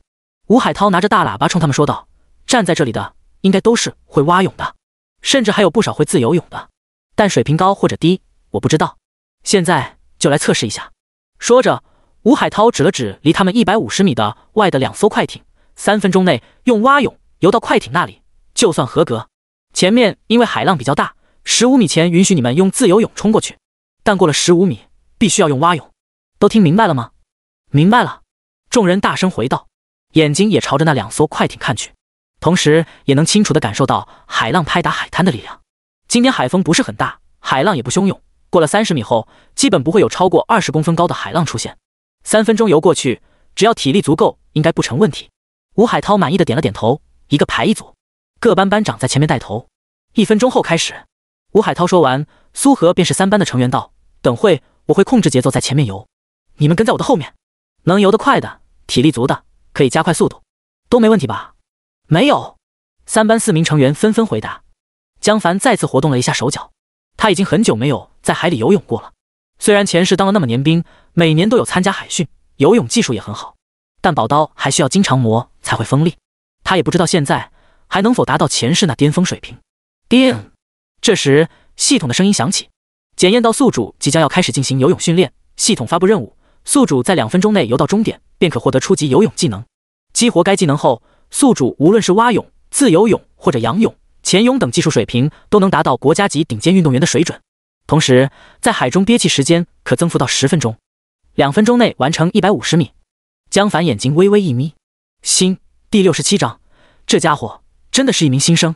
吴海涛拿着大喇叭冲他们说道。站在这里的应该都是会蛙泳的，甚至还有不少会自由泳的，但水平高或者低我不知道。现在就来测试一下。说着，吴海涛指了指离他们一百五十米的外的两艘快艇，三分钟内用蛙泳游到快艇那里就算合格。前面因为海浪比较大，十五米前允许你们用自由泳冲过去，但过了十五米必须要用蛙泳。都听明白了吗？明白了。众人大声回道，眼睛也朝着那两艘快艇看去。同时，也能清楚地感受到海浪拍打海滩的力量。今天海风不是很大，海浪也不汹涌。过了三十米后，基本不会有超过二十公分高的海浪出现。三分钟游过去，只要体力足够，应该不成问题。吴海涛满意的点了点头。一个排一组，各班班长在前面带头。一分钟后开始。吴海涛说完，苏荷便是三班的成员，道：“等会我会控制节奏在前面游，你们跟在我的后面。能游得快的，体力足的，可以加快速度，都没问题吧？”没有，三班四名成员纷纷回答。江凡再次活动了一下手脚，他已经很久没有在海里游泳过了。虽然前世当了那么年兵，每年都有参加海训，游泳技术也很好，但宝刀还需要经常磨才会锋利。他也不知道现在还能否达到前世那巅峰水平。叮，这时系统的声音响起，检验到宿主即将要开始进行游泳训练，系统发布任务：宿主在两分钟内游到终点，便可获得初级游泳技能。激活该技能后。宿主无论是蛙泳、自由泳或者仰泳、潜泳等技术水平都能达到国家级顶尖运动员的水准，同时在海中憋气时间可增幅到十分钟，两分钟内完成一百五十米。江凡眼睛微微一眯，新第六十七章，这家伙真的是一名新生。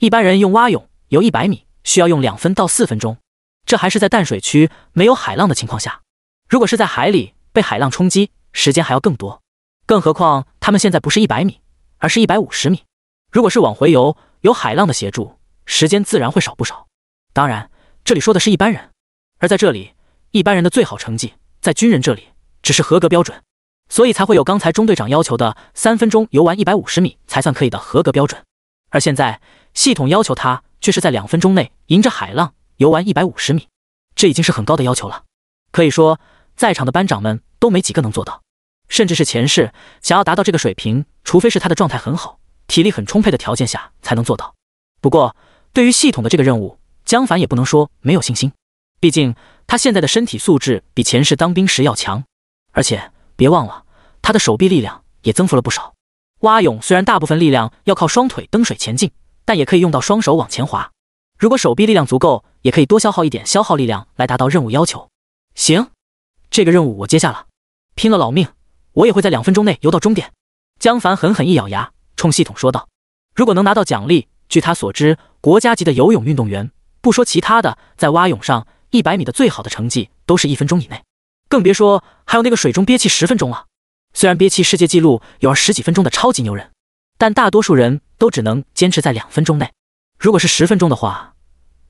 一般人用蛙泳游一百米需要用两分到四分钟，这还是在淡水区没有海浪的情况下，如果是在海里被海浪冲击，时间还要更多。更何况他们现在不是一百米。而是一百五十米。如果是往回游，有海浪的协助，时间自然会少不少。当然，这里说的是一般人。而在这里，一般人的最好成绩，在军人这里只是合格标准，所以才会有刚才中队长要求的三分钟游完一百五十米才算可以的合格标准。而现在，系统要求他却是在两分钟内迎着海浪游完一百五十米，这已经是很高的要求了。可以说，在场的班长们都没几个能做到。甚至是前世，想要达到这个水平，除非是他的状态很好，体力很充沛的条件下才能做到。不过，对于系统的这个任务，江凡也不能说没有信心。毕竟他现在的身体素质比前世当兵时要强，而且别忘了，他的手臂力量也增幅了不少。蛙泳虽然大部分力量要靠双腿蹬水前进，但也可以用到双手往前滑。如果手臂力量足够，也可以多消耗一点消耗力量来达到任务要求。行，这个任务我接下了，拼了老命。我也会在两分钟内游到终点。江凡狠狠一咬牙，冲系统说道：“如果能拿到奖励，据他所知，国家级的游泳运动员，不说其他的，在蛙泳上一百米的最好的成绩都是一分钟以内，更别说还有那个水中憋气十分钟了。虽然憋气世界纪录有十几分钟的超级牛人，但大多数人都只能坚持在两分钟内。如果是十分钟的话，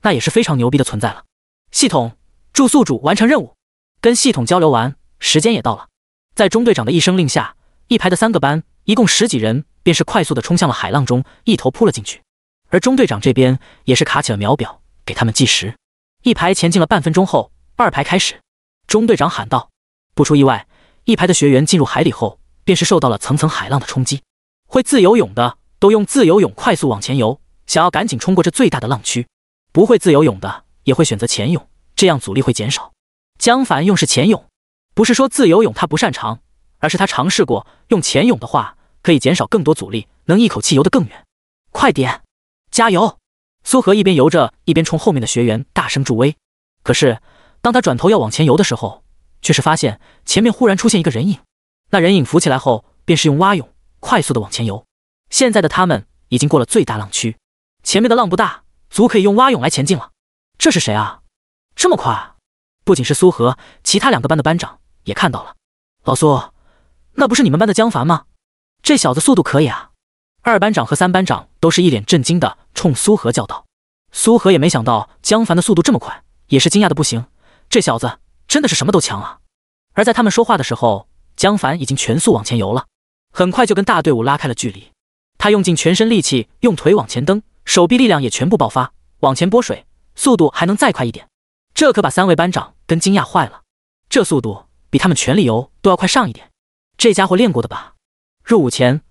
那也是非常牛逼的存在了。”系统，祝宿主完成任务。跟系统交流完，时间也到了。在中队长的一声令下，一排的三个班，一共十几人，便是快速的冲向了海浪中，一头扑了进去。而中队长这边也是卡起了秒表，给他们计时。一排前进了半分钟后，二排开始，中队长喊道：“不出意外，一排的学员进入海里后，便是受到了层层海浪的冲击。会自由泳的都用自由泳快速往前游，想要赶紧冲过这最大的浪区。不会自由泳的也会选择潜泳，这样阻力会减少。”江凡用是潜泳。不是说自由泳他不擅长，而是他尝试过用潜泳的话，可以减少更多阻力，能一口气游得更远。快点，加油！苏荷一边游着，一边冲后面的学员大声助威。可是当他转头要往前游的时候，却是发现前面忽然出现一个人影。那人影浮起来后，便是用蛙泳快速的往前游。现在的他们已经过了最大浪区，前面的浪不大，足可以用蛙泳来前进了。这是谁啊？这么快？不仅是苏荷，其他两个班的班长。也看到了，老苏，那不是你们班的江凡吗？这小子速度可以啊！二班长和三班长都是一脸震惊的冲苏和叫道。苏和也没想到江凡的速度这么快，也是惊讶的不行。这小子真的是什么都强啊！而在他们说话的时候，江凡已经全速往前游了，很快就跟大队伍拉开了距离。他用尽全身力气，用腿往前蹬，手臂力量也全部爆发，往前拨水，速度还能再快一点。这可把三位班长跟惊讶坏了，这速度！比他们全力游都要快上一点，这家伙练过的吧？入伍前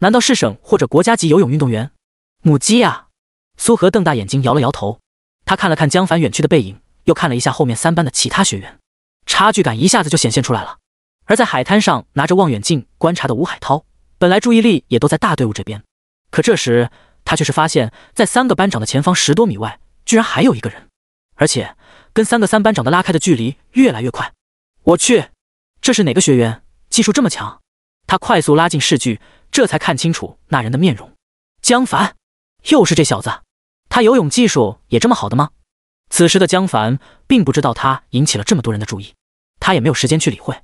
难道是省或者国家级游泳运动员？母鸡呀！苏荷瞪大眼睛摇了摇头。他看了看江凡远去的背影，又看了一下后面三班的其他学员，差距感一下子就显现出来了。而在海滩上拿着望远镜观察的吴海涛，本来注意力也都在大队伍这边，可这时他却是发现，在三个班长的前方十多米外，居然还有一个人，而且跟三个三班长的拉开的距离越来越快。我去，这是哪个学员？技术这么强？他快速拉近视距，这才看清楚那人的面容。江凡，又是这小子？他游泳技术也这么好的吗？此时的江凡并不知道他引起了这么多人的注意，他也没有时间去理会。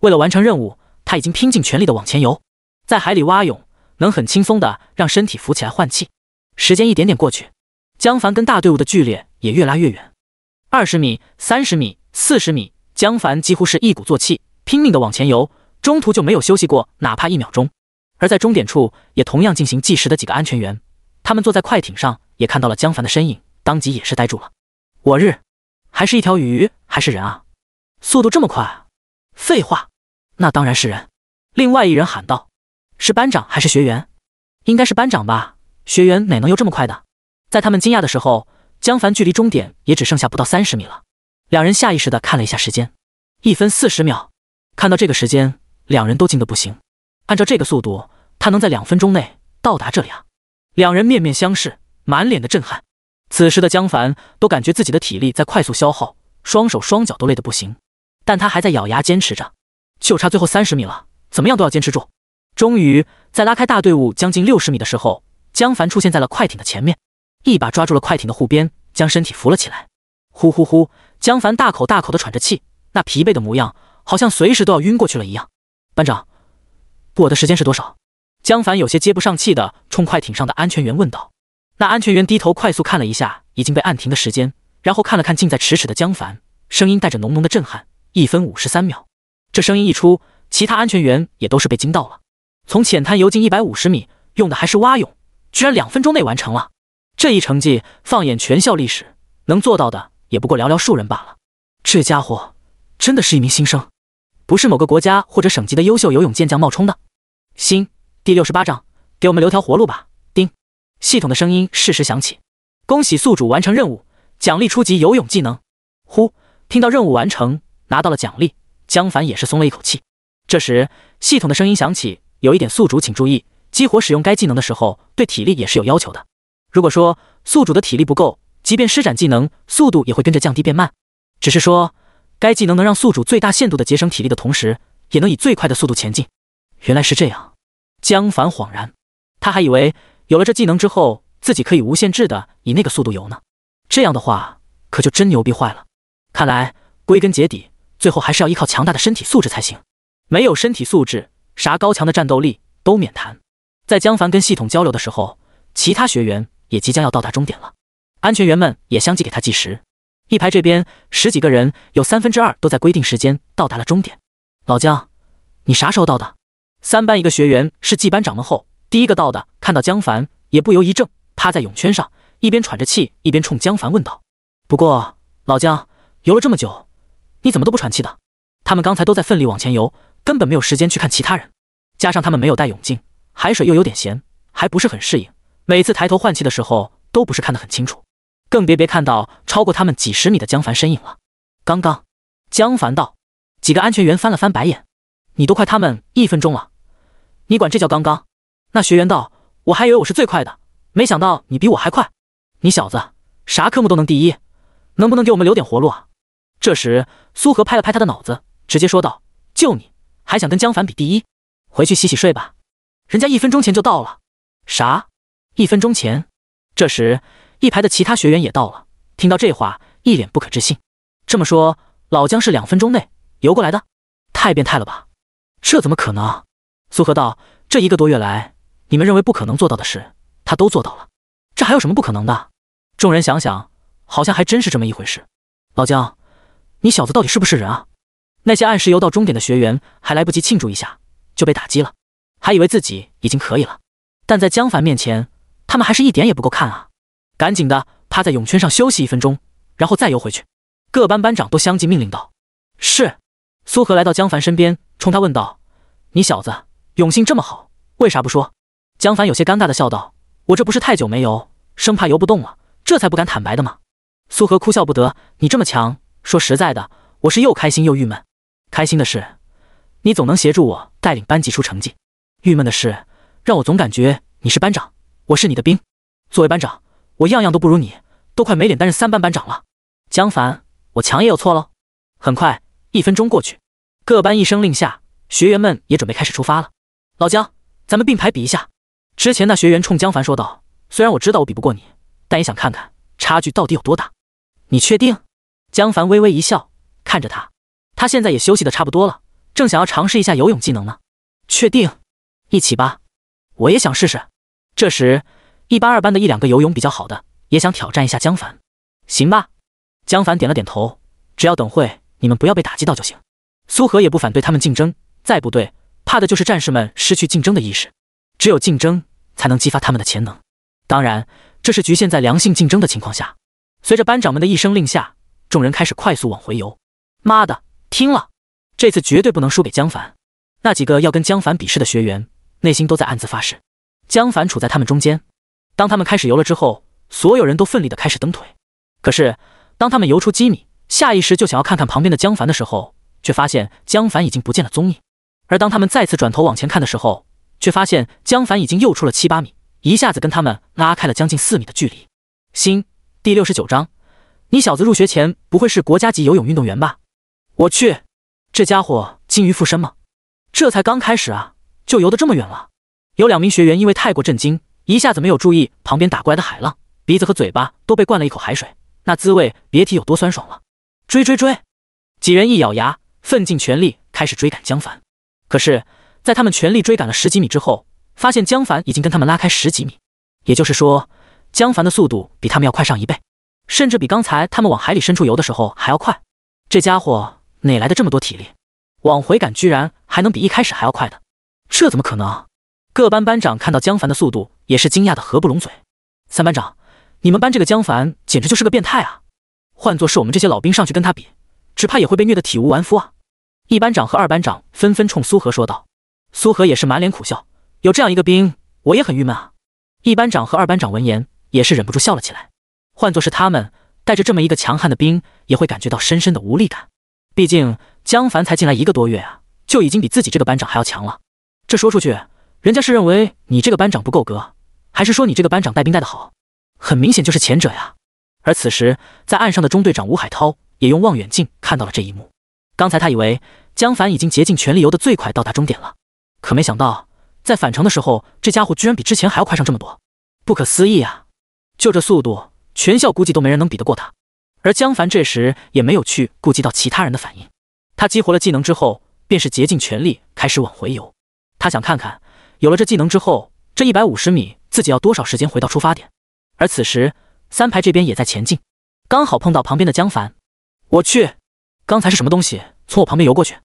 为了完成任务，他已经拼尽全力的往前游，在海里蛙泳，能很轻松的让身体浮起来换气。时间一点点过去，江凡跟大队伍的距离也越拉越远。二十米，三十米，四十米。江凡几乎是一鼓作气，拼命的往前游，中途就没有休息过哪怕一秒钟。而在终点处也同样进行计时的几个安全员，他们坐在快艇上也看到了江凡的身影，当即也是呆住了。我日，还是一条鱼，还是人啊？速度这么快！废话，那当然是人。另外一人喊道：“是班长还是学员？应该是班长吧？学员哪能游这么快的？”在他们惊讶的时候，江凡距离终点也只剩下不到三十米了。两人下意识的看了一下时间，一分四十秒。看到这个时间，两人都惊得不行。按照这个速度，他能在两分钟内到达这里啊！两人面面相视，满脸的震撼。此时的江凡都感觉自己的体力在快速消耗，双手双脚都累得不行，但他还在咬牙坚持着。就差最后三十米了，怎么样都要坚持住！终于，在拉开大队伍将近六十米的时候，江凡出现在了快艇的前面，一把抓住了快艇的护边，将身体扶了起来。呼呼呼！江凡大口大口的喘着气，那疲惫的模样，好像随时都要晕过去了一样。班长，我的时间是多少？江凡有些接不上气的冲快艇上的安全员问道。那安全员低头快速看了一下已经被按停的时间，然后看了看近在咫尺的江凡，声音带着浓浓的震撼：一分五十三秒。这声音一出，其他安全员也都是被惊到了。从浅滩游进一百五十米，用的还是蛙泳，居然两分钟内完成了。这一成绩，放眼全校历史，能做到的。也不过寥寥数人罢了。这家伙真的是一名新生，不是某个国家或者省级的优秀游泳健将冒充的。新第六十八章，给我们留条活路吧。丁，系统的声音适时响起：“恭喜宿主完成任务，奖励初级游泳技能。”呼，听到任务完成，拿到了奖励，江凡也是松了一口气。这时，系统的声音响起：“有一点，宿主请注意，激活使用该技能的时候，对体力也是有要求的。如果说宿主的体力不够。”即便施展技能，速度也会跟着降低变慢。只是说，该技能能让宿主最大限度的节省体力的同时，也能以最快的速度前进。原来是这样，江凡恍然，他还以为有了这技能之后，自己可以无限制的以那个速度游呢。这样的话，可就真牛逼坏了。看来归根结底，最后还是要依靠强大的身体素质才行。没有身体素质，啥高强的战斗力都免谈。在江凡跟系统交流的时候，其他学员也即将要到达终点了。安全员们也相继给他计时。一排这边十几个人，有三分之二都在规定时间到达了终点。老姜，你啥时候到的？三班一个学员是继班长们后第一个到的，看到江凡也不由一怔，趴在泳圈上，一边喘着气，一边冲江凡问道：“不过老姜，游了这么久，你怎么都不喘气的？”他们刚才都在奋力往前游，根本没有时间去看其他人。加上他们没有戴泳镜，海水又有点咸，还不是很适应，每次抬头换气的时候，都不是看得很清楚。更别别看到超过他们几十米的江凡身影了。刚刚，江凡道，几个安全员翻了翻白眼：“你都快他们一分钟了，你管这叫刚刚？”那学员道：“我还以为我是最快的，没想到你比我还快。你小子啥科目都能第一，能不能给我们留点活路啊？”这时，苏荷拍了拍他的脑子，直接说道：“就你还想跟江凡比第一？回去洗洗睡吧，人家一分钟前就到了。”啥？一分钟前？这时。一排的其他学员也到了，听到这话，一脸不可置信。这么说，老姜是两分钟内游过来的？太变态了吧！这怎么可能？苏荷道：“这一个多月来，你们认为不可能做到的事，他都做到了。这还有什么不可能的？”众人想想，好像还真是这么一回事。老姜，你小子到底是不是人啊？那些按时游到终点的学员还来不及庆祝一下，就被打击了。还以为自己已经可以了，但在江凡面前，他们还是一点也不够看啊！赶紧的，趴在泳圈上休息一分钟，然后再游回去。各班班长都相继命令道：“是。”苏荷来到江凡身边，冲他问道：“你小子泳性这么好，为啥不说？”江凡有些尴尬的笑道：“我这不是太久没游，生怕游不动了，这才不敢坦白的吗？”苏荷哭笑不得：“你这么强，说实在的，我是又开心又郁闷。开心的是，你总能协助我带领班级出成绩；郁闷的是，让我总感觉你是班长，我是你的兵。作为班长。”我样样都不如你，都快没脸担任三班班长了。江凡，我强也有错喽。很快，一分钟过去，各班一声令下，学员们也准备开始出发了。老姜，咱们并排比一下。之前那学员冲江凡说道：“虽然我知道我比不过你，但也想看看差距到底有多大。”你确定？江凡微微一笑，看着他。他现在也休息的差不多了，正想要尝试一下游泳技能呢。确定？一起吧，我也想试试。这时。一班、二班的一两个游泳比较好的，也想挑战一下江凡，行吧？江凡点了点头，只要等会你们不要被打击到就行。苏荷也不反对他们竞争，再不对，怕的就是战士们失去竞争的意识，只有竞争才能激发他们的潜能。当然，这是局限在良性竞争的情况下。随着班长们的一声令下，众人开始快速往回游。妈的，听了！这次绝对不能输给江凡。那几个要跟江凡比试的学员，内心都在暗自发誓。江凡处在他们中间。当他们开始游了之后，所有人都奋力的开始蹬腿。可是当他们游出几米，下意识就想要看看旁边的江凡的时候，却发现江凡已经不见了踪影。而当他们再次转头往前看的时候，却发现江凡已经又出了七八米，一下子跟他们拉开了将近四米的距离。新第六十九章，你小子入学前不会是国家级游泳运动员吧？我去，这家伙金鱼附身吗？这才刚开始啊，就游得这么远了。有两名学员因为太过震惊。一下子没有注意旁边打过来的海浪，鼻子和嘴巴都被灌了一口海水，那滋味别提有多酸爽了。追追追！几人一咬牙，奋尽全力开始追赶江凡。可是，在他们全力追赶了十几米之后，发现江凡已经跟他们拉开十几米，也就是说，江凡的速度比他们要快上一倍，甚至比刚才他们往海里深处游的时候还要快。这家伙哪来的这么多体力？往回赶居然还能比一开始还要快的，这怎么可能？各班班长看到江凡的速度，也是惊讶的合不拢嘴。三班长，你们班这个江凡简直就是个变态啊！换作是我们这些老兵上去跟他比，只怕也会被虐得体无完肤啊！一班长和二班长纷纷冲苏荷说道。苏荷也是满脸苦笑，有这样一个兵，我也很郁闷啊！一班长和二班长闻言也是忍不住笑了起来。换作是他们带着这么一个强悍的兵，也会感觉到深深的无力感。毕竟江凡才进来一个多月啊，就已经比自己这个班长还要强了。这说出去……人家是认为你这个班长不够格，还是说你这个班长带兵带得好？很明显就是前者呀。而此时在岸上的中队长吴海涛也用望远镜看到了这一幕。刚才他以为江凡已经竭尽全力游得最快到达终点了，可没想到在返程的时候，这家伙居然比之前还要快上这么多，不可思议啊！就这速度，全校估计都没人能比得过他。而江凡这时也没有去顾及到其他人的反应，他激活了技能之后，便是竭尽全力开始往回游。他想看看。有了这技能之后，这一百五十米自己要多少时间回到出发点？而此时三排这边也在前进，刚好碰到旁边的江凡。我去，刚才是什么东西从我旁边游过去？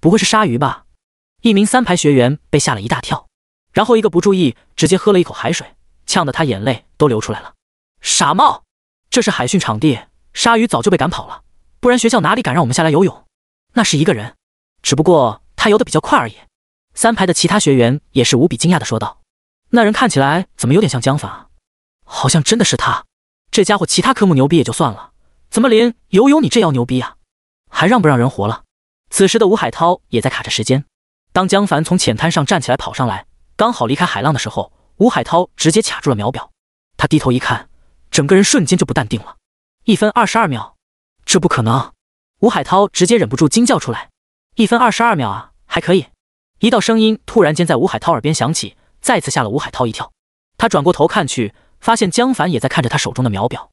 不会是鲨鱼吧？一名三排学员被吓了一大跳，然后一个不注意，直接喝了一口海水，呛得他眼泪都流出来了。傻帽，这是海训场地，鲨鱼早就被赶跑了，不然学校哪里敢让我们下来游泳？那是一个人，只不过他游得比较快而已。三排的其他学员也是无比惊讶的说道：“那人看起来怎么有点像江凡啊？好像真的是他。这家伙其他科目牛逼也就算了，怎么连游泳你这要牛逼啊？还让不让人活了？”此时的吴海涛也在卡着时间。当江凡从浅滩上站起来跑上来，刚好离开海浪的时候，吴海涛直接卡住了秒表。他低头一看，整个人瞬间就不淡定了。一分二十二秒，这不可能！吴海涛直接忍不住惊叫出来：“一分二十二秒啊，还可以。”一道声音突然间在吴海涛耳边响起，再次吓了吴海涛一跳。他转过头看去，发现江凡也在看着他手中的秒表。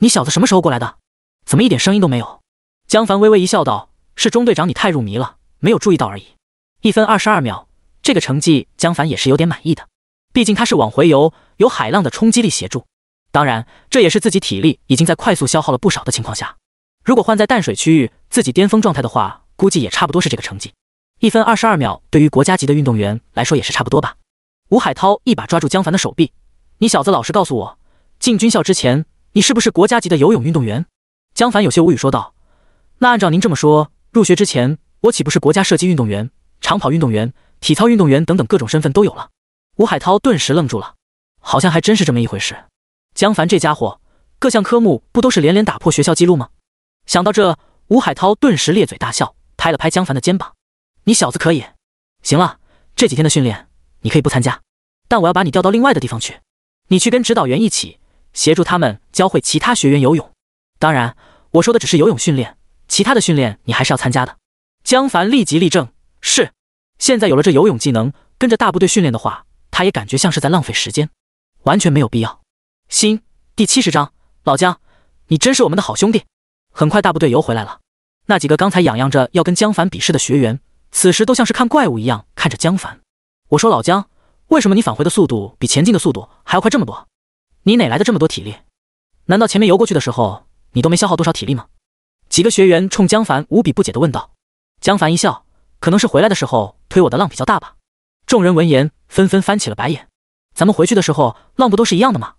你小子什么时候过来的？怎么一点声音都没有？江凡微微一笑，道：“是中队长，你太入迷了，没有注意到而已。”一分二十二秒，这个成绩江凡也是有点满意的。毕竟他是往回游，有海浪的冲击力协助，当然这也是自己体力已经在快速消耗了不少的情况下。如果换在淡水区域，自己巅峰状态的话，估计也差不多是这个成绩。一分二十二秒，对于国家级的运动员来说也是差不多吧。吴海涛一把抓住江凡的手臂：“你小子老实告诉我，进军校之前，你是不是国家级的游泳运动员？”江凡有些无语说道：“那按照您这么说，入学之前，我岂不是国家射击运动员、长跑运动员、体操运动员等等各种身份都有了？”吴海涛顿时愣住了，好像还真是这么一回事。江凡这家伙，各项科目不都是连连打破学校记录吗？想到这，吴海涛顿时咧嘴大笑，拍了拍江凡的肩膀。你小子可以，行了，这几天的训练你可以不参加，但我要把你调到另外的地方去，你去跟指导员一起协助他们教会其他学员游泳。当然，我说的只是游泳训练，其他的训练你还是要参加的。江凡立即立正，是。现在有了这游泳技能，跟着大部队训练的话，他也感觉像是在浪费时间，完全没有必要。新第七十章，老姜，你真是我们的好兄弟。很快，大部队游回来了，那几个刚才痒痒着要跟江凡比试的学员。此时都像是看怪物一样看着江凡。我说老江，为什么你返回的速度比前进的速度还要快这么多？你哪来的这么多体力？难道前面游过去的时候你都没消耗多少体力吗？几个学员冲江凡无比不解的问道。江凡一笑，可能是回来的时候推我的浪比较大吧。众人闻言纷纷翻起了白眼。咱们回去的时候浪不都是一样的吗？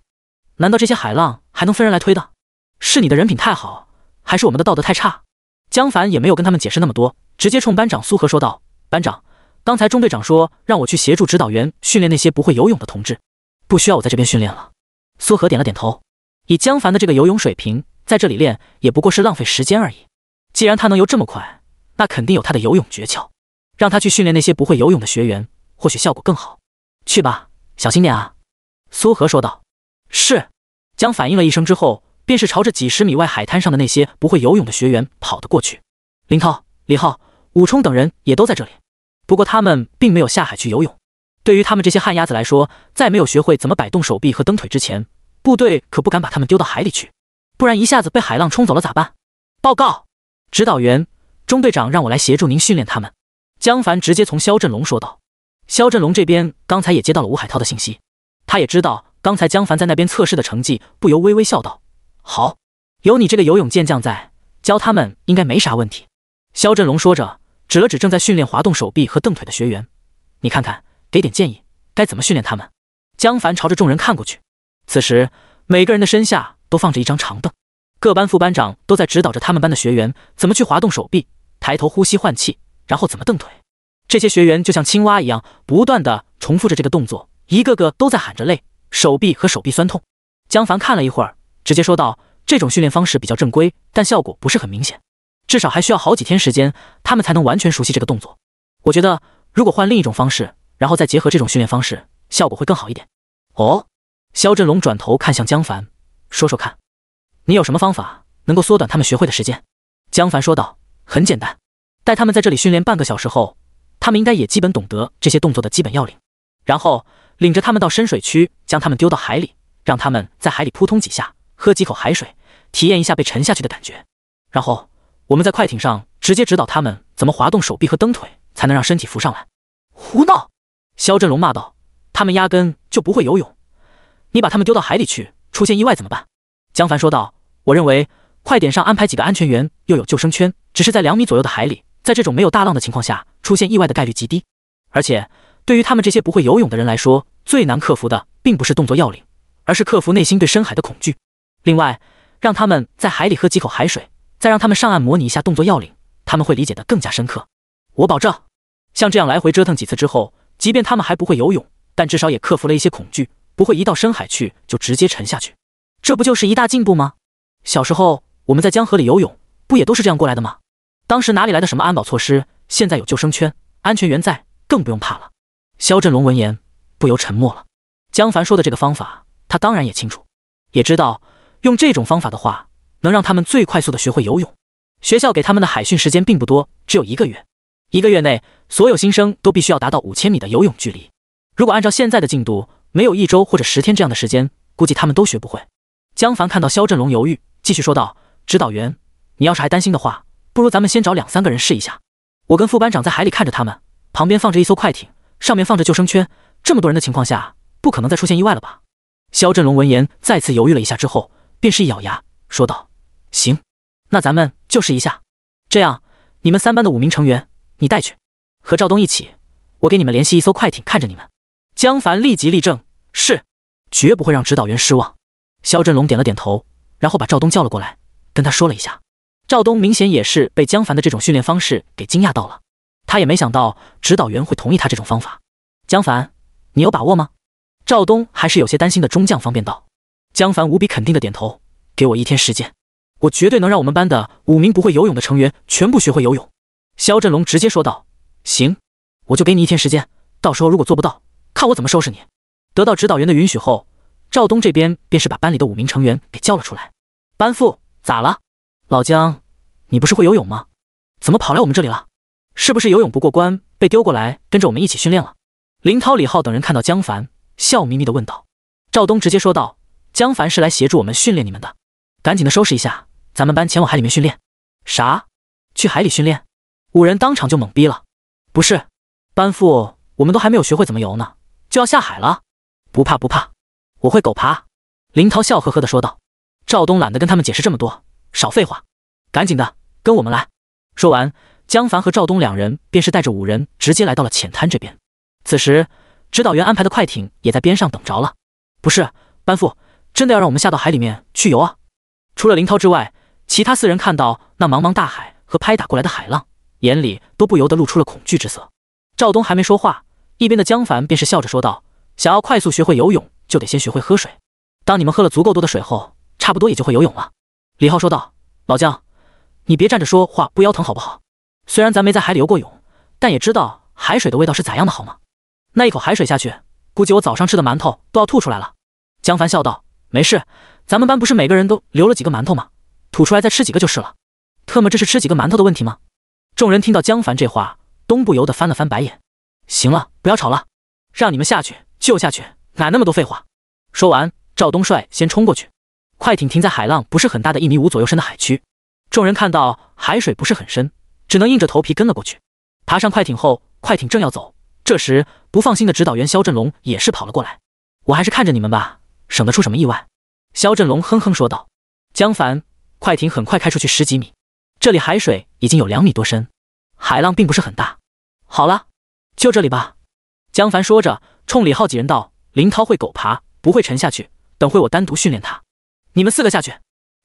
难道这些海浪还能分人来推的？是你的人品太好，还是我们的道德太差？江凡也没有跟他们解释那么多。直接冲班长苏荷说道：“班长，刚才中队长说让我去协助指导员训练那些不会游泳的同志，不需要我在这边训练了。”苏荷点了点头。以江凡的这个游泳水平，在这里练也不过是浪费时间而已。既然他能游这么快，那肯定有他的游泳诀窍。让他去训练那些不会游泳的学员，或许效果更好。去吧，小心点啊！”苏荷说道。“是。”江反应了一声之后，便是朝着几十米外海滩上的那些不会游泳的学员跑了过去。林涛，李浩。武冲等人也都在这里，不过他们并没有下海去游泳。对于他们这些旱鸭子来说，在没有学会怎么摆动手臂和蹬腿之前，部队可不敢把他们丢到海里去，不然一下子被海浪冲走了咋办？报告，指导员，中队长让我来协助您训练他们。江凡直接从肖振龙说道。肖振龙这边刚才也接到了吴海涛的信息，他也知道刚才江凡在那边测试的成绩，不由微微笑道：“好，有你这个游泳健将在，教他们应该没啥问题。”肖振龙说着。指了指正在训练滑动手臂和蹬腿的学员，你看看，给点建议，该怎么训练他们？江凡朝着众人看过去，此时每个人的身下都放着一张长凳，各班副班长都在指导着他们班的学员怎么去滑动手臂，抬头呼吸换气，然后怎么蹬腿。这些学员就像青蛙一样，不断的重复着这个动作，一个个都在喊着累，手臂和手臂酸痛。江凡看了一会儿，直接说道：“这种训练方式比较正规，但效果不是很明显。”至少还需要好几天时间，他们才能完全熟悉这个动作。我觉得，如果换另一种方式，然后再结合这种训练方式，效果会更好一点。哦，肖振龙转头看向江凡，说说看，你有什么方法能够缩短他们学会的时间？江凡说道：“很简单，带他们在这里训练半个小时后，他们应该也基本懂得这些动作的基本要领。然后领着他们到深水区，将他们丢到海里，让他们在海里扑通几下，喝几口海水，体验一下被沉下去的感觉。然后。”我们在快艇上直接指导他们怎么滑动手臂和蹬腿，才能让身体浮上来。胡闹！肖振龙骂道：“他们压根就不会游泳，你把他们丢到海里去，出现意外怎么办？”江凡说道：“我认为快艇上安排几个安全员，又有救生圈，只是在两米左右的海里，在这种没有大浪的情况下，出现意外的概率极低。而且，对于他们这些不会游泳的人来说，最难克服的并不是动作要领，而是克服内心对深海的恐惧。另外，让他们在海里喝几口海水。”再让他们上岸模拟一下动作要领，他们会理解的更加深刻。我保证，像这样来回折腾几次之后，即便他们还不会游泳，但至少也克服了一些恐惧，不会一到深海去就直接沉下去。这不就是一大进步吗？小时候我们在江河里游泳，不也都是这样过来的吗？当时哪里来的什么安保措施？现在有救生圈，安全员在，更不用怕了。肖振龙闻言不由沉默了。江凡说的这个方法，他当然也清楚，也知道用这种方法的话。能让他们最快速的学会游泳。学校给他们的海训时间并不多，只有一个月。一个月内，所有新生都必须要达到五千米的游泳距离。如果按照现在的进度，没有一周或者十天这样的时间，估计他们都学不会。江凡看到肖振龙犹豫，继续说道：“指导员，你要是还担心的话，不如咱们先找两三个人试一下。我跟副班长在海里看着他们，旁边放着一艘快艇，上面放着救生圈。这么多人的情况下，不可能再出现意外了吧？”肖振龙闻言，再次犹豫了一下之后，便是一咬牙，说道。行，那咱们就试一下。这样，你们三班的五名成员，你带去，和赵东一起。我给你们联系一艘快艇，看着你们。江凡立即立正，是，绝不会让指导员失望。肖振龙点了点头，然后把赵东叫了过来，跟他说了一下。赵东明显也是被江凡的这种训练方式给惊讶到了，他也没想到指导员会同意他这种方法。江凡，你有把握吗？赵东还是有些担心的，中将方便道。江凡无比肯定的点头，给我一天时间。我绝对能让我们班的五名不会游泳的成员全部学会游泳。”肖振龙直接说道。“行，我就给你一天时间，到时候如果做不到，看我怎么收拾你。”得到指导员的允许后，赵东这边便是把班里的五名成员给叫了出来。“班副咋了？老姜，你不是会游泳吗？怎么跑来我们这里了？是不是游泳不过关，被丢过来跟着我们一起训练了？”林涛、李浩等人看到江凡，笑眯眯的问道。赵东直接说道：“江凡是来协助我们训练你们的，赶紧的收拾一下。”咱们班前往海里面训练，啥？去海里训练？五人当场就懵逼了。不是，班副，我们都还没有学会怎么游呢，就要下海了？不怕不怕，我会狗爬。”林涛笑呵呵的说道。赵东懒得跟他们解释这么多，少废话，赶紧的，跟我们来。说完，江凡和赵东两人便是带着五人直接来到了浅滩这边。此时，指导员安排的快艇也在边上等着了。不是，班副，真的要让我们下到海里面去游啊？除了林涛之外。其他四人看到那茫茫大海和拍打过来的海浪，眼里都不由得露出了恐惧之色。赵东还没说话，一边的江凡便是笑着说道：“想要快速学会游泳，就得先学会喝水。当你们喝了足够多的水后，差不多也就会游泳了。”李浩说道：“老江，你别站着说话不腰疼好不好？虽然咱没在海里游过泳，但也知道海水的味道是咋样的，好吗？那一口海水下去，估计我早上吃的馒头都要吐出来了。”江凡笑道：“没事，咱们班不是每个人都留了几个馒头吗？”吐出来再吃几个就是了，特么这是吃几个馒头的问题吗？众人听到江凡这话，东不由得翻了翻白眼。行了，不要吵了，让你们下去就下去，哪那么多废话？说完，赵东帅先冲过去。快艇停在海浪不是很大的一米五左右深的海区，众人看到海水不是很深，只能硬着头皮跟了过去。爬上快艇后，快艇正要走，这时不放心的指导员肖振龙也是跑了过来。我还是看着你们吧，省得出什么意外。肖振龙哼哼说道。江凡。快艇很快开出去十几米，这里海水已经有两米多深，海浪并不是很大。好了，就这里吧。江凡说着，冲李浩几人道：“林涛会狗爬，不会沉下去。等会我单独训练他，你们四个下去。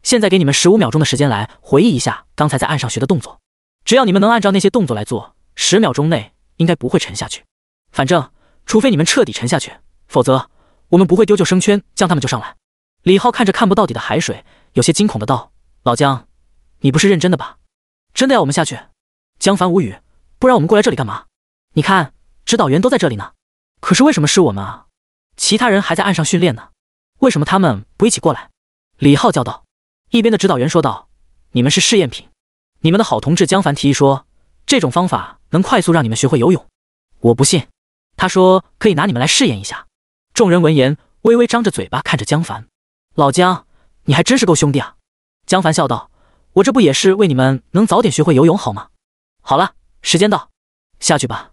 现在给你们十五秒钟的时间来回忆一下刚才在岸上学的动作，只要你们能按照那些动作来做，十秒钟内应该不会沉下去。反正，除非你们彻底沉下去，否则我们不会丢救生圈将他们救上来。”李浩看着看不到底的海水，有些惊恐的道。老姜，你不是认真的吧？真的要我们下去？江凡无语，不然我们过来这里干嘛？你看，指导员都在这里呢。可是为什么是我们啊？其他人还在岸上训练呢，为什么他们不一起过来？李浩叫道。一边的指导员说道：“你们是试验品，你们的好同志江凡提议说，这种方法能快速让你们学会游泳。我不信，他说可以拿你们来试验一下。”众人闻言，微微张着嘴巴看着江凡。老姜，你还真是够兄弟啊！江凡笑道：“我这不也是为你们能早点学会游泳好吗？”好了，时间到，下去吧。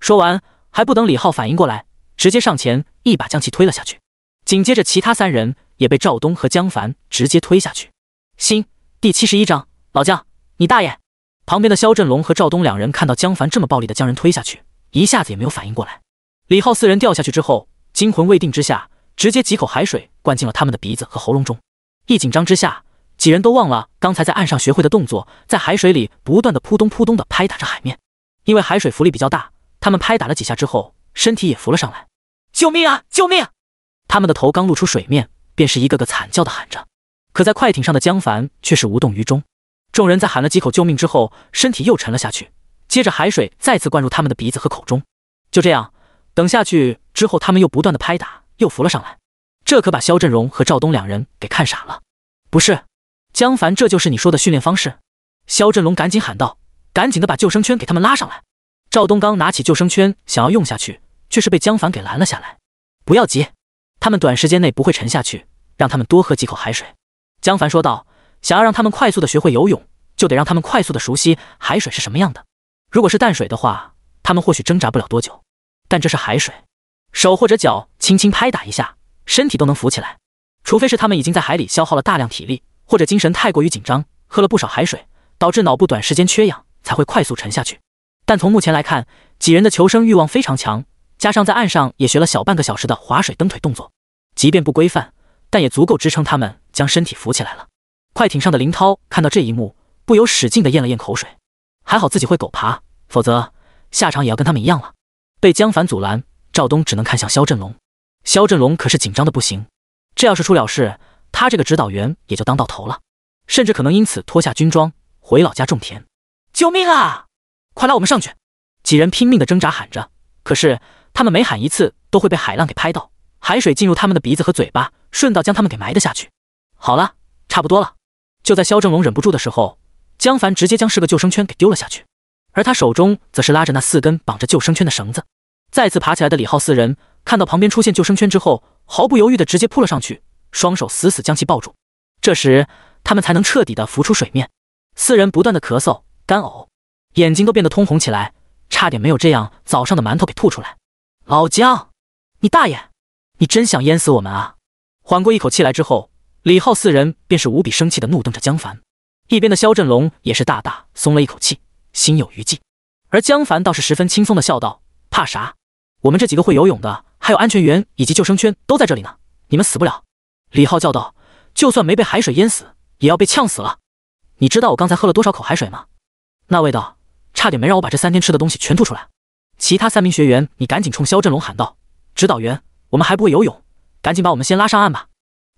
说完，还不等李浩反应过来，直接上前一把将其推了下去。紧接着，其他三人也被赵东和江凡直接推下去。新第七十一章，老将，你大爷！旁边的肖振龙和赵东两人看到江凡这么暴力的将人推下去，一下子也没有反应过来。李浩四人掉下去之后，惊魂未定之下，直接几口海水灌进了他们的鼻子和喉咙中，一紧张之下。几人都忘了刚才在岸上学会的动作，在海水里不断的扑咚扑咚的拍打着海面，因为海水浮力比较大，他们拍打了几下之后，身体也浮了上来。救命啊！救命！他们的头刚露出水面，便是一个个惨叫的喊着。可在快艇上的江凡却是无动于衷。众人在喊了几口救命之后，身体又沉了下去，接着海水再次灌入他们的鼻子和口中。就这样，等下去之后，他们又不断的拍打，又浮了上来。这可把肖振荣和赵东两人给看傻了。不是。江凡，这就是你说的训练方式。肖振龙赶紧喊道：“赶紧的，把救生圈给他们拉上来。”赵东刚拿起救生圈想要用下去，却是被江凡给拦了下来。“不要急，他们短时间内不会沉下去，让他们多喝几口海水。”江凡说道：“想要让他们快速的学会游泳，就得让他们快速的熟悉海水是什么样的。如果是淡水的话，他们或许挣扎不了多久，但这是海水，手或者脚轻轻拍打一下，身体都能浮起来，除非是他们已经在海里消耗了大量体力。”或者精神太过于紧张，喝了不少海水，导致脑部短时间缺氧，才会快速沉下去。但从目前来看，几人的求生欲望非常强，加上在岸上也学了小半个小时的划水蹬腿动作，即便不规范，但也足够支撑他们将身体浮起来了。快艇上的林涛看到这一幕，不由使劲的咽了咽口水，还好自己会狗爬，否则下场也要跟他们一样了。被江凡阻拦，赵东只能看向肖振龙，肖振龙可是紧张的不行，这要是出了事。他这个指导员也就当到头了，甚至可能因此脱下军装回老家种田。救命啊！快来，我们上去！几人拼命的挣扎喊着，可是他们每喊一次，都会被海浪给拍到，海水进入他们的鼻子和嘴巴，顺道将他们给埋了下去。好了，差不多了。就在肖正龙忍不住的时候，江凡直接将四个救生圈给丢了下去，而他手中则是拉着那四根绑着救生圈的绳子。再次爬起来的李浩四人看到旁边出现救生圈之后，毫不犹豫的直接扑了上去。双手死死将其抱住，这时他们才能彻底的浮出水面。四人不断的咳嗽、干呕，眼睛都变得通红起来，差点没有这样早上的馒头给吐出来。老姜，你大爷，你真想淹死我们啊！缓过一口气来之后，李浩四人便是无比生气的怒瞪着江凡。一边的肖振龙也是大大松了一口气，心有余悸。而江凡倒是十分轻松的笑道：“怕啥？我们这几个会游泳的，还有安全员以及救生圈都在这里呢，你们死不了。”李浩叫道：“就算没被海水淹死，也要被呛死了。你知道我刚才喝了多少口海水吗？那味道差点没让我把这三天吃的东西全吐出来。”其他三名学员，你赶紧冲肖振龙喊道：“指导员，我们还不会游泳，赶紧把我们先拉上岸吧。”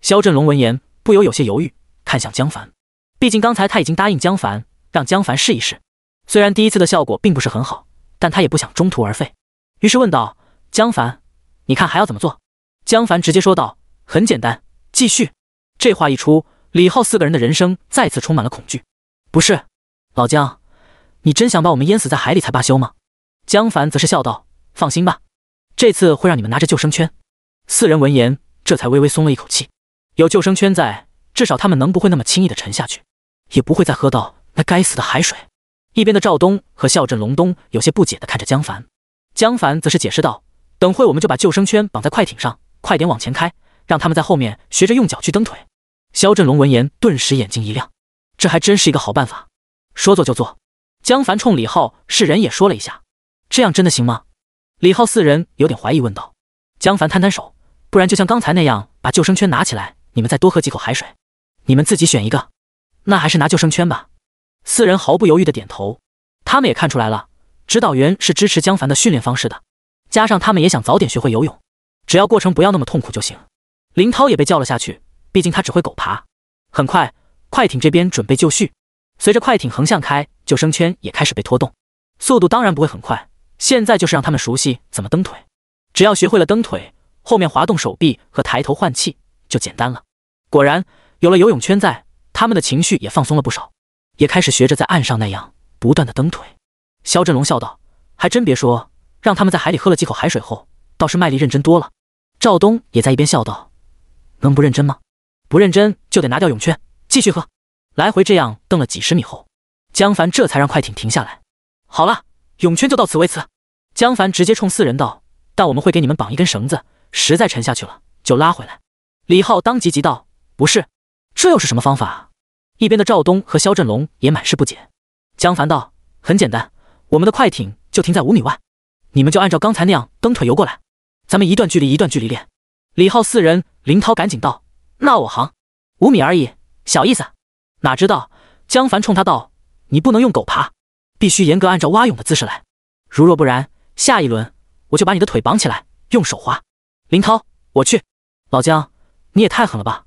肖振龙闻言，不由有些犹豫，看向江凡。毕竟刚才他已经答应江凡，让江凡试一试。虽然第一次的效果并不是很好，但他也不想中途而废，于是问道：“江凡，你看还要怎么做？”江凡直接说道：“很简单。”继续，这话一出，李浩四个人的人生再次充满了恐惧。不是，老姜，你真想把我们淹死在海里才罢休吗？江凡则是笑道：“放心吧，这次会让你们拿着救生圈。”四人闻言，这才微微松了一口气。有救生圈在，至少他们能不会那么轻易的沉下去，也不会再喝到那该死的海水。一边的赵东和笑振龙东有些不解的看着江凡，江凡则是解释道：“等会我们就把救生圈绑在快艇上，快点往前开。”让他们在后面学着用脚去蹬腿。肖振龙闻言顿时眼睛一亮，这还真是一个好办法。说做就做，江凡冲李浩是人也说了一下：“这样真的行吗？”李浩四人有点怀疑问道。江凡摊摊手：“不然就像刚才那样，把救生圈拿起来，你们再多喝几口海水，你们自己选一个。那还是拿救生圈吧。”四人毫不犹豫的点头。他们也看出来了，指导员是支持江凡的训练方式的，加上他们也想早点学会游泳，只要过程不要那么痛苦就行。林涛也被叫了下去，毕竟他只会狗爬。很快，快艇这边准备就绪，随着快艇横向开，救生圈也开始被拖动，速度当然不会很快。现在就是让他们熟悉怎么蹬腿，只要学会了蹬腿，后面滑动手臂和抬头换气就简单了。果然，有了游泳圈在，他们的情绪也放松了不少，也开始学着在岸上那样不断的蹬腿。肖振龙笑道：“还真别说，让他们在海里喝了几口海水后，倒是卖力认真多了。”赵东也在一边笑道。能不认真吗？不认真就得拿掉泳圈，继续喝。来回这样蹬了几十米后，江凡这才让快艇停下来。好了，泳圈就到此为止。江凡直接冲四人道：“但我们会给你们绑一根绳子，实在沉下去了就拉回来。”李浩当即急道：“不是，这又是什么方法？”一边的赵东和肖振龙也满是不解。江凡道：“很简单，我们的快艇就停在五米外，你们就按照刚才那样蹬腿游过来，咱们一段距离一段距离练。”李浩四人，林涛赶紧道：“那我行，五米而已，小意思。”哪知道，江凡冲他道：“你不能用狗爬，必须严格按照蛙泳的姿势来。如若不然，下一轮我就把你的腿绑起来，用手划。”林涛，我去，老江，你也太狠了吧！